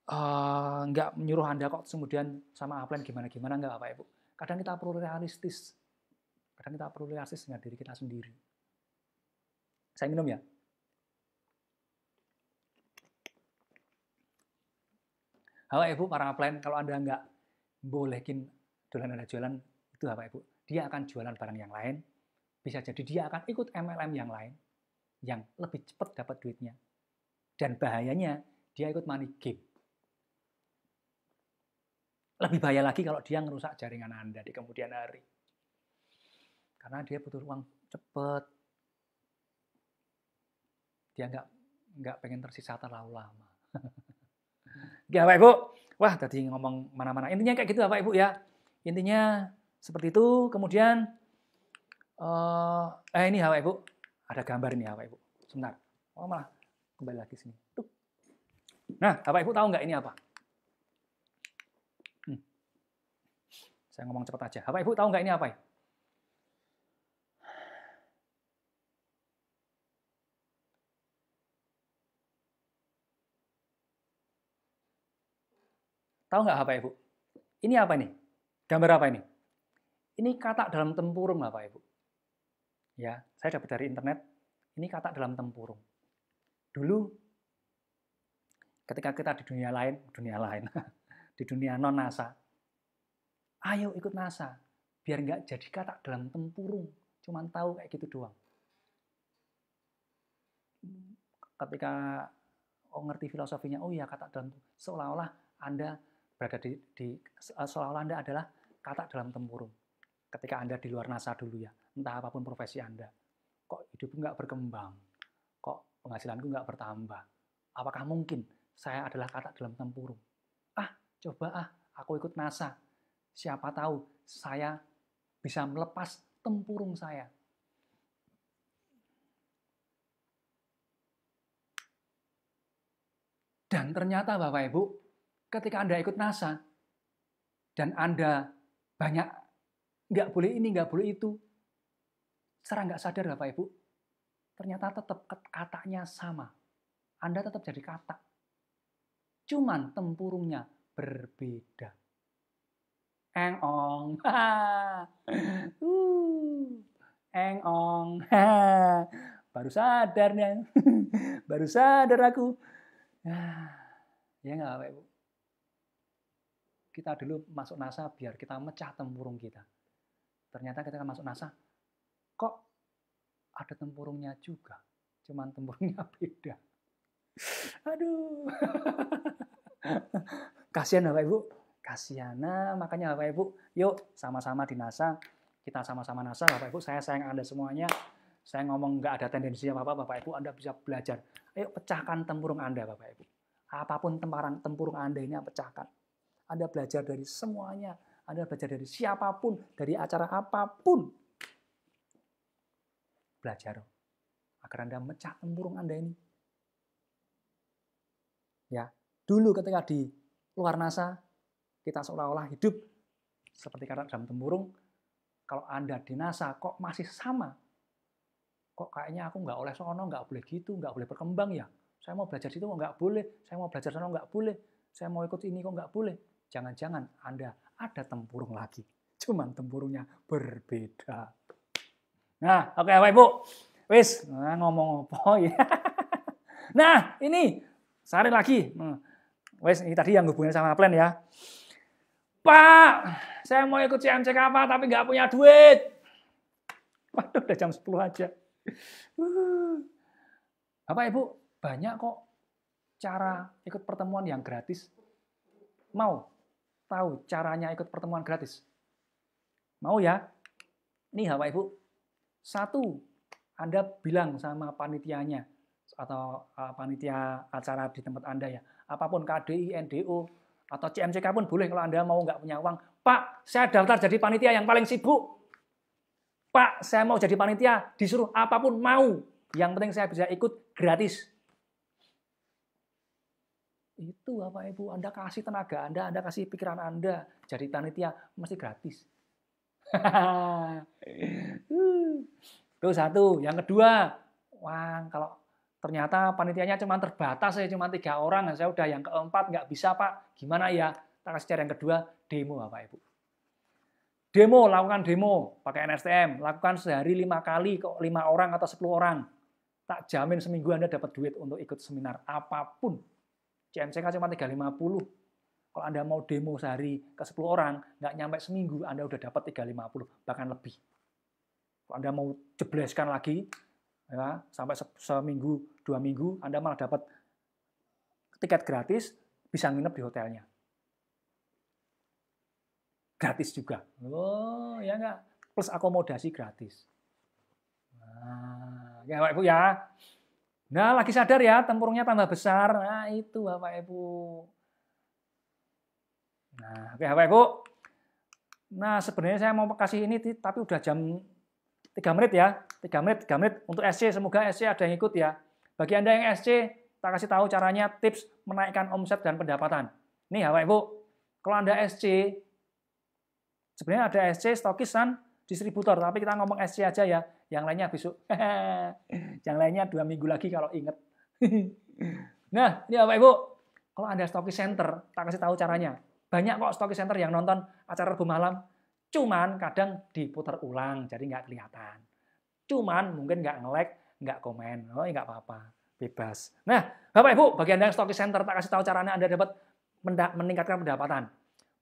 uh, nggak menyuruh Anda kok kemudian sama upline gimana-gimana nggak Pak Ibu. Kadang kita perlu realistis Kadang kita perlu realistis dengan diri kita sendiri. Saya minum ya. Halo Ibu, para plan, kalau Anda nggak bolehkin jualan Anda jualan, itu apa Ibu. Dia akan jualan barang yang lain, bisa jadi dia akan ikut MLM yang lain, yang lebih cepat dapat duitnya. Dan bahayanya, dia ikut money game. Lebih bahaya lagi kalau dia ngerusak jaringan Anda di kemudian hari karena dia butuh uang cepet dia nggak nggak pengen tersisa terlalu lama ya Pak Ibu wah tadi ngomong mana-mana intinya kayak gitu Pak Ibu ya intinya seperti itu kemudian uh, eh ini Pak Ibu ada gambar ini Pak Ibu sebentar oh malah kembali lagi sini Tuh. nah Pak Ibu tahu nggak ini apa hmm. saya ngomong cepat aja Bapak Ibu tahu nggak ini apa ya? Tahu nggak apa, Ibu? Ini apa nih? Gambar apa ini? Ini katak dalam tempurung Bapak Ibu. Ya, saya dapat dari internet. Ini katak dalam tempurung. Dulu ketika kita di dunia lain, dunia lain, di dunia non NASA, ayo ikut NASA biar nggak jadi katak dalam tempurung, cuman tahu kayak gitu doang. Ketika oh ngerti filosofinya, oh iya katak dalam seolah-olah Anda berada di, di eh, seolah-olah Anda adalah katak dalam tempurung. Ketika Anda di luar NASA dulu ya, entah apapun profesi Anda. Kok hidupku nggak berkembang? Kok penghasilanku nggak bertambah? Apakah mungkin saya adalah katak dalam tempurung? Ah, coba ah, aku ikut NASA. Siapa tahu saya bisa melepas tempurung saya. Dan ternyata Bapak Ibu, ketika Anda ikut NASA dan Anda banyak nggak boleh ini, nggak boleh itu, secara nggak sadar Bapak Ibu, ternyata tetap katanya sama. Anda tetap jadi kata. Cuman tempurungnya berbeda. Engong. uh, engong. Baru sadar nih. Baru sadar aku. Ya nggak Pak Ibu? kita dulu masuk NASA biar kita mecah tempurung kita. Ternyata kita masuk NASA, kok ada tempurungnya juga, cuman tempurungnya beda. Aduh. Kasihan Bapak Ibu, kasihan. Ah, makanya Bapak Ibu, yuk sama-sama di NASA, kita sama-sama NASA, Bapak Ibu, saya sayang Anda semuanya. Saya ngomong nggak ada tendensinya apa apa, Bapak Ibu, Anda bisa belajar. Ayo pecahkan tempurung Anda, Bapak Ibu. Apapun temparan tempurung Anda ini pecahkan. Anda belajar dari semuanya. Anda belajar dari siapapun, dari acara apapun. Belajar agar Anda mecah tempurung Anda ini. Ya, dulu ketika di luar NASA kita seolah-olah hidup seperti karena dalam tempurung. Kalau Anda di NASA kok masih sama? Kok kayaknya aku nggak oleh sono, nggak boleh gitu, nggak boleh berkembang ya? Saya mau belajar situ nggak boleh, saya mau belajar sono nggak boleh, saya mau ikut ini kok nggak boleh. Jangan-jangan Anda ada tempurung lagi. Cuman tempurungnya berbeda. Nah, oke okay, Bapak Ibu. Wis, nah, ngomong apa ya? nah, ini sari lagi. Hmm. Wes, ini tadi yang hubungannya sama plan ya. Pak, saya mau ikut CMCK apa tapi nggak punya duit. Waduh, udah jam 10 aja. Uh. Bapak Ibu, banyak kok cara ikut pertemuan yang gratis. Mau? tahu caranya ikut pertemuan gratis? Mau ya? Ini Bapak Ibu. Satu, Anda bilang sama panitianya atau eh, panitia acara di tempat Anda ya, apapun KDI, NDO, atau CMCK pun boleh kalau Anda mau nggak punya uang. Pak, saya daftar jadi panitia yang paling sibuk. Pak, saya mau jadi panitia, disuruh apapun mau. Yang penting saya bisa ikut gratis. Itu Bapak Ibu, Anda kasih tenaga Anda, Anda kasih pikiran Anda. Jadi panitia masih gratis. Uh. Itu satu. Yang kedua, wah kalau ternyata panitianya cuma terbatas, saya cuma tiga orang, nah, saya udah yang keempat nggak bisa Pak, gimana ya? Kita kasih cara yang kedua, demo Bapak Ibu. Demo, lakukan demo pakai NSTM. Lakukan sehari lima kali, kok lima orang atau sepuluh orang. Tak jamin seminggu Anda dapat duit untuk ikut seminar apapun CMCK cuma 350. Kalau Anda mau demo sehari ke 10 orang, nggak nyampe seminggu Anda udah dapat 350, bahkan lebih. Kalau Anda mau jebleskan lagi, ya, sampai se seminggu, dua minggu, Anda malah dapat tiket gratis, bisa nginep di hotelnya. Gratis juga. Oh, ya nggak? Plus akomodasi gratis. Nah, ya Bapak Ibu ya. Nah, lagi sadar ya, tempurungnya tambah besar. Nah, itu Bapak Ibu. Nah, oke Bapak Ibu. Nah, sebenarnya saya mau kasih ini tapi udah jam 3 menit ya. 3 menit, 3 menit untuk SC. Semoga SC ada yang ikut ya. Bagi Anda yang SC, tak kasih tahu caranya tips menaikkan omset dan pendapatan. Nih Bapak Ibu, kalau Anda SC, sebenarnya ada SC, stokisan, distributor, tapi kita ngomong SC aja ya. Yang lainnya besok. yang lainnya dua minggu lagi kalau inget. nah, ini Bapak Ibu, kalau Anda stoki center, tak kasih tahu caranya. Banyak kok stoki center yang nonton acara rebu malam, cuman kadang diputar ulang, jadi nggak kelihatan. Cuman mungkin nggak nge-like, nggak komen, oh ya nggak apa-apa, bebas. Nah, Bapak Ibu, bagi Anda yang stoki center, tak kasih tahu caranya Anda dapat meningkatkan pendapatan.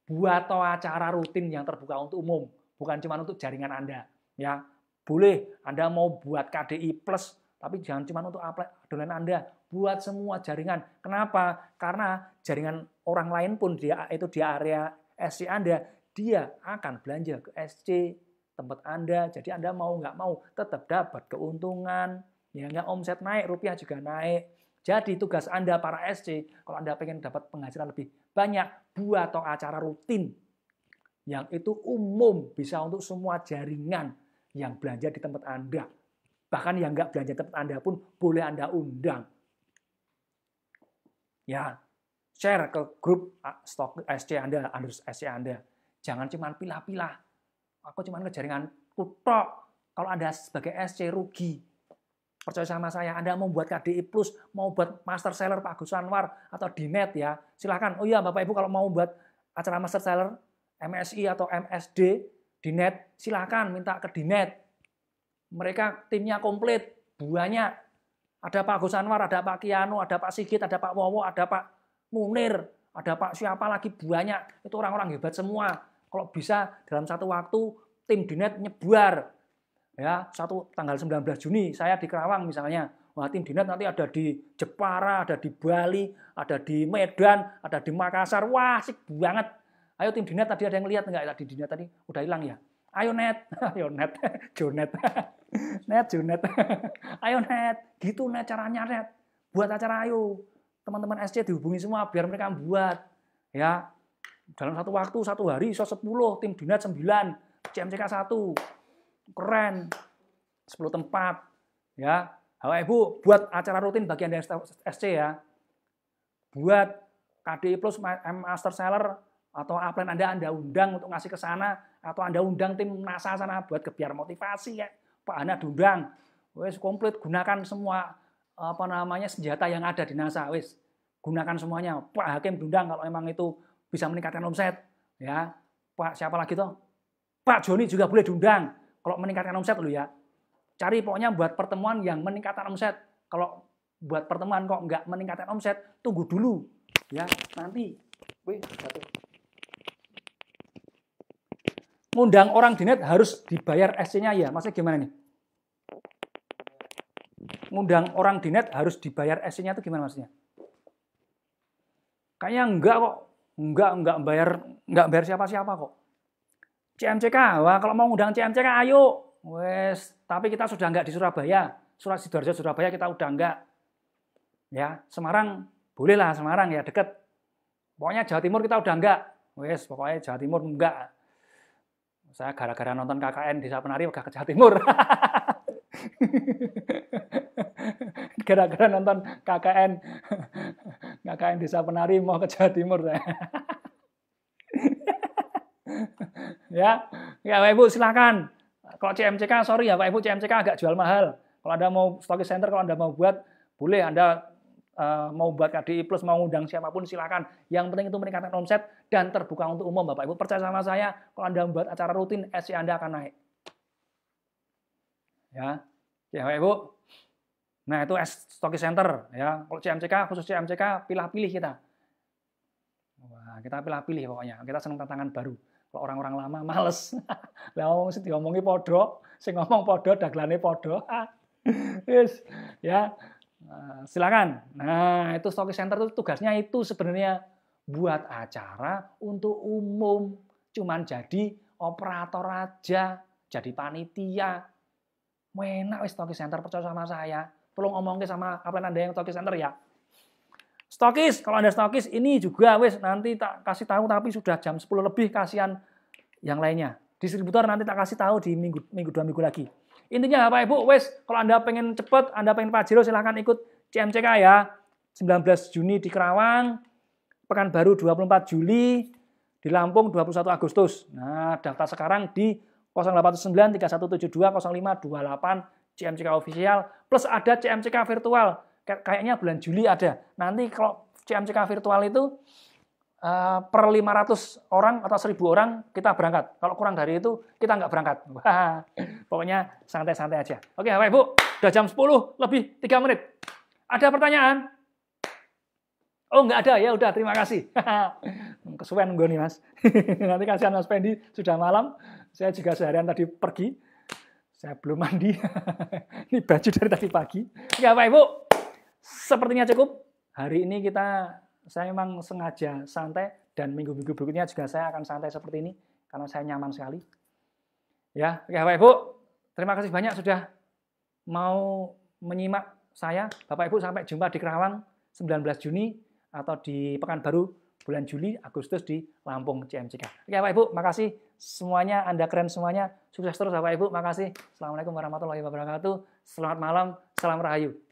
Buat acara rutin yang terbuka untuk umum, bukan cuma untuk jaringan Anda. Ya, boleh Anda mau buat KDI plus, tapi jangan cuma untuk adonan Anda, buat semua jaringan. Kenapa? Karena jaringan orang lain pun dia itu di area SC Anda, dia akan belanja ke SC tempat Anda. Jadi Anda mau nggak mau tetap dapat keuntungan, ya nggak omset naik, rupiah juga naik. Jadi tugas Anda para SC, kalau Anda pengen dapat penghasilan lebih banyak, buat atau acara rutin yang itu umum bisa untuk semua jaringan yang belanja di tempat Anda. Bahkan yang nggak belanja di tempat Anda pun boleh Anda undang. Ya, share ke grup stok SC Anda, Andrus SC Anda. Jangan cuma pilah-pilah. Aku cuma ngejaringan kutok. Kalau Anda sebagai SC rugi, percaya sama saya, Anda mau buat KDI Plus, mau buat Master Seller Pak Agus Anwar, atau Dimet ya, silahkan. Oh iya Bapak Ibu kalau mau buat acara Master Seller, MSI atau MSD, Dinet, silakan minta ke Dinet. Mereka timnya komplit, buahnya Ada Pak Gus Anwar, ada Pak Kiano, ada Pak Sigit, ada Pak Wowo, ada Pak Munir, ada Pak siapa lagi buahnya? Itu orang-orang hebat semua. Kalau bisa dalam satu waktu tim Dinet nyebar. Ya, satu tanggal 19 Juni saya di Kerawang misalnya. Wah, tim Dinet nanti ada di Jepara, ada di Bali, ada di Medan, ada di Makassar. Wah, sih banget Ayo tim Dinet tadi ada yang lihat nggak tadi Dinet tadi? Udah hilang ya? Ayo net, ayo net, Jonet, net Jonet, ayo net, gitu net caranya net. Buat acara ayo, teman-teman SC dihubungi semua biar mereka buat ya dalam satu waktu satu hari iso 10 tim dinet 9 CMCK 1 keren 10 tempat ya Halo Ibu buat acara rutin bagian dari SC ya buat kd plus master seller atau upline Anda Anda undang untuk ngasih ke sana atau Anda undang tim NASA sana buat kebiar motivasi ya Pak anda undang wes komplit gunakan semua apa namanya senjata yang ada di NASA wes gunakan semuanya Pak Hakim undang kalau memang itu bisa meningkatkan omset ya Pak siapa lagi toh Pak Joni juga boleh diundang kalau meningkatkan omset lo ya cari pokoknya buat pertemuan yang meningkatkan omset kalau buat pertemuan kok nggak meningkatkan omset tunggu dulu ya nanti wih jatuh ngundang orang dinet harus dibayar SC-nya ya? Maksudnya gimana nih? Ngundang orang dinet harus dibayar SC-nya itu gimana maksudnya? Kayaknya enggak kok. Enggak, enggak bayar, enggak bayar siapa-siapa kok. CMCK, wah kalau mau ngundang CMCK ayo. Wes, tapi kita sudah enggak di Surabaya. Surat Sidoarjo Surabaya kita udah enggak. Ya, Semarang bolehlah Semarang ya deket. Pokoknya Jawa Timur kita udah enggak. Wes, pokoknya Jawa Timur enggak. Saya gara-gara nonton KKN Desa Penari ke Jawa Timur. gara-gara nonton KKN KKN Desa Penari mau ke Jawa Timur ya, ya Pak Ibu silakan. Kalau CMCK sorry ya Pak Ibu CMCK agak jual mahal. Kalau Anda mau stokis center kalau Anda mau buat boleh Anda Eh, mau buat KDI plus mau undang siapapun silakan. Yang penting itu meningkatkan omset dan terbuka untuk umum Bapak Ibu. Percaya sama saya, kalau Anda membuat acara rutin, SC Anda akan naik. Ya. Ya Bapak Ibu. Nah, itu S stokis center ya. Kalau CMCK khusus CMCK pilih-pilih kita. Wah, kita pilih-pilih pokoknya. Kita senang tantangan baru. Kalau orang-orang lama males. Lah ngomong ngomongi diomongi padha, sing ngomong padha, daglane padha. Yes, ya. Nah, silakan. Nah, itu stokis center itu tugasnya itu sebenarnya buat acara untuk umum, cuman jadi operator aja, jadi panitia. Enak wis stokis center percaya sama saya. Perlu ngomongin sama apa Anda yang stokis center ya. Stokis, kalau Anda stokis ini juga wis nanti tak kasih tahu tapi sudah jam 10 lebih kasihan yang lainnya. Distributor nanti tak kasih tahu di minggu minggu dua minggu lagi. Intinya Bapak Ibu, wes kalau Anda pengen cepat, Anda pengen Pajero silahkan ikut CMCK ya. 19 Juni di Kerawang, Pekanbaru 24 Juli, di Lampung 21 Agustus. Nah, daftar sekarang di lima 3172 0528 CMCK official plus ada CMCK virtual. Kayaknya bulan Juli ada. Nanti kalau CMCK virtual itu Eh, per 500 orang atau 1000 orang kita berangkat. Kalau kurang dari itu kita nggak berangkat. Wah, pokoknya santai-santai aja. Oke, Bapak Ibu, udah jam 10 lebih 3 menit. Ada pertanyaan? Oh, nggak ada ya, udah terima kasih. Kesuwen gue nih, Mas. Nanti kasihan Mas Pendi sudah malam. Saya juga seharian tadi pergi. Saya belum mandi. Ini baju dari tadi pagi. Oke, Bapak Ibu, sepertinya cukup. Hari ini kita saya memang sengaja santai dan minggu-minggu berikutnya juga saya akan santai seperti ini karena saya nyaman sekali. Ya, oke Bapak Ibu, terima kasih banyak sudah mau menyimak saya. Bapak Ibu sampai jumpa di Kerawang 19 Juni atau di Pekanbaru bulan Juli, Agustus di Lampung CMCK. Oke Bapak Ibu, makasih semuanya, Anda keren semuanya. Sukses terus Bapak Ibu, makasih. Assalamualaikum warahmatullahi wabarakatuh. Selamat malam, salam rahayu.